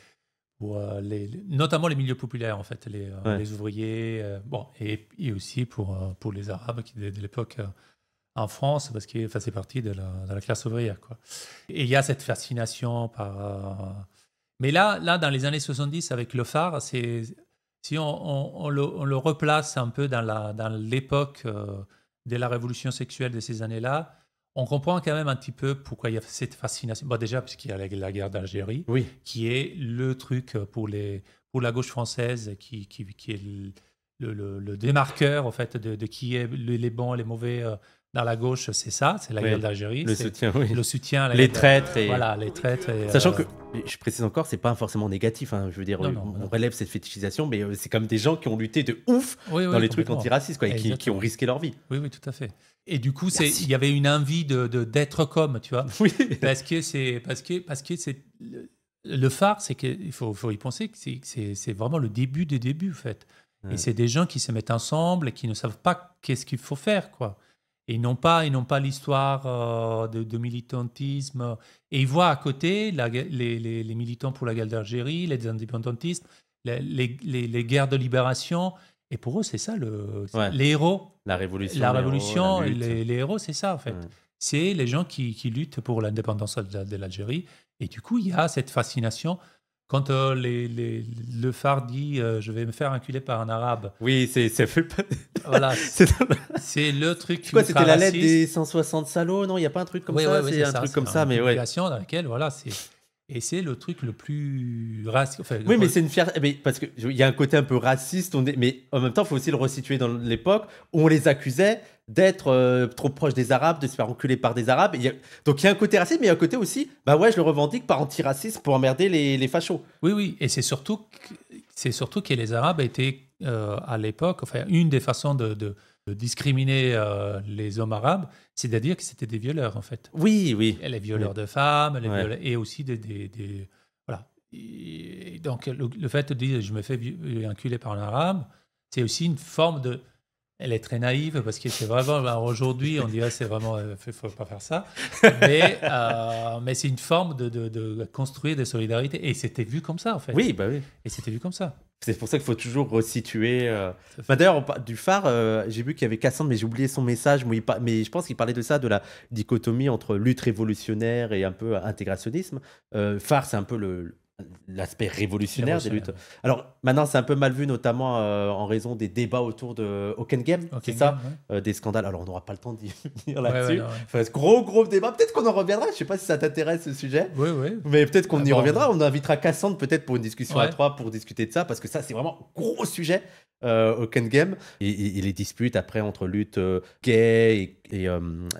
euh, notamment les milieux populaires en fait, les, euh, ouvriers, euh, bon, et, aussi pour, pour les Arabes qui de, l'époque en France parce qu'ils faisaient partie de la, classe ouvrière quoi. Et il y a cette fascination par. Mais là, là, dans les années 70 avec le phare, c'est si on, le, replace un peu dans la dans l'époque de la révolution sexuelle de ces années-là, on comprend quand même un petit peu pourquoi il y a cette fascination. déjà, parce qu'il y a la, guerre d'Algérie, qui est le truc pour, les, pour la gauche française, qui, qui, est le, démarqueur en fait, de, qui est les bons, les mauvais euh, dans la gauche, c'est ça, c'est la guerre d'Algérie. Le soutien, les traîtres. Voilà, les traîtres. Sachant euh, que, je précise encore, c'est pas forcément négatif. Hein, je veux dire, euh, on relève cette fétichisation, mais c'est comme des gens qui ont lutté de ouf dans les trucs antiracistes et qui, qui, ont risqué leur vie. Oui, oui, tout à fait. Et du coup, il y avait une envie de d'être comme, tu vois. Parce que c'est parce que parce que c'est le, phare, c'est qu'il faut, faut y penser que c'est vraiment le début des débuts en fait. Et c'est des gens qui se mettent ensemble et qui ne savent pas qu'est-ce qu'il faut faire quoi. Et ils n'ont pas ils n'ont pas l'histoire euh, de, militantisme et ils voient à côté les, militants pour la guerre d'Algérie, les indépendantistes, les, les, guerres de libération et pour eux, c'est ça le, les héros. La révolution. La révolution, les, héros, c'est ça en fait. Mm. C'est les gens qui, qui luttent pour l'indépendance de, l'Algérie. Et du coup, il y a cette fascination. Quand euh, les, le phare dit euh, je vais me faire inculer par un arabe. Oui, c'est voilà. c'est le truc. Quoi, c'était la lettre des 160 salauds Non, il n'y a pas un truc comme ça. c'est un truc comme ça, mais ouais. Dans laquelle, voilà, c'est. Et c'est le truc le plus raciste. oui, mais c'est une fierté. Mais parce qu'il y a un côté un peu raciste, on mais en même temps, il faut aussi le resituer dans l'époque où on les accusait d'être euh, trop proches des Arabes, de se faire enculer par des Arabes. Donc il y a un côté raciste, mais il y a un côté aussi, bah ouais, je le revendique par antiraciste pour emmerder les, les fachos. Oui, oui, et c'est surtout, que... c'est surtout que les Arabes étaient euh, à l'époque, enfin, une des façons de de discriminer euh, les hommes arabes, c'est-à-dire que c'était des violeurs en fait. Oui, oui. Les violeurs de femmes, les et aussi des, voilà. donc le, fait de dire je me fais inculer par un arabe, c'est aussi une forme de elle est très naïve parce que c'est vraiment ben, aujourd'hui on dirait c'est vraiment euh, faut pas faire ça mais euh, mais c'est une forme de, de, de, construire des solidarités et c'était vu comme ça en fait oui bah oui et c'était vu comme ça c'est pour ça qu'il faut toujours resituer. Euh. Bah, d'ailleurs, du phare, euh, j'ai vu qu'il y avait Cassandre, mais j'ai oublié son message. Mais, mais je pense qu'il parlait de ça, de la dichotomie entre lutte révolutionnaire et un peu intégrationnisme. Euh, phare, c'est un peu le, l'aspect révolutionnaire des luttes. Alors maintenant, c'est un peu mal vu, notamment euh, en raison des débats autour de Oaken Game, c'est ça euh, Des scandales. Alors on n'aura pas le temps d'y venir là-dessus. gros, gros débat. Peut-être qu'on en reviendra. Je sais pas si ça t'intéresse ce sujet. Oui, oui. Mais peut-être qu'on ah y reviendra. On invitera Cassandre peut-être pour une discussion à trois pour discuter de ça, parce que ça, c'est vraiment gros sujet. Hockenheim euh, Game et, les disputes après entre luttes gays et,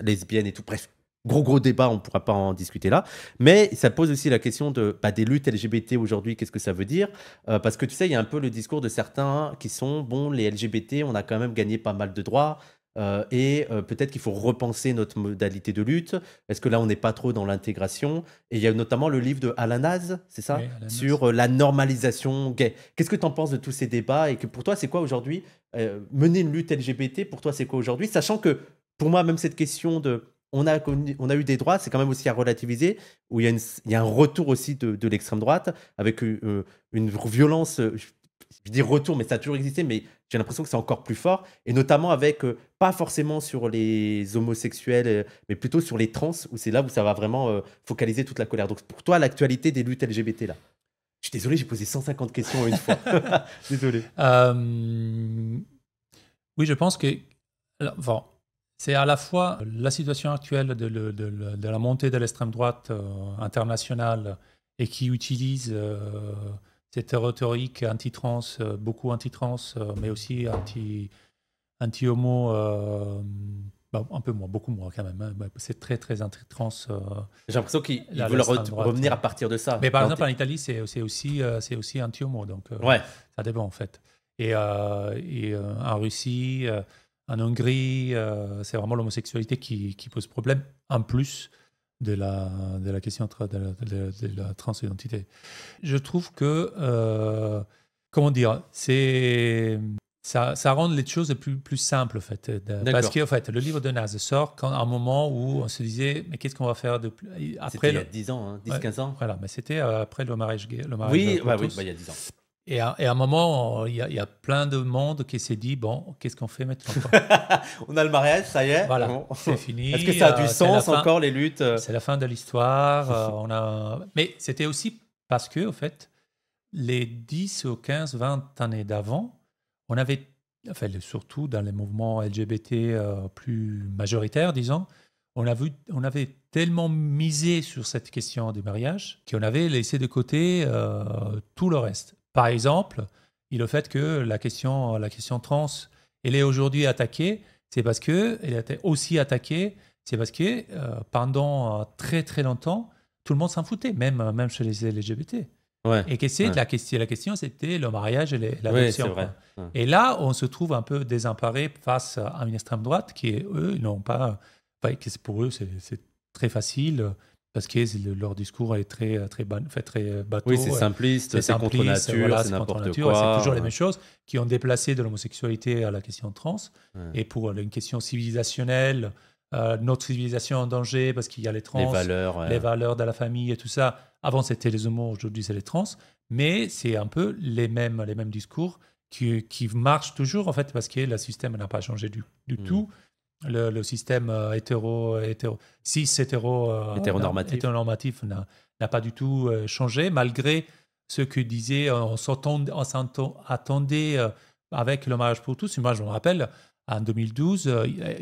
lesbiennes et tout, presque gros gros débat, on ne pourra pas en discuter là. Mais ça pose aussi la question de, bah, des luttes LGBT aujourd'hui, qu'est-ce que ça veut dire euh, Parce que tu sais, il y a un peu le discours de certains qui sont, bon, les LGBT, on a quand même gagné pas mal de droits. Euh, et euh, peut-être qu'il faut repenser notre modalité de lutte. Est-ce que là, on n'est pas trop dans l'intégration Et il y a notamment le livre de Alanaz, c'est ça Sur la normalisation gay. Qu'est-ce que tu en penses de tous ces débats Et que pour toi, c'est quoi aujourd'hui Mener une lutte LGBT, pour toi, c'est quoi aujourd'hui Sachant que pour moi, même cette question de on a, eu des droits, c'est quand même aussi à relativiser, où il y a, un retour aussi de, l'extrême droite, avec euh, euh, une violence, euh, je dis retour, mais ça a toujours existé, mais j'ai l'impression que c'est encore plus fort, et notamment avec, pas forcément sur les homosexuels, mais plutôt sur les trans, où c'est là où ça va vraiment focaliser toute la colère. Donc pour toi, l'actualité des luttes LGBT, là Je suis désolé, j'ai posé 150 questions une fois. désolé. oui, je pense que... C'est à la fois la situation actuelle de, la montée de l'extrême droite euh, internationale et qui utilise euh, cette rhétorique anti-trans, euh, beaucoup anti-trans, mais aussi anti, anti-homo, bah, un peu moins, beaucoup moins quand même. Hein. Bah, c'est très, très anti-trans. J'ai l'impression qu'ils veulent revenir à partir de ça. Mais par exemple, en Italie, c'est aussi, c'est aussi anti-homo, donc ouais. ça dépend en fait. Et, et en Russie, en Hongrie, euh, c'est vraiment l'homosexualité qui, pose problème, en plus de la, de la question de la, transidentité. Je trouve que, euh, comment dire, c'est... Ça, rend les choses plus, plus simples, en fait. Parce que, en fait, le livre de Naz sort quand, à un moment où on se disait, mais qu'est-ce qu'on va faire de après il y a 10 ans, 10-15 hein, ans. Voilà, mais c'était euh, après le mariage gay. Le oui, bah bah, il y a 10 ans. Et à, un moment, il y, a plein de monde qui s'est dit bon, qu'est-ce qu'on fait maintenant On a le mariage, ça y est. Voilà, c'est fini. Est-ce que ça a du euh, sens encore les luttes euh C'est la fin de l'histoire. Euh, on a. Mais c'était aussi parce que, au fait, les 10 ou 15, 20 années d'avant, on avait, enfin, surtout dans les mouvements LGBT plus majoritaires, disons, on, a vu, on avait tellement misé sur cette question du mariage qu'on avait laissé de côté tout le reste. Par exemple, le fait que la question, la question trans, elle est aujourd'hui attaquée, c'est parce que elle était aussi attaquée, c'est parce que euh, pendant très très longtemps, tout le monde s'en foutait, même, même chez les LGBT. et que c'est la question, la question c'était le mariage et la et là, on se trouve un peu désemparé face à une extrême droite qui, eux, n'ont pas. pour eux, c'est très facile parce que leur discours est très, euh, très, fait, très euh, bateau. Oui, c'est euh, simpliste, c'est contre nature, c'est n'importe quoi. C'est toujours les mêmes choses qui ont déplacé de l'homosexualité à la question trans. Et pour une question civilisationnelle, notre civilisation en danger parce qu'il y a les trans, les valeurs, les valeurs de la famille et tout ça. Avant, c'était les homos, aujourd'hui, c'est les trans. Mais c'est un peu les mêmes, les mêmes discours qui, qui marchent toujours, en fait, parce que le système n'a pas changé du, hmm. tout le, système euh, hétéro, cis hétéro, euh, hétéronormatif, n'a pas du tout euh, changé, malgré ce que disait, on s'attendait avec le mariage pour tous. Moi, je me rappelle, en 2012,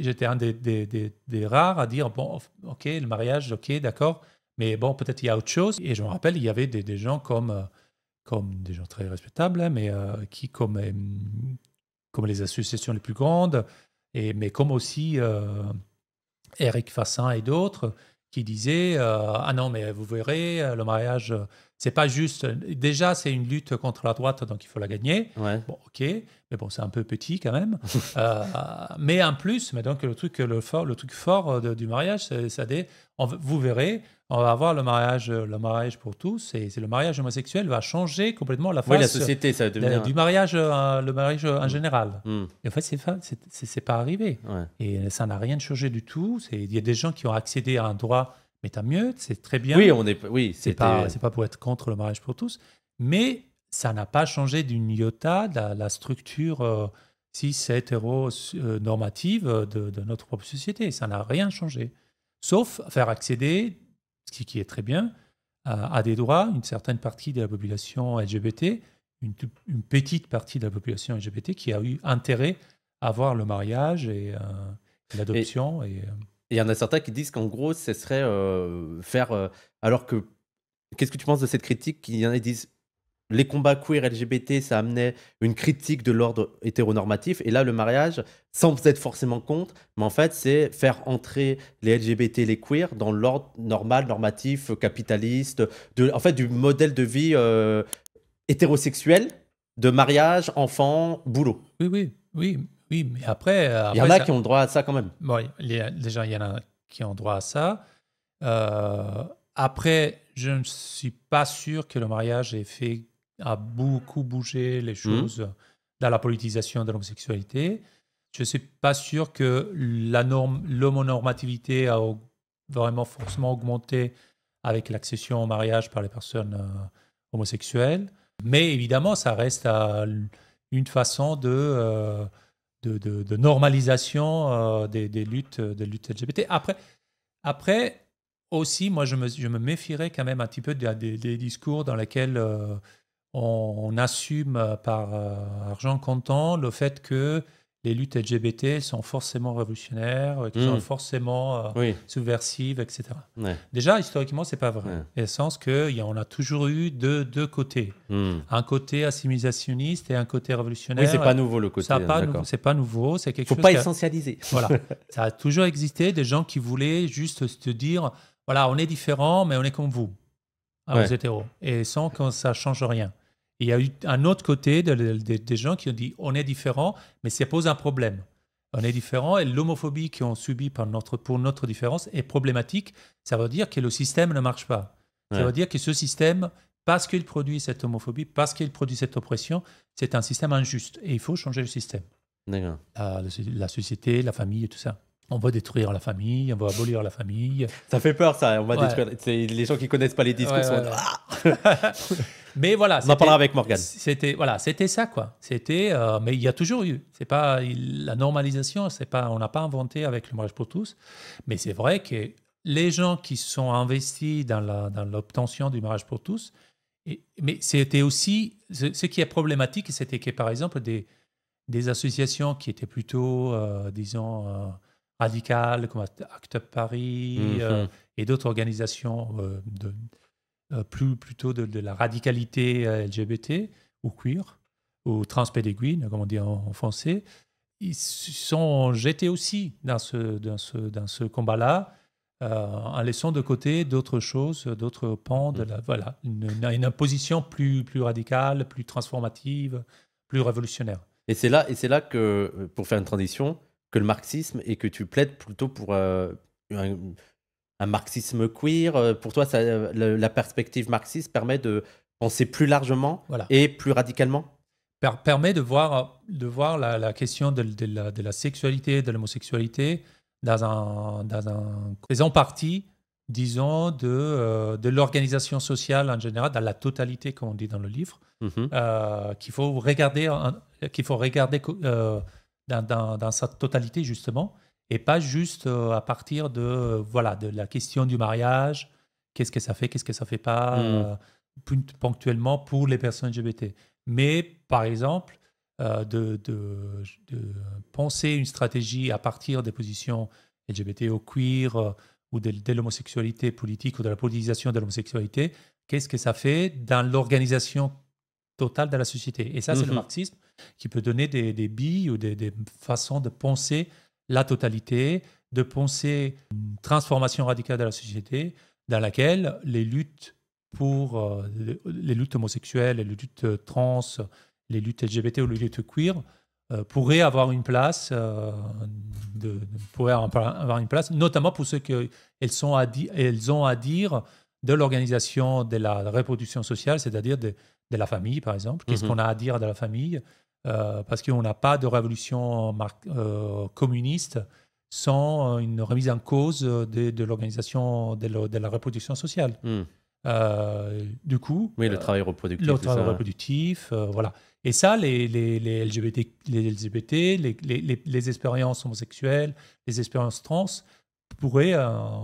j'étais un des, rares à dire, bon, ok, le mariage, ok, d'accord, mais bon, peut-être il y a autre chose. Et je me rappelle, il y avait des, gens comme, comme des gens très respectables, hein, mais qui, comme, comme les associations les plus grandes, mais comme aussi euh, Eric Fassin et d'autres qui disaient euh, Ah non, mais vous verrez, euh, le mariage, c'est pas juste. Déjà, c'est une lutte contre la droite, donc il faut la gagner. Bon, ok, mais bon, c'est un peu petit quand même. mais en plus, mais donc le truc, le fort, le truc fort du mariage, c'est des Vous verrez, on va avoir le mariage, euh, le mariage pour tous, et le mariage homosexuel va changer complètement la face oui, la euh, société, ça du mariage, euh, le mariage en mm. général. Mm. Et en fait, c'est pas arrivé. Et ça n'a rien changé du tout. Il y a des gens qui ont accédé à un droit, mais tant mieux, c'est très bien. Oui, on est, oui, c'est pas, c'est pas pour être contre le mariage pour tous, mais ça n'a pas changé d'une iota la, la structure. cis si c'est de, de notre propre société. Ça n'a rien changé. Sauf faire accéder ce qui est très bien, euh, a, des droits, une certaine partie de la population LGBT, une, petite partie de la population LGBT qui a eu intérêt à voir le mariage et, euh, l'adoption. Et euh, il y en a certains qui disent qu'en gros, ce serait faire. alors que. Qu'est-ce que tu penses de cette critique qu'il y en a qui les combats queer LGBT, ça amenait une critique de l'ordre hétéronormatif. Et là, le mariage, sans vous être forcément contre, mais en fait, c'est faire entrer les LGBT, les queer dans l'ordre normal, normatif, capitaliste, en fait, du modèle de vie euh, hétérosexuel, de mariage, enfant, boulot. Oui, oui, oui, oui. Mais après, il y en a qui ont droit à ça quand même. Oui, déjà, il y en a qui ont droit à ça. après, je ne suis pas sûr que le mariage ait fait a beaucoup bougé les mmh. choses dans la politisation de l'homosexualité. Je ne suis pas sûr que la norme, l'homonormativité a vraiment forcément augmenté avec l'accession au mariage par les personnes euh, homosexuelles. Mais évidemment, ça reste à une façon de, euh, de, normalisation euh, des, luttes, des luttes LGBT. Après, après aussi, moi, je me, méfierais quand même un petit peu des, des discours dans lesquels on, assume par euh, argent comptant le fait que les luttes LGBT sont forcément révolutionnaires, euh, qui hmm. sont forcément euh, subversives, etc. Déjà, historiquement, c'est pas vrai. Ouais. le sens que a, on a toujours eu deux, deux côtés. Hmm. Un côté assimilationniste et un côté révolutionnaire. Oui, c'est pas nouveau le côté. Ça n'est pas nouveau. C'est quelque Faut pas essentialiser. voilà. Ça a toujours existé des gens qui voulaient juste se dire, voilà, on est différent, mais on est comme vous, ah, ouais. hétéros, et sans que ça change rien il y a eu un autre côté des gens qui ont dit on est différent, mais ça pose un problème. On est différent et l'homophobie qu'on subit par pour notre différence est problématique. Ça veut dire que le système ne marche pas. Ça veut dire que ce système, parce qu'il produit cette homophobie, parce qu'il produit cette oppression, c'est un système injuste et il faut changer le système. Ah, la société, la famille et tout ça on va détruire la famille, on va abolir la famille. Ça fait peur, ça. On va Les gens qui connaissent pas les discours sont. mais voilà. On en parlera avec Morgan. C'était voilà, c'était ça quoi. C'était, euh, mais il y a toujours eu. C'est pas la normalisation, c'est pas, on n'a pas inventé avec le mariage pour tous. Mais c'est vrai que les gens qui sont investis dans l'obtention du mariage pour tous, et, mais c'était aussi ce, qui est problématique, c'était que par exemple des des associations qui étaient plutôt, euh, disons. Euh, radicales comme Act Up Paris mhm. euh, et d'autres organisations euh, de, euh, plus, plutôt de, la radicalité LGBT ou queer ou transpédéguine, comme on dit en, français, ils sont jetés aussi dans ce, dans ce, combat-là, en laissant de côté d'autres choses, d'autres pans, de la, mhm. voilà, une, une, position plus, plus radicale, plus transformative, plus révolutionnaire. Et c'est là, et c'est là que, pour faire une transition, que le marxisme et que tu plaides plutôt pour euh, un, marxisme queer. Euh, pour toi, euh, la, perspective marxiste permet de penser plus largement et plus radicalement Permet de voir, de voir la, question de, la, sexualité, de l'homosexualité dans un, dans un faisant partie, disons, de, de l'organisation sociale en général, dans la totalité, comme on dit dans le livre, mmh qu'il faut regarder, qu'il faut regarder dans, sa totalité, justement, et pas juste euh, à partir de, euh, voilà, de la question du mariage, qu'est-ce que ça fait, qu'est-ce que ça fait pas, mm. euh, ponctuellement pour les personnes LGBT. Mais, par exemple, de, de, penser une stratégie à partir des positions LGBT ou queer ou de, l'homosexualité politique ou de la politisation de l'homosexualité, qu'est-ce que ça fait dans l'organisation totale de la société Et ça, c'est le mhm. marxisme qui peut donner des, billes ou des, façons de penser la totalité, de penser une transformation radicale de la société dans laquelle les luttes pour euh, les, luttes homosexuelles, les luttes euh, trans, les luttes LGBT ou les luttes queer euh, pourraient avoir une place, de, pourraient avoir une place, notamment pour ce qu'elles elles ont à dire de l'organisation de la reproduction sociale, c'est-à-dire de, de la famille, par exemple. Qu'est-ce mhm. qu'on a à dire de la famille euh, Parce qu'on n'a pas de révolution euh, euh, communiste sans une remise en cause de, l'organisation de, la reproduction sociale. Hmm. du coup, oui, le travail reproductif. reproductif, voilà. Et ça, les, les, LGBT, les, LGBT les, les, expériences homosexuelles, les expériences trans pourraient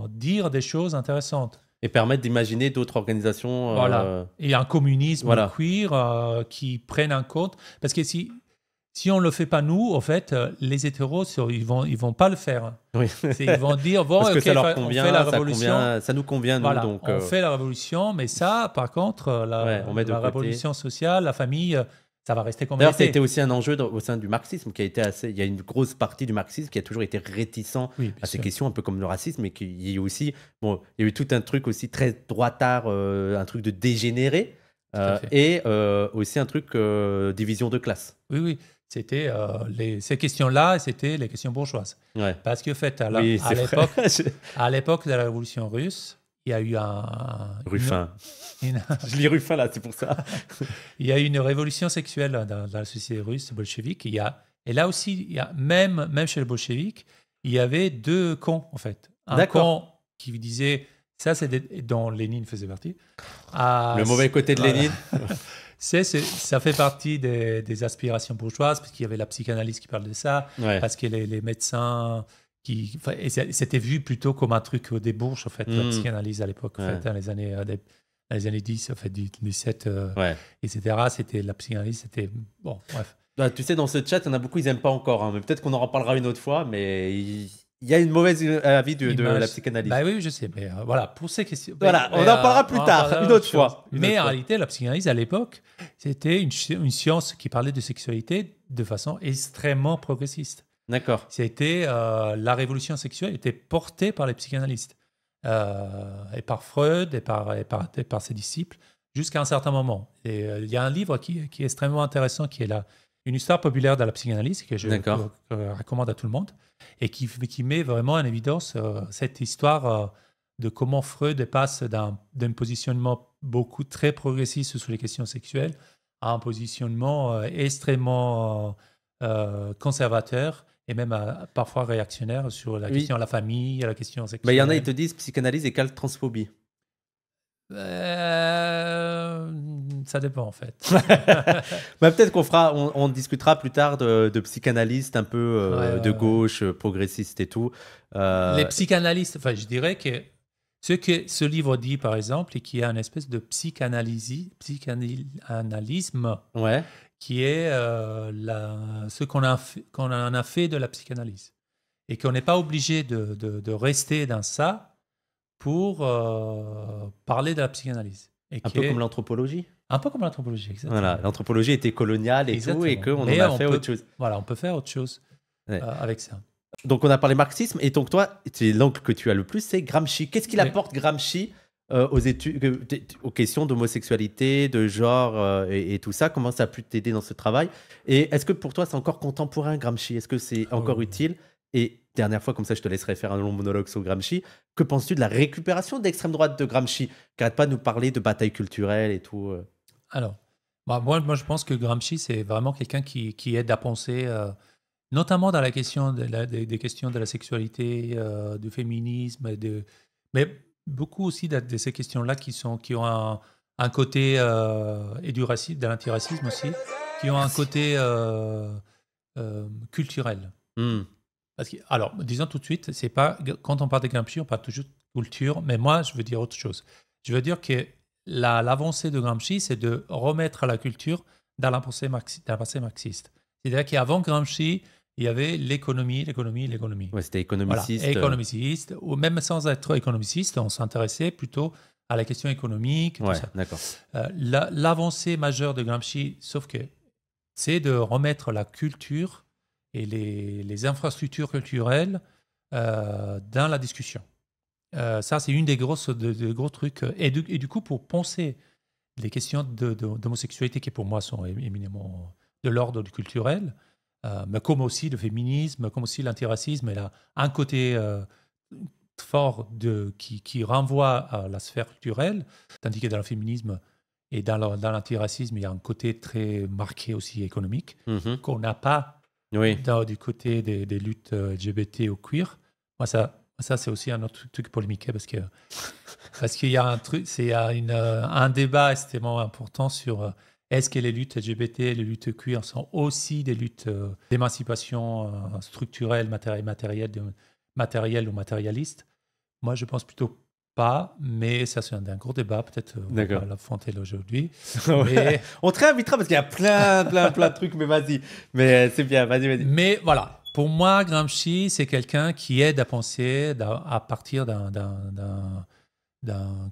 dire des choses intéressantes et permettre d'imaginer d'autres organisations. Euh, voilà. Et un communisme voilà. queer euh, qui prennent en compte. Parce que si, si on ne le fait pas nous, en fait, euh, les hétéros, ils ne vont, ils vont pas le faire. Ils vont dire, bon, ça on fait la révolution. Ça, nous convient, nous, donc, On fait la révolution, mais ça, par contre, la, la révolution sociale, la famille, ça va rester comme D'ailleurs, ça aussi un enjeu au sein du marxisme, qui a été assez. Il y a une grosse partie du marxisme qui a toujours été réticent à ces questions, un peu comme le racisme, et qui a aussi. Bon, il y a eu tout un truc aussi très droitard, euh, un truc de dégénéré, euh, et euh, aussi un truc division de classe. Oui, oui. C'était ces questions-là, c'était les questions bourgeoises. Parce que, fait, à l'époque de la Révolution russe, il y a eu un. Ruffin. Je lis Ruffin là, c'est pour ça. il y a eu une révolution sexuelle dans, la société russe bolchevique. Il y a... Et là aussi, il y a... même, même chez le bolchevique, il y avait deux camps en fait. Un camp qui disait. Ça, c'est dans dont Lénine faisait partie. le mauvais côté de Lénine c'est, ça fait partie des, aspirations bourgeoises, parce qu'il y avait la psychanalyse qui parle de ça, parce que les, les médecins qui c'était vu plutôt comme un truc des bourges, en fait, mm. la psychanalyse à l'époque, en fait, hein, euh, dans les années, les années 10, en fait, 17, euh, ouais. etc. C'était la psychanalyse, c'était bon, bref. Bah, tu sais, dans ce chat, il y en a beaucoup, ils n'aiment pas encore, hein, mais peut-être qu'on en reparlera une autre fois, mais il, y a une mauvaise euh, avis de, la psychanalyse. Bah oui, je sais, mais voilà, pour ces questions. Voilà, on en parlera plus tard, une autre fois. mais en réalité, la psychanalyse à l'époque, c'était une science qui parlait de sexualité de façon extrêmement progressiste. D'accord. C'était euh, la révolution sexuelle était portée par les psychanalystes euh, et par Freud et par, par, ses disciples jusqu'à un certain moment. Et euh, il y a un livre qui, est extrêmement intéressant qui est la, une histoire populaire de la psychanalyse que je recommande à tout le monde et qui, qui met vraiment en évidence cette histoire de comment Freud passe d'un positionnement beaucoup très progressiste sur les questions sexuelles à un positionnement extrêmement conservateur et même euh, parfois réactionnaire sur la question de la famille, la question sexuelle. Mais il y en a, ils te disent psychanalyse et quelle transphobie. Euh, ça dépend en fait. Mais bah, peut-être qu'on fera, on, discutera plus tard de, psychanalystes un peu euh, de gauche, progressistes et tout. Les psychanalystes, enfin, je dirais que ce que ce livre dit, par exemple, et qui a une espèce de psychanalyse, psychanalysme, ouais qui est euh, ce qu'on a, en a fait de la psychanalyse. Et qu'on n'est pas obligé de, rester dans ça pour euh, parler de la psychanalyse. Et un peu comme l'anthropologie Un peu comme l'anthropologie, exactement. l'anthropologie était coloniale et tout, et qu'on en a fait autre chose. Voilà, on peut faire autre chose euh, avec ça. Donc on a parlé marxisme, et donc toi, l'angle que tu as le plus, c'est Gramsci. Qu'est-ce qu'il apporte Gramsci euh, aux, études, aux questions d'homosexualité, de genre euh, et, tout ça Comment ça a pu t'aider dans ce travail Et est-ce que pour toi, c'est encore contemporain, Gramsci Est-ce que c'est oh encore utile Et dernière fois, comme ça, je te laisserai faire un long monologue sur Gramsci. Que penses-tu de la récupération d'extrême droite de Gramsci Qui pas de nous parler de bataille culturelle et tout. Euh. Alors, bah, moi, moi, je pense que Gramsci, c'est vraiment quelqu'un qui, qui, aide à penser, notamment dans la question de la, des, questions de la sexualité, du féminisme, de, mais beaucoup aussi de, ces questions-là qui, sont, qui ont un, côté, euh, et du racisme, de l'antiracisme aussi, qui ont un côté euh, euh, culturel. Hmm. Parce que, alors, disons tout de suite, c'est pas quand on parle de Gramsci, on parle toujours de culture, mais moi, je veux dire autre chose. Je veux dire que l'avancée de Gramsci, c'est de remettre la culture dans la pensée, marxiste. C'est-à-dire qu'avant Gramsci, il y avait l'économie, l'économie, l'économie. c'était euh. économiciste. ou même sans être économiciste, on s'intéressait plutôt à la question économique. Euh, l'avancée majeure de Gramsci, sauf que c'est de remettre la culture et les, les infrastructures culturelles euh, dans la discussion. ça, c'est une des grosses, de, gros trucs. Et du, coup, pour penser les questions d'homosexualité, de, qui pour moi sont éminemment de l'ordre culturel, euh, mais comme aussi le féminisme, comme aussi l'antiracisme, y a un côté euh, fort de, qui, qui, renvoie à la sphère culturelle, tandis que dans le féminisme et dans l'antiracisme, il y a un côté très marqué aussi économique mhm. qu'on n'a pas du côté des, luttes LGBT euh, ou queer. Moi, ça, ça c'est aussi un autre truc polémique parce que parce qu'il y a un truc, c'est une un débat extrêmement important sur est-ce que les luttes LGBT, les luttes queer sont aussi des luttes euh, d'émancipation euh, structurelle, matérielle, ou matérialiste Moi, je pense plutôt pas, mais ça c'est un, gros débat, peut-être euh, on va l'affronter aujourd'hui. On te réinvitera parce qu'il y a plein, plein, plein de trucs, mais vas-y, mais c'est bien, vas-y, vas-y. Mais voilà, pour moi, Gramsci, c'est quelqu'un qui aide à penser à partir d'un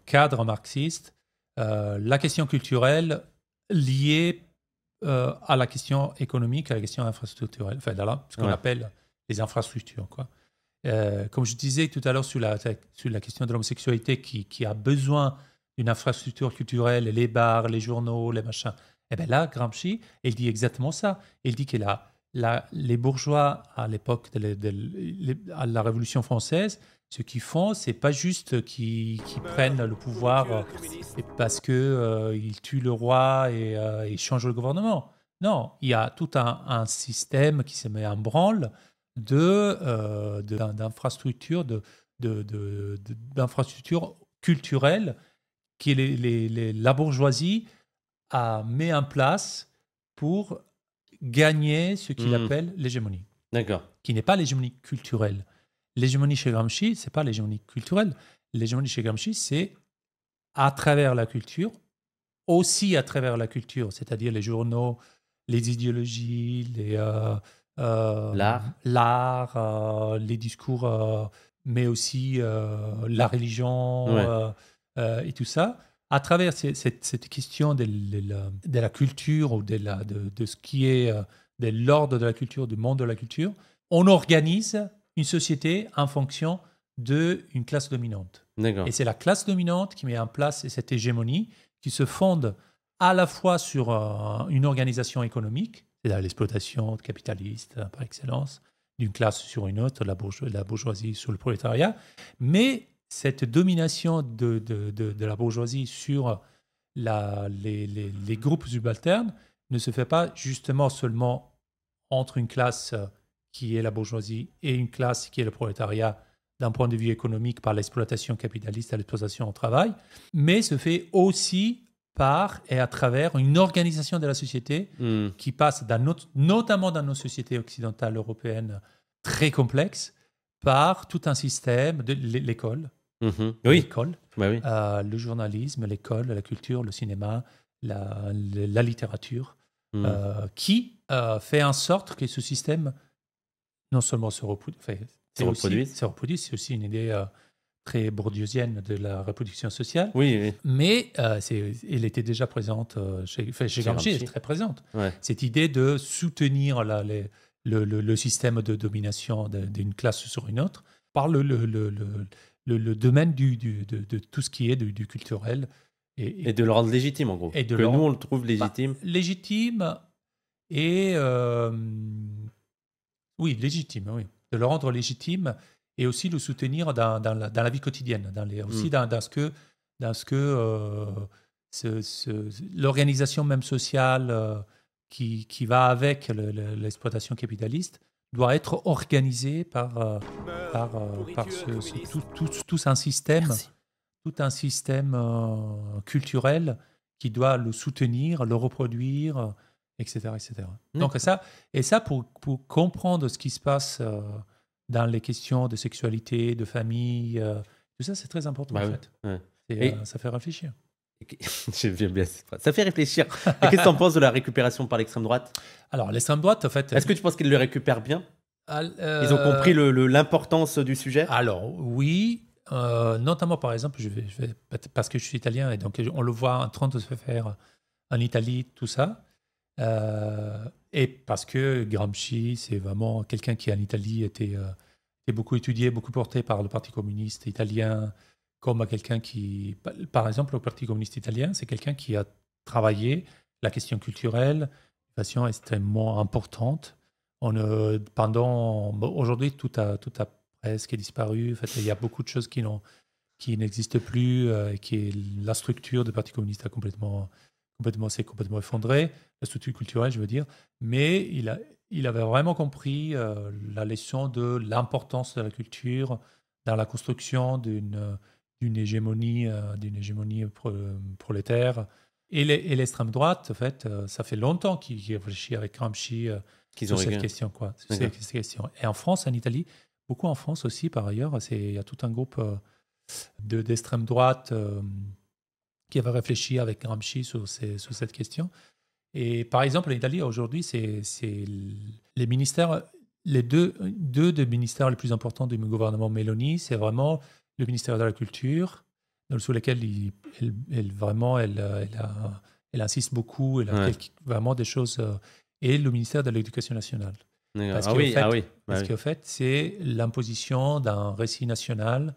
cadre marxiste la question culturelle lié euh, à la question économique, à la question infrastructurelle, enfin, là, ce qu'on appelle les infrastructures. Quoi. Euh, comme je disais tout à l'heure sur la, sur la question de l'homosexualité qui, qui, a besoin d'une infrastructure culturelle, les bars, les journaux, les machins, et eh bien là, Gramsci, il dit exactement ça. Il dit que a les bourgeois à l'époque de, la Révolution française, ce qu'ils font, c'est pas juste qu'ils prennent le pouvoir euh, parce que euh, ils tuent le roi et euh, changent le gouvernement. Non, il y a tout un, système qui se met en branle de d'infrastructures de, culturelles que les, la bourgeoisie a mis en place pour gagner ce qu'il hmm. appelle l'hégémonie. D'accord. Qui n'est pas l'hégémonie culturelle L'hégémonie chez Gramsci, c'est pas l'hégémonie culturelle. L'hégémonie chez Gramsci, c'est à travers la culture, aussi à travers la culture, c'est-à-dire les journaux, les idéologies, euh, euh, l'art, euh, les discours, mais aussi la religion et tout ça. À travers cette, question de, la, culture ou de, de ce qui est de l'ordre de la culture, du monde de la culture, on organise une société en fonction d'une classe dominante. Et c'est la classe dominante qui met en place cette hégémonie qui se fonde à la fois sur euh, une organisation économique, c'est-à-dire l'exploitation capitaliste par excellence, d'une classe sur une autre, la, la bourgeoisie sur le prolétariat, mais cette domination de, de, de, la bourgeoisie sur la, les, les, les, groupes subalternes ne se fait pas justement seulement entre une classe qui est la bourgeoisie, et une classe qui est le prolétariat d'un point de vue économique par l'exploitation capitaliste à l'exploitation au travail, mais se fait aussi par et à travers une organisation de la société hmm. qui passe, notamment dans nos sociétés occidentales européennes très complexes, par tout un système de l'école. Mhm. Oui. L'école, bah euh, le journalisme, l'école, la culture, le cinéma, la, littérature, hmm. euh, qui euh, fait en sorte que ce système non seulement se reproduisent, c'est reproduit. c'est aussi une idée euh, très bourdieusienne de la reproduction sociale. Oui, Mais euh, c'est, elle était déjà présente euh, chez, enfin, elle est très présente. Cette idée de soutenir la, les, le, système de domination d'une classe sur une autre par le, le domaine du, de, tout ce qui est du, culturel. Et, de le rendre légitime, en gros. Et de que nous, on le trouve bah, légitime. légitime et oui, légitime, oui. De le rendre légitime et aussi le soutenir dans, la, vie quotidienne, aussi mm. dans, ce que, euh, l'organisation même sociale euh, qui, va avec l'exploitation capitaliste doit être organisée par, tout, un système, tout un système culturel qui doit le soutenir, le reproduire, etc. Donc ça, et ça, pour, comprendre ce qui se passe euh, dans les questions de sexualité, de famille, euh, tout ça, c'est très important bah en fait. Euh, ça fait réfléchir. Ça fait réfléchir. Qu'est-ce que tu en penses de la récupération par l'extrême droite Alors, l'extrême droite, en fait. Est-ce que tu penses qu'ils le récupèrent bien ah, Ils ont compris l'importance du sujet Alors, oui. notamment, par exemple, parce que je suis italien et donc on le voit en train de se faire en Italie, tout ça. Euh, et parce que Gramsci, c'est vraiment quelqu'un qui, en Italie, était, euh, beaucoup étudié, beaucoup porté par le Parti communiste italien, comme quelqu'un qui. Par exemple, le Parti communiste italien, c'est quelqu'un qui a travaillé la question culturelle de façon extrêmement importante. On, euh, pendant. Aujourd'hui, tout a, tout presque disparu. En fait, il y a beaucoup de choses qui n'existent plus, et qui est la structure du Parti communiste a complètement complètement, complètement effondré, la structure culturelle, je veux dire, mais il, a, il avait vraiment compris euh, la leçon de l'importance de la culture dans la construction d'une d'une hégémonie, euh, d'une hégémonie prolétaire. Et l'extrême droite, en fait, euh, ça fait longtemps qu'il réfléchit avec Gramsci sur cette question, quoi, cette question. Et en France, en Italie, beaucoup en France aussi, par ailleurs, il y a tout un groupe d'extrême droite qui avait réfléchi avec Gramsci sur, cette question. Et par exemple, en Italie, aujourd'hui, c'est les ministères, les deux, deux des ministères les plus importants du gouvernement Meloni, c'est vraiment le ministère de la Culture, sous lequel elle, vraiment, elle, elle, insiste beaucoup, elle a vraiment des choses, euh, et le ministère de l'Éducation nationale. Parce ah, oui, ah oui, bah Parce qu'en fait, c'est l'imposition d'un récit national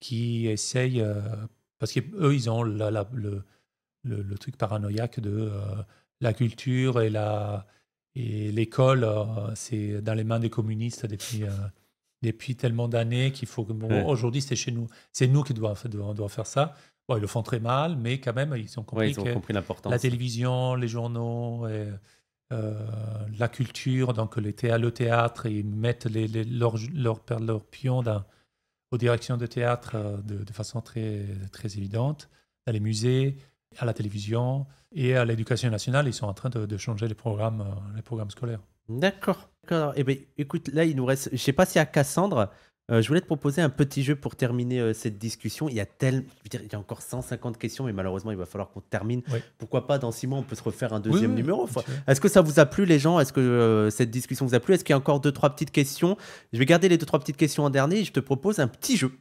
qui essaye euh, parce qu'eux, ils ont le, truc paranoïaque de euh, la culture et la et l'école, euh, c'est dans les mains des communistes depuis, euh, depuis tellement d'années qu'il faut que aujourd'hui c'est chez nous, c'est nous qui devons on faire ça. ils le font très mal, mais quand même ils ont compris, l'importance. La télévision, les journaux, et, la culture, donc les thé le théâtre, ils mettent les, leur, pion pions dans aux directions de théâtre euh, de, façon très, très évidente, dans les musées, à la télévision et à l'éducation nationale. Ils sont en train de, changer les programmes, euh, les programmes scolaires. D'accord. Eh ben, écoute, là, il nous reste, je ne sais pas si à Cassandre, euh, je voulais te proposer un petit jeu pour terminer euh, cette discussion. Il y, a encore 150 questions, mais malheureusement, il va falloir qu'on termine. Pourquoi pas dans six mois, on peut se refaire un deuxième numéro. Est-ce que ça vous a plu, les gens Est-ce que euh, cette discussion vous a plu Est-ce qu'il y a encore deux, trois petites questions Je vais garder les deux, trois petites questions en dernier. Et je te propose un petit jeu,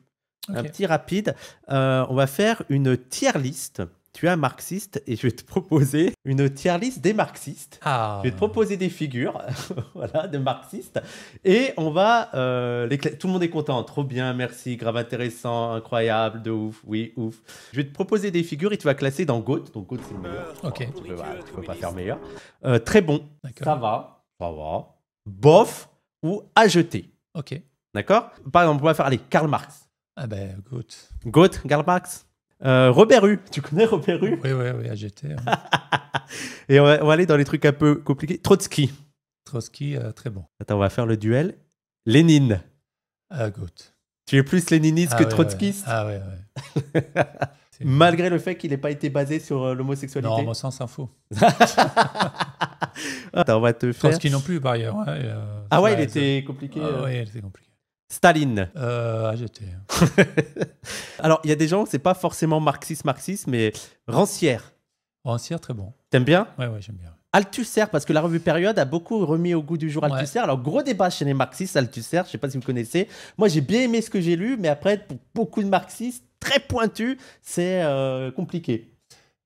un petit rapide. on va faire une tier list tu es un marxiste et je vais te proposer une tier liste des marxistes. Ah. Je vais te proposer des figures voilà, de marxistes et on va. Euh, les... Tout le monde est content. Trop bien, merci, grave intéressant, incroyable, de ouf, oui, ouf. Je vais te proposer des figures et tu vas classer dans GOAT. Donc GOAT, c'est le meilleur. Ok. Tu peux, peux pas faire meilleur. Euh, très bon. Ça va. Ça Bof ou à jeter. Ok. D'accord Par exemple, on va faire les Karl Marx. Ah ben, GOAT. GOAT, Karl Marx euh, Robert Rue, tu connais Robert Rue Oui, oui, oui, AGT. Hein. Et on va, aller dans les trucs un peu compliqués. Trotsky. Trotsky, euh, très bon. Attends, on va faire le duel. Lénine. Ah, Tu es plus léniniste ah que trotskiste Ah, ouais. ouais. Malgré le fait qu'il n'ait pas été basé sur euh, l'homosexualité. Non, mon sens info. va te Trotsky non plus, par ailleurs. Hein, ah, ouais, ah il était compliqué. Ah, ouais, il était compliqué. Staline. Euh, j'étais. Alors, il y a des gens, c'est pas forcément marxiste-marxiste, mais Rancière. Rancière, très bon. T'aimes bien Ouais, ouais, j'aime bien. Althusser, parce que la revue Période a beaucoup remis au goût du jour Althusser. Alors, gros débat chez les marxistes, Althusser, je sais pas si vous connaissez. Moi, j'ai bien aimé ce que j'ai lu, mais après, pour beaucoup de marxistes, très pointu, c'est euh, compliqué.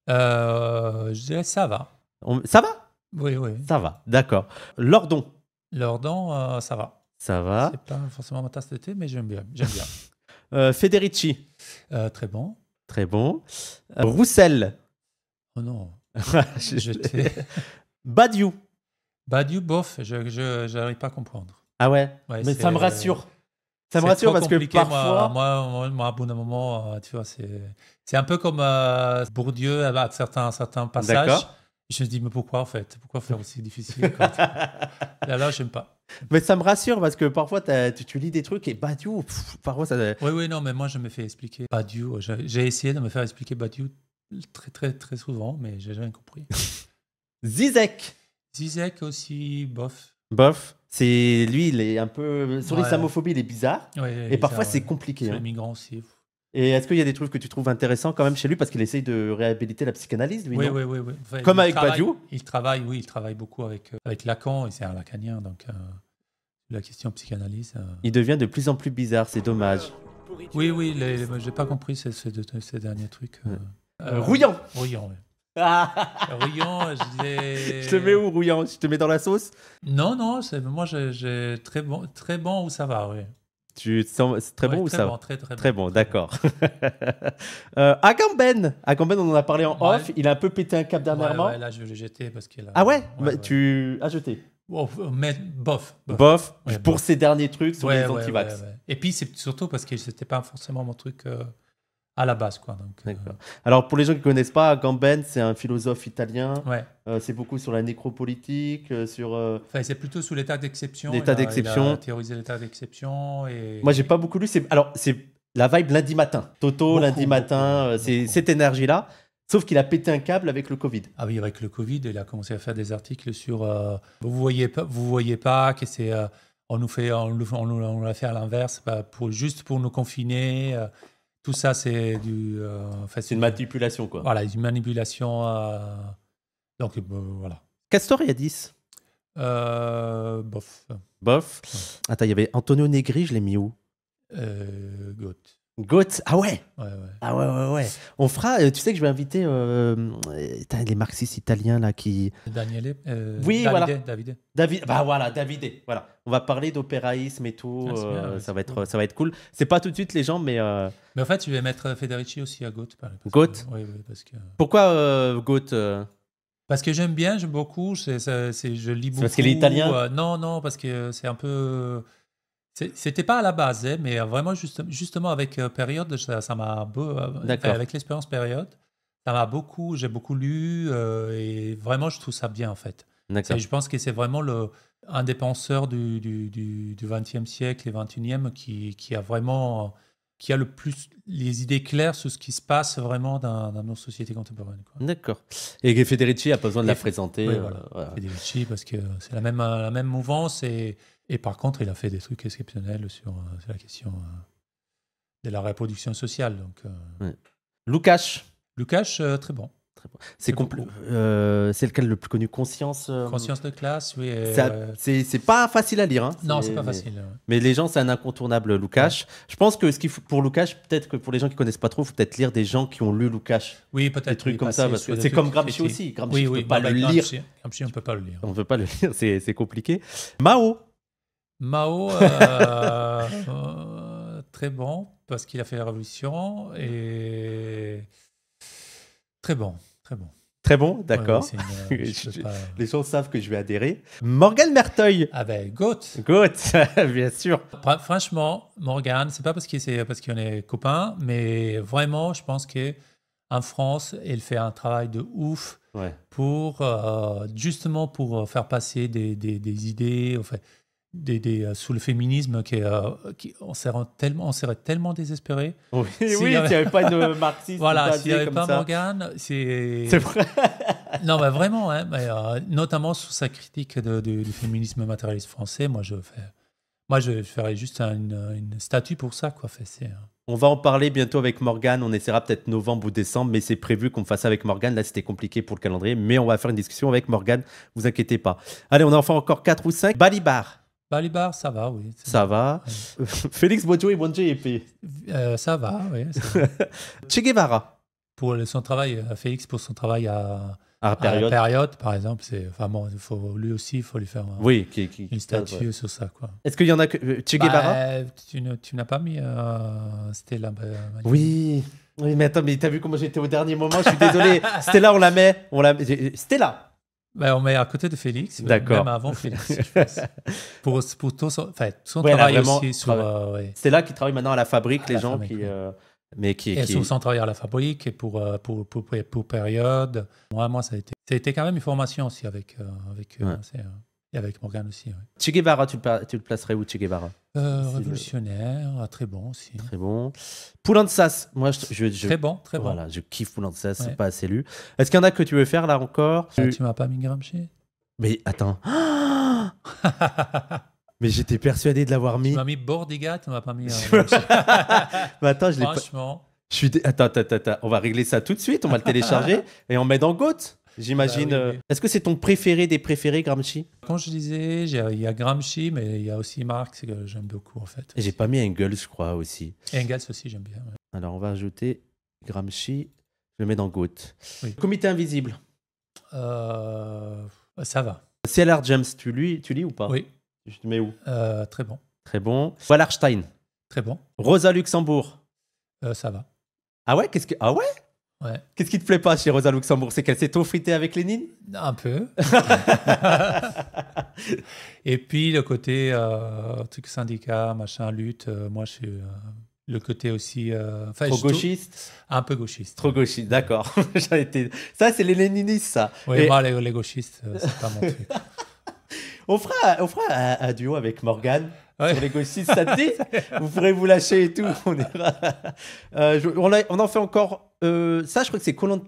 Euh, je ça va. Ça va Oui, oui. Ça va, d'accord. Lordon. Lordon, euh, ça va. Ça va. C'est pas forcément ma tasse de thé, mais j'aime bien. J'aime euh, Federici. Euh, très bon. Très bon. Euh, Roussel. Oh non. Badiou. Badiou, bof, je n'arrive pas à comprendre. Ah ouais, Mais ça me rassure. Ça me rassure parce que parfois. Moi, moi, à bout moment, tu vois, c'est un peu comme Bourdieu à certains, certains passages. Je me dis, mais pourquoi en fait Pourquoi faire aussi difficile Là, là, j'aime pas. Mais ça me rassure parce que parfois tu, lis des trucs et Badiou, parfois ça. Oui, oui, non, mais moi je me fais expliquer Badiou. J'ai essayé de me faire expliquer Badiou très, très, très souvent, mais j'ai jamais compris. Zizek Zizek aussi, bof. Bof. C'est lui, il est un peu. Sur ouais. islamophobie, il est bizarre. et parfois, c'est compliqué. les hein. migrants aussi. Et est-ce qu'il y a des trucs que tu trouves intéressants quand même chez lui parce qu'il essaye de réhabiliter la psychanalyse, lui Oui, non oui, oui, oui. Comme avec Badiou Il travaille, oui, il travaille beaucoup avec, euh, avec Lacan et c'est un lacanien, donc euh, la question psychanalyse. Euh. Il devient de plus en plus bizarre, c'est dommage. Oui, oui, j'ai pas compris ces, derniers trucs. rouillant Rouillant, oui. Ah. rouillant, je, je te mets où, Rouillant Je te mets dans la sauce Non, non, moi j'ai très bon, très bon où ça va, oui. Tu c'est très bon ou ça très, bon, d'accord. euh, Agamben, Agamben, on en a parlé en off. Il a un peu pété un cap dernièrement. là, je l'ai jeté parce qu'il a... Ah ouais, bah, Tu as jeté mais bof. Bof, pour ces derniers trucs sur les antivax. Et puis, c'est surtout parce que ce n'était pas forcément mon truc. Euh, à la base. Quoi. Donc, euh. Alors pour les gens qui ne connaissent pas, Gamben, c'est un philosophe italien. Ouais. Euh, c'est beaucoup sur la nécropolitique, euh, sur... Enfin, c'est plutôt sur l'état d'exception. L'état d'exception. Il a théorisé l'état d'exception. Et... Moi, n'ai pas beaucoup lu. Alors, c'est la vibe lundi matin. Toto, lundi matin, c'est cette énergie-là. Sauf qu'il a pété un câble avec le Covid. Ah oui, avec le Covid, il a commencé à faire des articles sur... vous voyez pas, vous voyez pas que c'est... on nous fait, on, on l'a fait à l'inverse, bah, pour, juste pour nous confiner tout ça, c'est du, euh, c'est une manipulation, quoi. Voilà, une manipulation. Euh, donc, euh, voilà. Castor, il y a 10. bof. Bof. Attends, il y avait Antonio Negri, je l'ai mis où euh, Goat, ah ouais. Ah ouais, ouais, ouais. On fera, euh, tu sais que je vais inviter euh, les marxistes italiens là qui. Daniele. Euh, oui, Davide, voilà. David, bah voilà, David. Voilà. On va parler d'opéraïsme et tout. Ah, euh, ça, va être, cool. ça va être cool. C'est pas tout de suite les gens, mais. Mais en fait, tu vais mettre Federici aussi à exemple. Oui, oui, parce que. Pourquoi Goat parce que j'aime bien, j'aime beaucoup, je lis beaucoup. Parce qu'il est italien Non, non, parce que c'est un peu c'était pas à la base, hein, mais euh, vraiment justement avec euh, période, ça m'a euh, avec l'expérience période, ça m'a beaucoup, j'ai beaucoup lu et vraiment je trouve ça bien en fait. Je pense que c'est vraiment le, un des penseurs du, du, 20e siècle et 21e qui, qui, a vraiment qui a le plus les idées claires sur ce qui se passe vraiment dans, nos sociétés contemporaines. D'accord. Et Federici a besoin de la présenter. Federici, parce que c'est la même, la même mouvance et et par contre, il a fait des trucs exceptionnels sur, euh, la question euh, de la reproduction sociale. Donc, euh. oui. très bon. C'est lequel le plus connu Conscience. Conscience de classe, oui. C'est pas facile à lire. Hein. Non, c'est pas facile. Mais, les gens, c'est un incontournable Lukács. Je pense que ce qu'il pour Lukács, peut-être que pour les gens qui connaissent pas trop, faut peut-être lire des gens qui ont lu Lukács. Oui, peut-être. Des trucs comme ça, parce que c'est comme Gramsci aussi. Gramsci, on ne peut pas le lire. Gramsci, on peut pas le lire. On peut pas le lire, c'est compliqué. Mao. Mao, euh, euh, très bon, parce qu'il a fait la révolution et très bon, très bon. Très bon, d'accord. Euh, Les gens savent que je vais adhérer. Morgan Merteuil. Ah ben, Goethe bien sûr. Franchement, Morgan, c'est pas parce qu'il est parce qu'on est copains, mais vraiment, je pense que en France, elle fait un travail de ouf pour justement pour faire passer des, des, idées des, euh, sous le féminisme qui, euh, qui on serait tellement on serait tellement désespéré oui s'il n'y avait... pas de marxiste voilà s'il n'y avait pas Morgane c'est vrai non mais vraiment hein, mais, euh, notamment sous sa critique de, du féminisme matérialiste français moi je fais moi je ferais juste une, une statue pour ça quoi fait c'est hein. on va en parler bientôt avec Morgane. On essaiera peut-être novembre ou décembre, mais c'est prévu qu'on fasse avec Morgane. Là, c'était compliqué pour le calendrier, mais on va faire une discussion avec Morgane. Vous inquiétez pas. Allez, on en fait encore 4 ou 5. Balibar. Bah, ça va, oui. Ça va. Félix Bonjour et Bonjour et puis ça va, oui. Pour son travail, euh, Félix, pour son travail à, période. période, par exemple, c'est enfin bon, faut, lui aussi, il faut lui faire oui, qui, une statue sur ça. quoi. Est-ce qu'il y en a que. Euh, che bah, Tu n'as pas mis euh, Stella Oui. mais attends, mais t'as vu comment j'étais au dernier moment Je suis désolé. Stella, on la met. On la... Stella ben, on met à côté de Félix, D'accord. même avant Félix, pour, tout son, enfin, son travail aussi. Sur, euh, C'est là qu'il travaille maintenant à la fabrique, les gens qui. Euh, mais qui, et son travail à la fabrique et euh, pour, pour, pour, période. Moi, ça, a été, ça quand même une formation aussi avec, avec eux. Hein, c'est, avec Morgan aussi, oui. Che Guevara, tu le, tu le placerais où, Che Guevara euh, Révolutionnaire, ah, très bon aussi. Très bon. Poulain de Sass, moi je, je, Très bon, très bon. je kiffe Poulain de Sass, c'est pas assez lu. Est-ce qu'il y en a que tu veux faire là encore ah, Tu m'as pas mis Gramsci Mais attends. Mais j'étais persuadé de l'avoir mis. Tu m'as mis Bordiga, tu m'as pas mis. Euh, attends, je l'ai Franchement. Je suis. Attends, attends, attends, on va régler ça tout de suite, on va le télécharger et on met dans Goat. J'imagine. Bah euh, est-ce que c'est ton préféré des préférés, Gramsci Quand je disais, il y a Gramsci, mais il y a aussi Marx que j'aime beaucoup en fait. Et j'ai pas mis Engels, je crois aussi. Engels aussi, j'aime bien. Alors on va ajouter Gramsci. Je le mets dans Goethe. Comité invisible. Euh, ça va. CLR James, tu lis, tu lis ou pas Oui. Je te mets où euh, Très bon. Très bon. Wallerstein. Très bon. Rosa Luxembourg. ça va. Ah ouais, qu'est-ce que ah ouais Qu'est-ce qui te plaît pas chez Rosa Luxembourg C'est qu'elle s'est trop avec Lénine Un peu. et puis le côté euh, truc syndicat, machin, lutte, euh, moi je suis euh, le côté aussi. trop gauchiste Un peu gauchiste. Trop gauchiste, d'accord. Ça, c'est les léninistes, ça. Oui, moi les, gauchistes, c'est pas mon truc. on fera, fera un duo avec Morgane l'égoïsme, ça te dit vous pourrez vous lâcher et tout. On, euh, en fait encore. Euh, ça, je crois que c'est Colin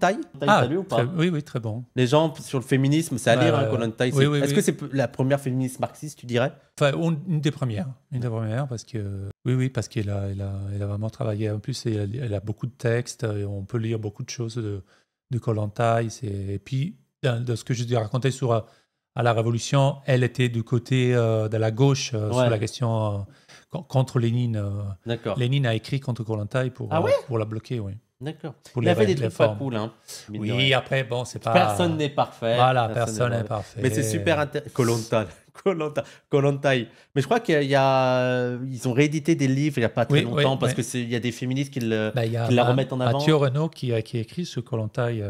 Ah, ou pas Oui, oui, très bon. Les gens sur le féminisme, hein, c'est à lire, Colin Est-ce que c'est la première féministe marxiste, tu dirais Enfin, une des premières. Une des premières, parce que. Oui, oui, parce qu'elle a, elle a, vraiment travaillé. En plus, elle, a beaucoup de textes. Et euh, on peut lire beaucoup de choses de, de taille Et puis, de ce que je disais, raconter sur à la Révolution, elle était du côté euh, de la gauche euh, sur la question euh, contre Lénine. Lénine a écrit contre Colontaille pour, ah pour la bloquer, oui. D'accord. Il y avait des trucs pas cool, hein. Oui, après, bon, c'est pas. Personne n'est parfait. Voilà, personne n'est parfait. Mais c'est super intéressant. Colontaille, Mais je crois qu'il a, ils ont réédité des livres il n'y a pas très longtemps parce qu'il y a des féministes qui, ben, qui la remettent en avant. Mathieu Renaud qui, a écrit sur Colontaille.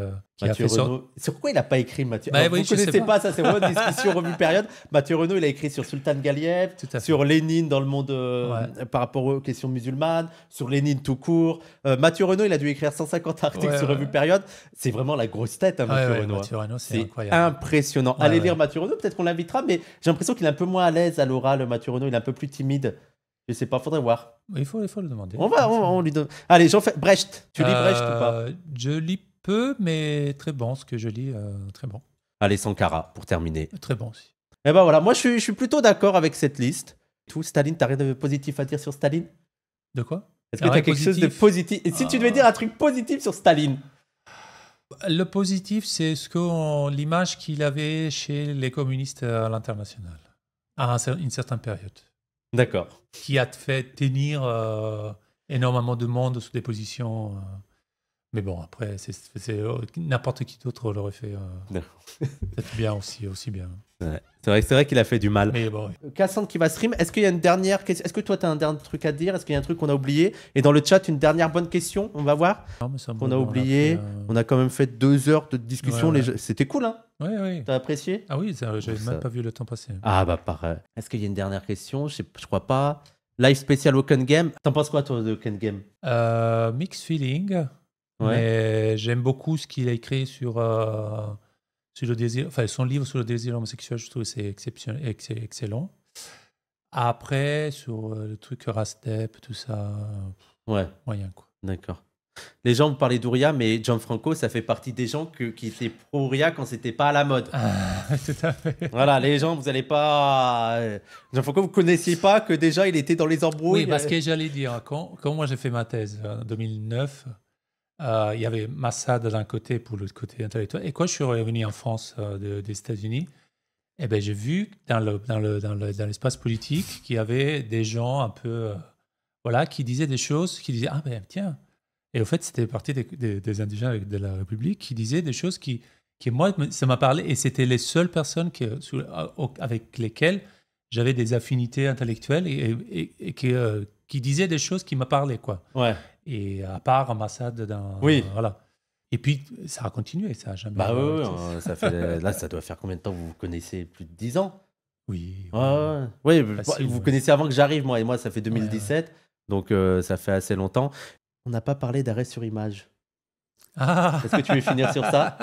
Mathieu Renaud. Sur... pourquoi il n'a pas écrit Mathieu bah Vous ne connaissez pas. ça, c'est une discussion revue période. Mathieu Renaud, il a écrit sur Sultan Galiev, sur Lénine dans le monde euh, par rapport aux questions musulmanes, sur Lénine tout court. Euh, Mathieu Renaud, il a dû écrire 150 articles sur revue période. C'est vraiment la grosse tête, hein, hein. Mathieu Renaud. c'est impressionnant. Allez lire Mathieu Renaud, peut-être qu'on l'invitera, mais j'ai l'impression qu'il est un peu moins à l'aise à l'oral, Mathieu Renaud. Il est un peu plus timide. Je ne sais pas, faudrait voir. Il faut, faut le demander. On va, on, lui donne. Allez, j'en fais. Brecht, tu lis Brecht ou pas euh, Je lis peu, mais très bon ce que je lis, euh, très bon. Allez, Sankara, pour terminer. Euh, très bon aussi. Et eh ben voilà, moi je suis, plutôt d'accord avec cette liste. Tout, Staline, t'as rien de positif à dire sur Staline De quoi Est-ce que t'as quelque chose de positif Et si tu devais ah. dire un truc positif sur Staline Le positif, c'est ce qu'on l'image qu'il avait chez les communistes à l'international, à une certaine période. D'accord. Qui a fait tenir euh, énormément de monde sous des positions. Mais bon, après, c'est n'importe qui d'autre l'aurait fait. Euh, bien aussi, aussi bien. C'est vrai, qu'il a fait du mal. Mais bon, Cassandre qui va stream. Est-ce qu'il y a une dernière question Est-ce que toi, tu as un dernier truc à dire Est-ce qu'il y a un truc qu'on a oublié Et dans le chat, une dernière bonne question, on va voir. Qu'on a oublié. Euh, on a, quand même fait deux heures de discussion. C'était cool, hein Oui, oui. T'as apprécié Ah oui, j'avais même pas vu le temps passer. Ah bah, pareil. Est-ce qu'il y a une dernière question je, sais, je crois pas. Live spécial Woken Game. T'en penses quoi, toi, de Woken Game euh, Mixed feeling. Mais j'aime beaucoup ce qu'il a écrit sur, euh, sur le désir, enfin son livre sur le désir homosexuel, je trouve c'est exceptionnel, c'est excellent. Après, sur euh, le truc Rastep, tout ça, ouais. moyen quoi. D'accord. Les gens vous parlaient d'Ouria, mais Franco ça fait partie des gens qui étaient pro-Ouria quand c'était pas à la mode. Ah, tout à fait. Voilà, les gens, vous n'allez pas. Euh, Gianfranco, vous connaissiez pas que déjà il était dans les embrouilles. Oui, parce que j'allais dire, quand, quand moi j'ai fait ma thèse en hein, 2009, euh, il y avait Massa d'un côté pour l'autre côté intellectuel. Et quand je suis revenu en France euh, des États-Unis, et eh ben, j'ai vu dans, le, dans, le, dans, le, dans l'espace politique qu'il y avait des gens un peu, euh, voilà, qui disaient des choses, qui disaient, ah ben tiens. Et au fait, c'était parti des, des, indigènes de la République qui disaient des choses qui, qui moi, ça m'a parlé. Et c'était les seules personnes qui, avec lesquelles j'avais des affinités intellectuelles et, et, qui, disaient des choses qui m'a parlé, quoi. Ouais et à part ambassade d'un, Oui. voilà. Et puis, ça a continué, ça a jamais. Bah oui, ça fait, là, ça doit faire combien de temps vous vous connaissez Plus de 10 ans Oui. Ouais, Oui, bah, vous connaissez avant que j'arrive, moi. Et moi, ça fait 2017. Donc, euh, ça fait assez longtemps. On n'a pas parlé d'arrêt sur image. Ah. Est-ce que tu veux finir sur ça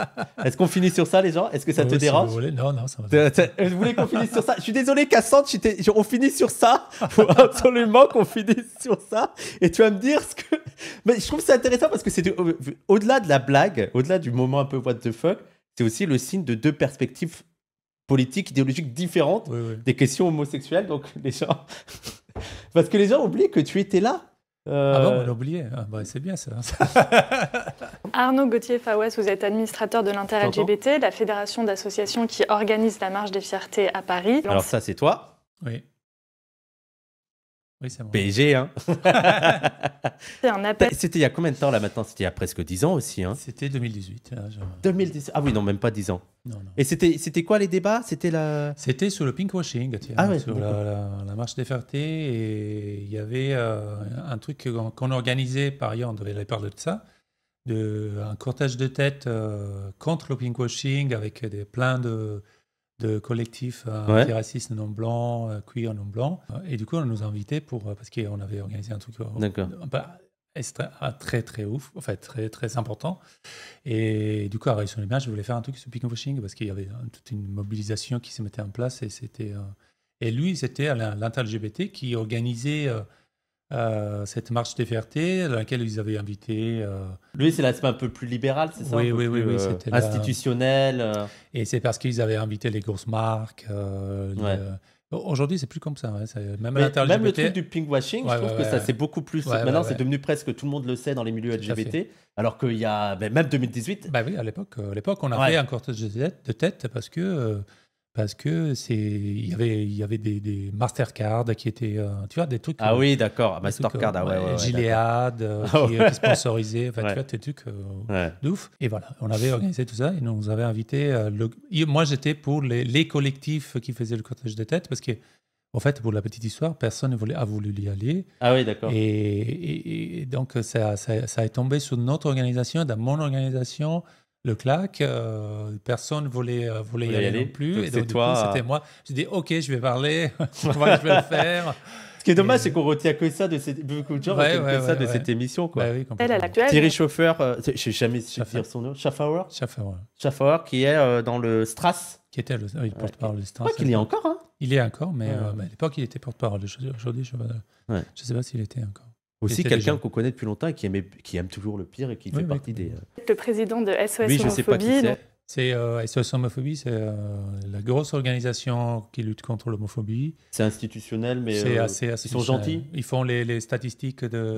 Est-ce qu'on finit sur ça, les gens Est-ce que ça te dérange Non, non, ça va. Je voulais qu'on finisse sur ça Je suis désolé, Cassandre, on finit sur ça. faut absolument qu'on finisse sur ça. Et tu vas me dire ce que. Mais je trouve ça intéressant parce que c'est au-delà de la blague, au-delà du moment un peu what the fuck, c'est aussi le signe de deux perspectives politiques, idéologiques différentes des questions homosexuelles. Donc, les gens. parce que les gens oublient que tu étais là ah bon, euh, on l'a oublié. Ah, bah, c'est bien ça. Arnaud Gauthier-Fawes, vous êtes administrateur de l'Inter-LGBT, la fédération d'associations qui organise la marche des fiertés à Paris. Alors ça, c'est toi. Oui. BG c'est hein C'était il y a combien de temps là maintenant C'était il y a presque 10 ans aussi. Hein. c'était 2018. 2018. Ah oui, non, même pas dix ans. Et c'était c'était quoi les débats C'était la... C'était sur le pinkwashing, tiens, ah sur la, marche des Fertés. Et il y avait euh, un truc qu'on organisait, par ailleurs, on devait parler de ça, de, un cortège de tête euh, contre le pinkwashing avec des, plein de de collectifs euh, ouais. non blanc, euh, queer non blanc. Euh, et du coup, on nous a invités pour, parce qu'on avait organisé un truc d'accord bah, ah, très très ouf, en fait très très important. Et du coup, à Réussir les je voulais faire un truc sur picking parce qu'il y avait hein, toute une mobilisation qui se mettait en place et c'était. Et lui, c'était l'inter-LGBT qui organisait euh, cette marche TFRT à laquelle ils avaient invité. Euh, Lui, c'est l'aspect un peu plus libéral, c'est ça Oui, oui, oui, euh, institutionnel. Et c'est parce qu'ils avaient invité les grosses marques. Aujourd'hui, c'est plus comme ça. Hein, même, le truc du pinkwashing, washing, je trouve que ça, c'est beaucoup plus. Maintenant, c'est devenu presque tout le monde le sait dans les milieux LGBT. Alors qu'il y a ben, même 2018. Bah oui, à l'époque, l'époque on avait encore de tête parce que parce que c'est il y avait il y avait des, Mastercard qui étaient euh, tu vois des trucs ah oui d'accord Mastercard ah, bah, ah ouais, ouais, ouais, Gilead euh, ah qui, euh, sponsorisait enfin, tu vois des trucs euh, d'ouf. et voilà on avait organisé tout ça et nous on avait invité moi j'étais pour les, les, collectifs qui faisaient le cortège de tête parce que en fait, pour la petite histoire, personne ne voulait, voulu y aller. Ah oui, d'accord. Et, et, donc, ça, ça, ça, est tombé sur notre organisation, dans mon organisation le clac, euh, personne voulait, euh, voulait y, aller, non plus. Et donc, du toi... coup, c'était moi. J'ai dit, OK, je vais parler, je vais le faire. Ce qui est dommage, c'est qu'on retient que ça de cette, beaucoup de ça de cette émission, quoi. Bah Thierry Chauffeur, je euh, je sais jamais si dire son nom, Schaffauer. Schaffauer. qui est dans le Strass. Qui était le, porte-parole du Strass. Je crois qu'il est encore, hein. Il est encore, mais, mais bah, à l'époque, il était porte-parole. Aujourd'hui, je ne sais pas s'il était encore. Aussi quelqu'un qu'on connaît depuis longtemps et qui, aimait, qui aime toujours le pire et qui fait partie des... Euh, le président de SOS oui, je sais pas c'est. C'est SOS euh, Homophobie, c'est euh, la grosse organisation qui lutte contre l'homophobie. C'est institutionnel, mais assez ils sont gentils. Ils font les, statistiques de,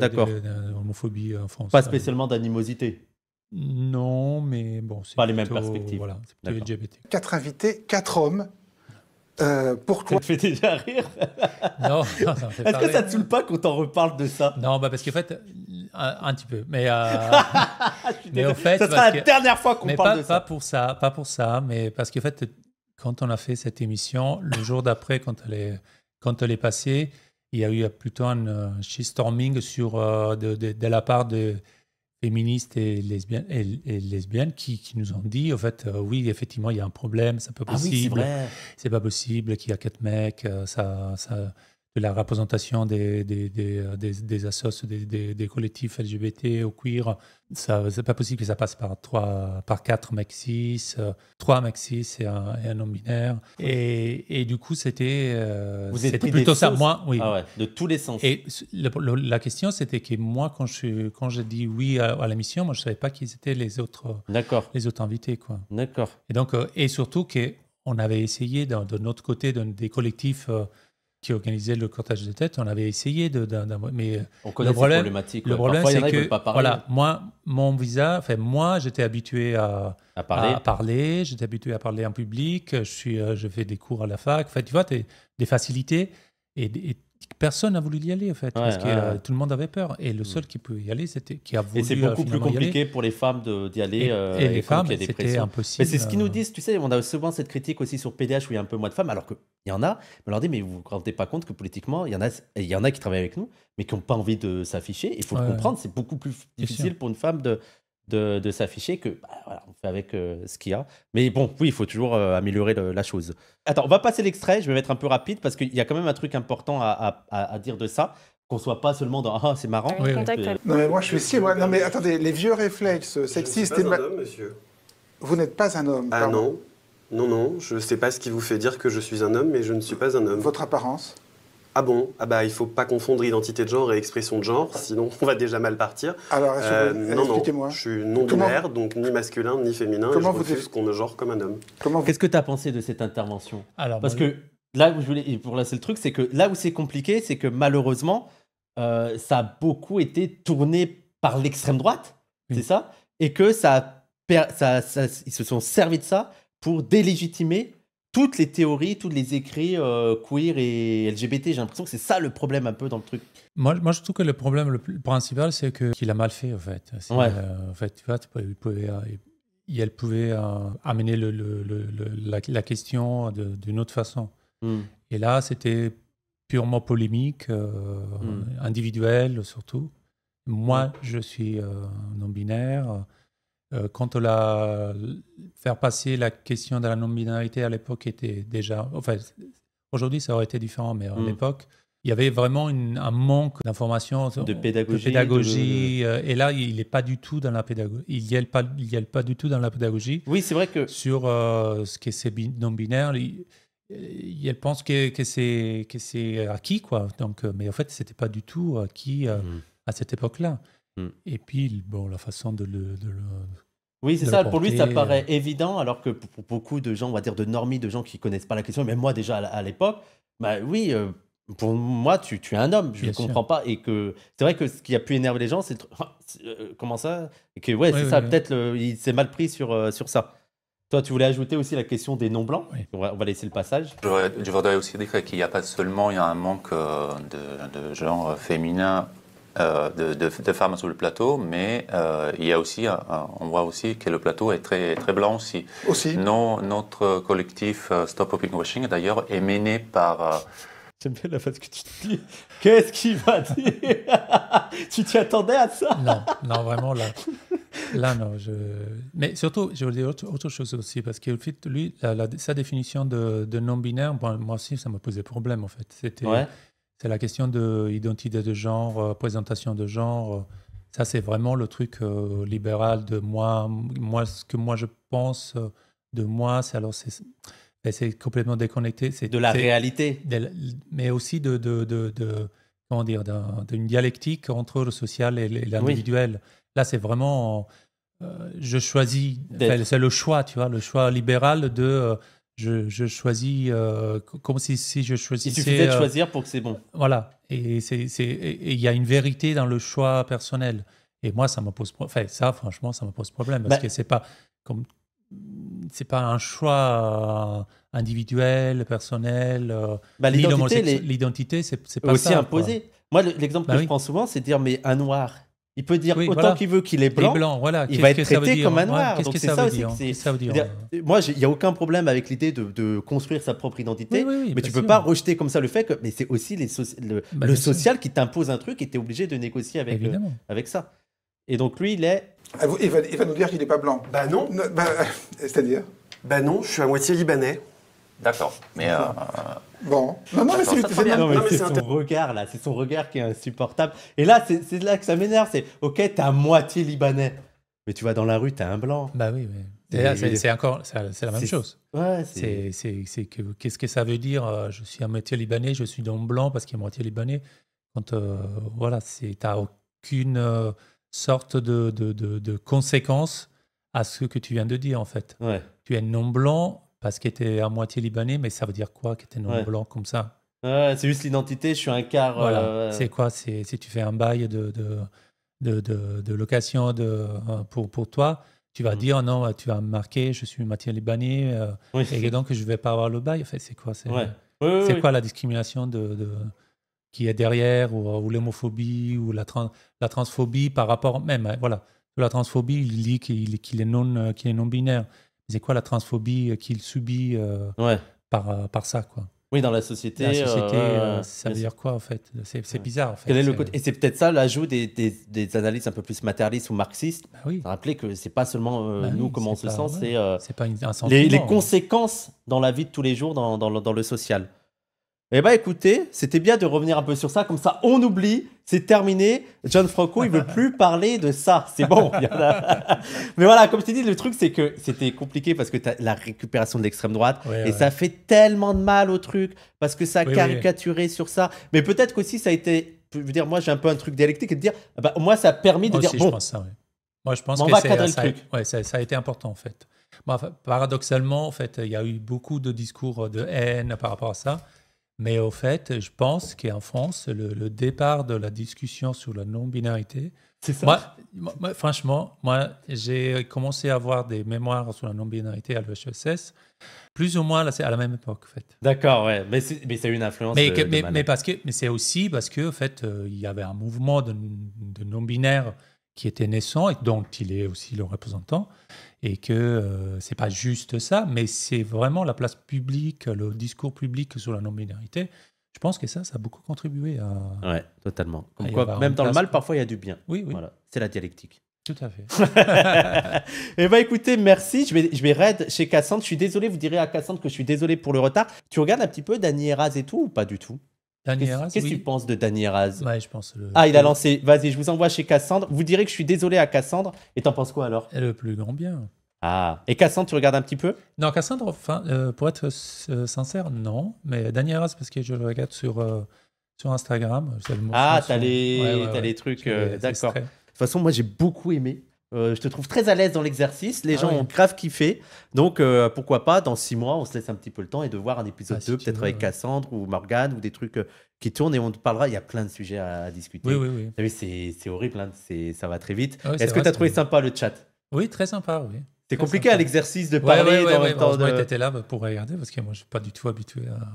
l'homophobie en France. Pas spécialement d'animosité. Non, mais bon, c'est pas les mêmes perspectives. Voilà, c'est LGBT. Quatre invités, quatre hommes euh, pourquoi Ça te fait déjà rire Non. Est-ce que ça te saoule pas quand on reparle de ça Non, bah parce qu'en fait, un, petit peu. Mais, euh, mais au fait, ça sera la dernière fois qu'on parle de ça. Pas pour ça, pas pour ça, mais parce qu'en fait, quand on a fait cette émission, le jour d'après, quand elle est, quand elle est passée, il y a eu plutôt un euh, shitstorming sur de, la part de féministes et lesbiennes, et, lesbiennes qui, qui, nous ont dit, en fait, euh, oui, effectivement, il y a un problème, ah c'est pas possible, c'est pas possible qu'il y a quatre mecs, euh, ça, ça, la représentation des, des, des, euh, assos, des, collectifs LGBT au queer. ce n'est pas possible que ça passe par trois, par quatre maxis, euh, trois maxis et un, et un non binaire. Et, du coup, c'était, euh, plutôt ça. Moi, oui. Ah de tous les sens. Et la question, c'était que moi, quand je, quand j'ai dit oui à, la mission, moi, je savais pas qui étaient les autres, les autres invités, quoi. D'accord. Et donc, et surtout que on avait essayé de, notre côté des collectifs qui organisait le cortage de tête, on avait essayé de, mais euh, on connaît le problème, Le problème, c'est que voilà, moi, mon visa, enfin moi, j'étais habitué à, à parler, j'étais habitué à parler en public. Je suis, euh, je fais des cours à la fac. Enfin, tu vois, des facilités et, et Personne n'a voulu y aller, en fait, parce que euh, tout le monde avait peur. Et le mm. seul qui pouvait y aller, c'était qui a voulu. Et c'est euh, beaucoup plus compliqué pour les femmes d'y aller. Et, euh, les femmes, c'était impossible. c'est ce qu'ils nous disent, tu sais, on a souvent cette critique aussi sur PDH où il y a un peu moins de femmes, alors qu'il y en a. Mais on leur dit, mais vous ne vous rendez pas compte que politiquement, il y, en a, il y en a qui travaillent avec nous, mais qui n'ont pas envie de s'afficher. Il faut le comprendre, c'est beaucoup plus difficile pour une femme de, de, s'afficher que bah, voilà, on fait avec euh, ce qu'il y a. Mais bon, oui, il faut toujours euh, améliorer la chose. Attends, on va passer l'extrait, je vais mettre un peu rapide parce qu'il y a quand même un truc important à, dire de ça. Qu'on soit pas seulement dans Ah, c'est marrant. Non, mais moi je suis si. non, mais attendez, les vieux réflexes sexistes. Vous monsieur. Vous n'êtes pas un homme. Ah non. Non, non, je ne sais pas ce qui vous fait dire que je suis un homme, mais je ne suis pas un homme. Votre apparence ah bon, ah bah, il faut pas confondre identité de genre et expression de genre, sinon on va déjà mal partir. Alors, euh, moi Je suis non-binaire, donc ni masculin ni féminin, Comment et je vous refuse qu'on me genre comme un homme. Comment Qu'est-ce que tu as pensé de cette intervention Parce que là où je voulais, pour là c'est le truc, c'est que là où c'est compliqué, c'est que malheureusement, euh, ça a beaucoup été tourné par l'extrême droite, c'est ça Et que ça, ils se sont servis de ça pour délégitimer toutes les théories, tous les écrits euh, queer et LGBT. J'ai l'impression que c'est ça le problème un peu dans le truc. Moi, je trouve que le problème principal, c'est qu'il a mal fait en fait. Euh, en fait, tu vois, il pouvait, euh, elle pouvait amener la, question d'une autre façon. Hmm. Et là, c'était purement polémique, hmm. individuel surtout. Moi, hmm. je suis non binaire. Euh, quand on a euh, faire passer la question de la non-binarité à l'époque était déjà. Enfin, aujourd'hui, ça aurait été différent, mais à l'époque, hmm. il y avait vraiment un manque d'informations. De pédagogie. pédagogie euh, Et là, il n'est pas du tout dans la pédagogie. Il n'y a pas, pas du tout dans la pédagogie. Oui, c'est vrai que. Sur ce qui est non-binaire. Il, pense que, que c'est acquis, quoi. Donc, mais en fait, ce n'était pas du tout acquis hmm. à cette époque-là. Hmm. Et puis, bon, la façon de le. oui, c'est ça. pour lui, ça paraît euh, évident, alors que pour, beaucoup de gens, on va dire de normies, de gens qui connaissent pas la question, même moi déjà à l'époque, bah oui, euh, pour moi, tu, es un homme, je ne comprends pas. Et que c'est vrai que ce qui a pu énerver les gens, c'est euh, comment ça et que, Ouais, c'est ça, peut-être il s'est mal pris sur, sur ça. Toi, tu voulais ajouter aussi la question des non-blancs on, va, laisser le passage. Je, voudrais aussi dire qu'il n'y a pas seulement il y a un manque de, de genre féminin euh, de, femmes sur le plateau, mais euh, il y a aussi, on voit aussi que le plateau est très, très blanc aussi. Aussi. Non, notre collectif euh, Stop Hoping Washing, d'ailleurs, est mené par. J'aime bien la face que tu dis. Qu'est-ce qu'il va dire Tu t'y attendais à ça Non, non, vraiment là. Là, non. Je... Mais surtout, je veux dire autre, chose aussi, parce que lui, sa définition de, non-binaire, moi aussi, ça m'a posé problème en fait. C'était. Ouais c'est la question de identité de genre, euh, présentation de genre. Euh, ça, c'est vraiment le truc euh, libéral de moi. Moi, ce que moi je pense de moi, c'est alors ben, c'est complètement déconnecté. C'est de la réalité. mais aussi de, de, de dire d'une dialectique entre le social et l'individuel. Là, c'est vraiment je choisis. C'est le choix, tu vois, le choix libéral de je, choisis euh, comme si, si, je choisissais. Il suffisait de euh, choisir pour que c'est bon. Voilà. Et il y a une vérité dans le choix personnel. Et moi, ça me pose enfin, ça, franchement, ça me pose problème parce bah que c'est pas comme c'est pas un choix euh, individuel, personnel. Bah, l'identité, c'est pas aussi ça, imposé. Moi, l'exemple bah que je prends souvent, c'est dire mais un noir, il peut dire autant qu'il veut qu'il est blanc, il va être traité comme un hein noir. Qu'est-ce que ça, veut aussi, dire Moi, il n'y a aucun problème avec l'idée de, construire sa propre identité, mais tu ne peux pas rejeter comme ça le fait que. Mais c'est aussi le, bah, social qui t'impose un truc et tu es obligé de négocier avec, euh, avec ça. Et donc lui, il est. Ah, il va, il va nous dire qu'il n'est pas blanc. Bah non. Bah, c'est-à-dire Bah non, je suis à moitié libanais. D'accord. Mais. Euh, bon. Non, non, mais c'est son regard, là. C'est son regard qui est insupportable. Et là, c'est là que ça m'énerve. C'est OK, t'es à moitié libanais. Mais tu vas dans la rue, t'es un blanc. Bah oui, C'est encore, c'est la même chose. Ouais, c'est qu'est-ce que ça veut dire euh, Je suis à moitié libanais, je suis non blanc parce qu'il est moitié libanais. Quand euh, voilà, c'est t'as aucune sorte de, de, de, de, conséquence à ce que tu viens de dire en fait. Ouais. Tu es non blanc parce qu'il était à moitié libanais, mais ça veut dire quoi qu'il était non blanc comme ça C'est juste l'identité, je suis un quart. Voilà. Euh, c'est quoi C'est si tu fais un bail de, de, de, location de, euh, pour, pour toi, tu vas mm. dire non, tu as marqué, je suis moitié libanais, euh, et donc je ne vais pas avoir le bail. En fait, c'est quoi C'est quoi la discrimination de, qui est derrière, ou, l'homophobie, ou la, la transphobie par rapport même, hein, voilà. La transphobie, il dit qu'il qu'il est non-binaire c'est quoi la transphobie euh, qu'il subit euh, euh, par, ça, quoi. Oui, dans la société. La société, ça veut dire quoi en fait C'est bizarre en fait. le Et c'est peut-être ça l'ajout des, des, analyses un peu plus matérialistes ou marxistes. Rappelez bah que Rappeler que c'est pas seulement bah nous comme comment on se pas, sent, c'est les, hein. conséquences dans la vie de tous les jours, dans le social. Eh bien, écoutez, c'était bien de revenir un peu sur ça, comme ça on oublie, c'est terminé. John Franco, il veut plus parler de ça, c'est bon. Mais voilà, comme je t'ai dit, le truc c'est que c'était compliqué parce que tu as la récupération de l'extrême droite et ça fait tellement de mal au truc parce que ça a caricaturé sur ça. Mais peut-être qu'aussi ça a été, je veux dire, moi j'ai un peu un truc dialectique et de dire, bah, moi ça a permis de moi dire aussi, bon. Je pense ça, Moi je pense que ça, A, ça, a été important en fait. paradoxalement, en fait, il y a eu beaucoup de discours de haine par rapport à ça. Mais au fait, je pense qu'en France, le, départ de la discussion sur la non-binarité. C'est ça. Moi, franchement, moi, j'ai commencé à avoir des mémoires sur la non-binarité à l'UHSS, plus ou moins là, à la même époque, en fait. D'accord, ouais. Mais, mais ça a eu une influence. Mais, mais, parce que, mais c'est aussi parce que, en fait, euh, il y avait un mouvement de, non-binaire qui était naissant et dont il est aussi le représentant et que ce euh, c'est pas juste ça, mais c'est vraiment la place publique, le discours public sur la non-binarité. Je pense que ça, ça a beaucoup contribué à. Ouais, totalement. même dans le mal, parfois il y a du bien. Oui, oui. Voilà, c'est la dialectique. Tout à fait. eh bien, écoutez, merci. Je vais, je vais raid chez Cassandre. Je suis désolé, vous direz à Cassandre que je suis désolé pour le retard. Tu regardes un petit peu Dani Eras et tout ou pas du tout Qu'est-ce que tu penses de Danny Eras ouais, je pense. Ah, il a lancé. Vas-y, je vous envoie chez Cassandre. Vous direz que je suis désolé à Cassandre. Et t'en penses quoi alors Le plus grand bien. Ah. Et Cassandre, tu regardes un petit peu Non, Cassandre, enfin, euh, pour être euh, sincère, non. Mais Danny Eras, parce que je le regarde sur, euh, sur Instagram. ah, t'as les... les... trucs. D'accord. De toute façon, moi, j'ai beaucoup aimé. Euh, je te trouve très à l'aise dans l'exercice. Les ah gens ont grave kiffé. Donc, euh, pourquoi pas, dans six mois, on se laisse un petit peu le temps et de voir un épisode 2, ah, peut-être avec Cassandre ou Morgane ou des trucs euh, qui tournent et on te parlera. Il y a plein de sujets à, discuter. Oui, oui, oui. C'est horrible, hein, ça va très vite. Ah Est-ce que tu as trouvé sympa le chat Oui, très sympa, oui. C'est compliqué à l'exercice de parler dans le temps de... étais là bah, pour regarder parce que moi, je suis pas du tout habitué à...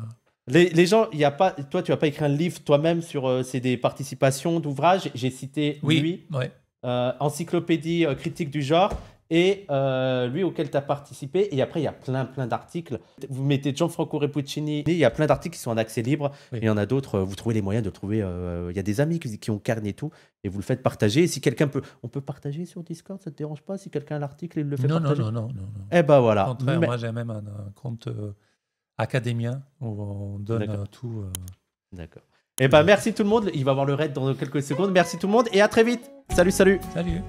Les, gens, il y a pas, toi, tu vas pas écrit un livre toi-même sur c'est des participations d'ouvrages. J'ai cité oui, Oui. Euh, encyclopédie euh, critique du genre, et euh, lui auquel tu as participé. Et après, il y a plein, plein d'articles. Vous mettez Gianfranco Repuccini, il y a plein d'articles qui sont en accès libre. il y en a d'autres, vous trouvez les moyens de trouver. il y a des amis qui, qui ont et tout et vous le faites partager. Et si quelqu'un peut. On peut partager sur Discord, ça te dérange pas Si quelqu'un a l'article, il le fait partager Non, non, non, Eh ben voilà. moi j'ai même un, compte académien où on donne tout. D'accord. Et eh ben merci tout le monde. Il va avoir le raid dans quelques secondes. Merci tout le monde et à très vite. Salut, salut. Salut.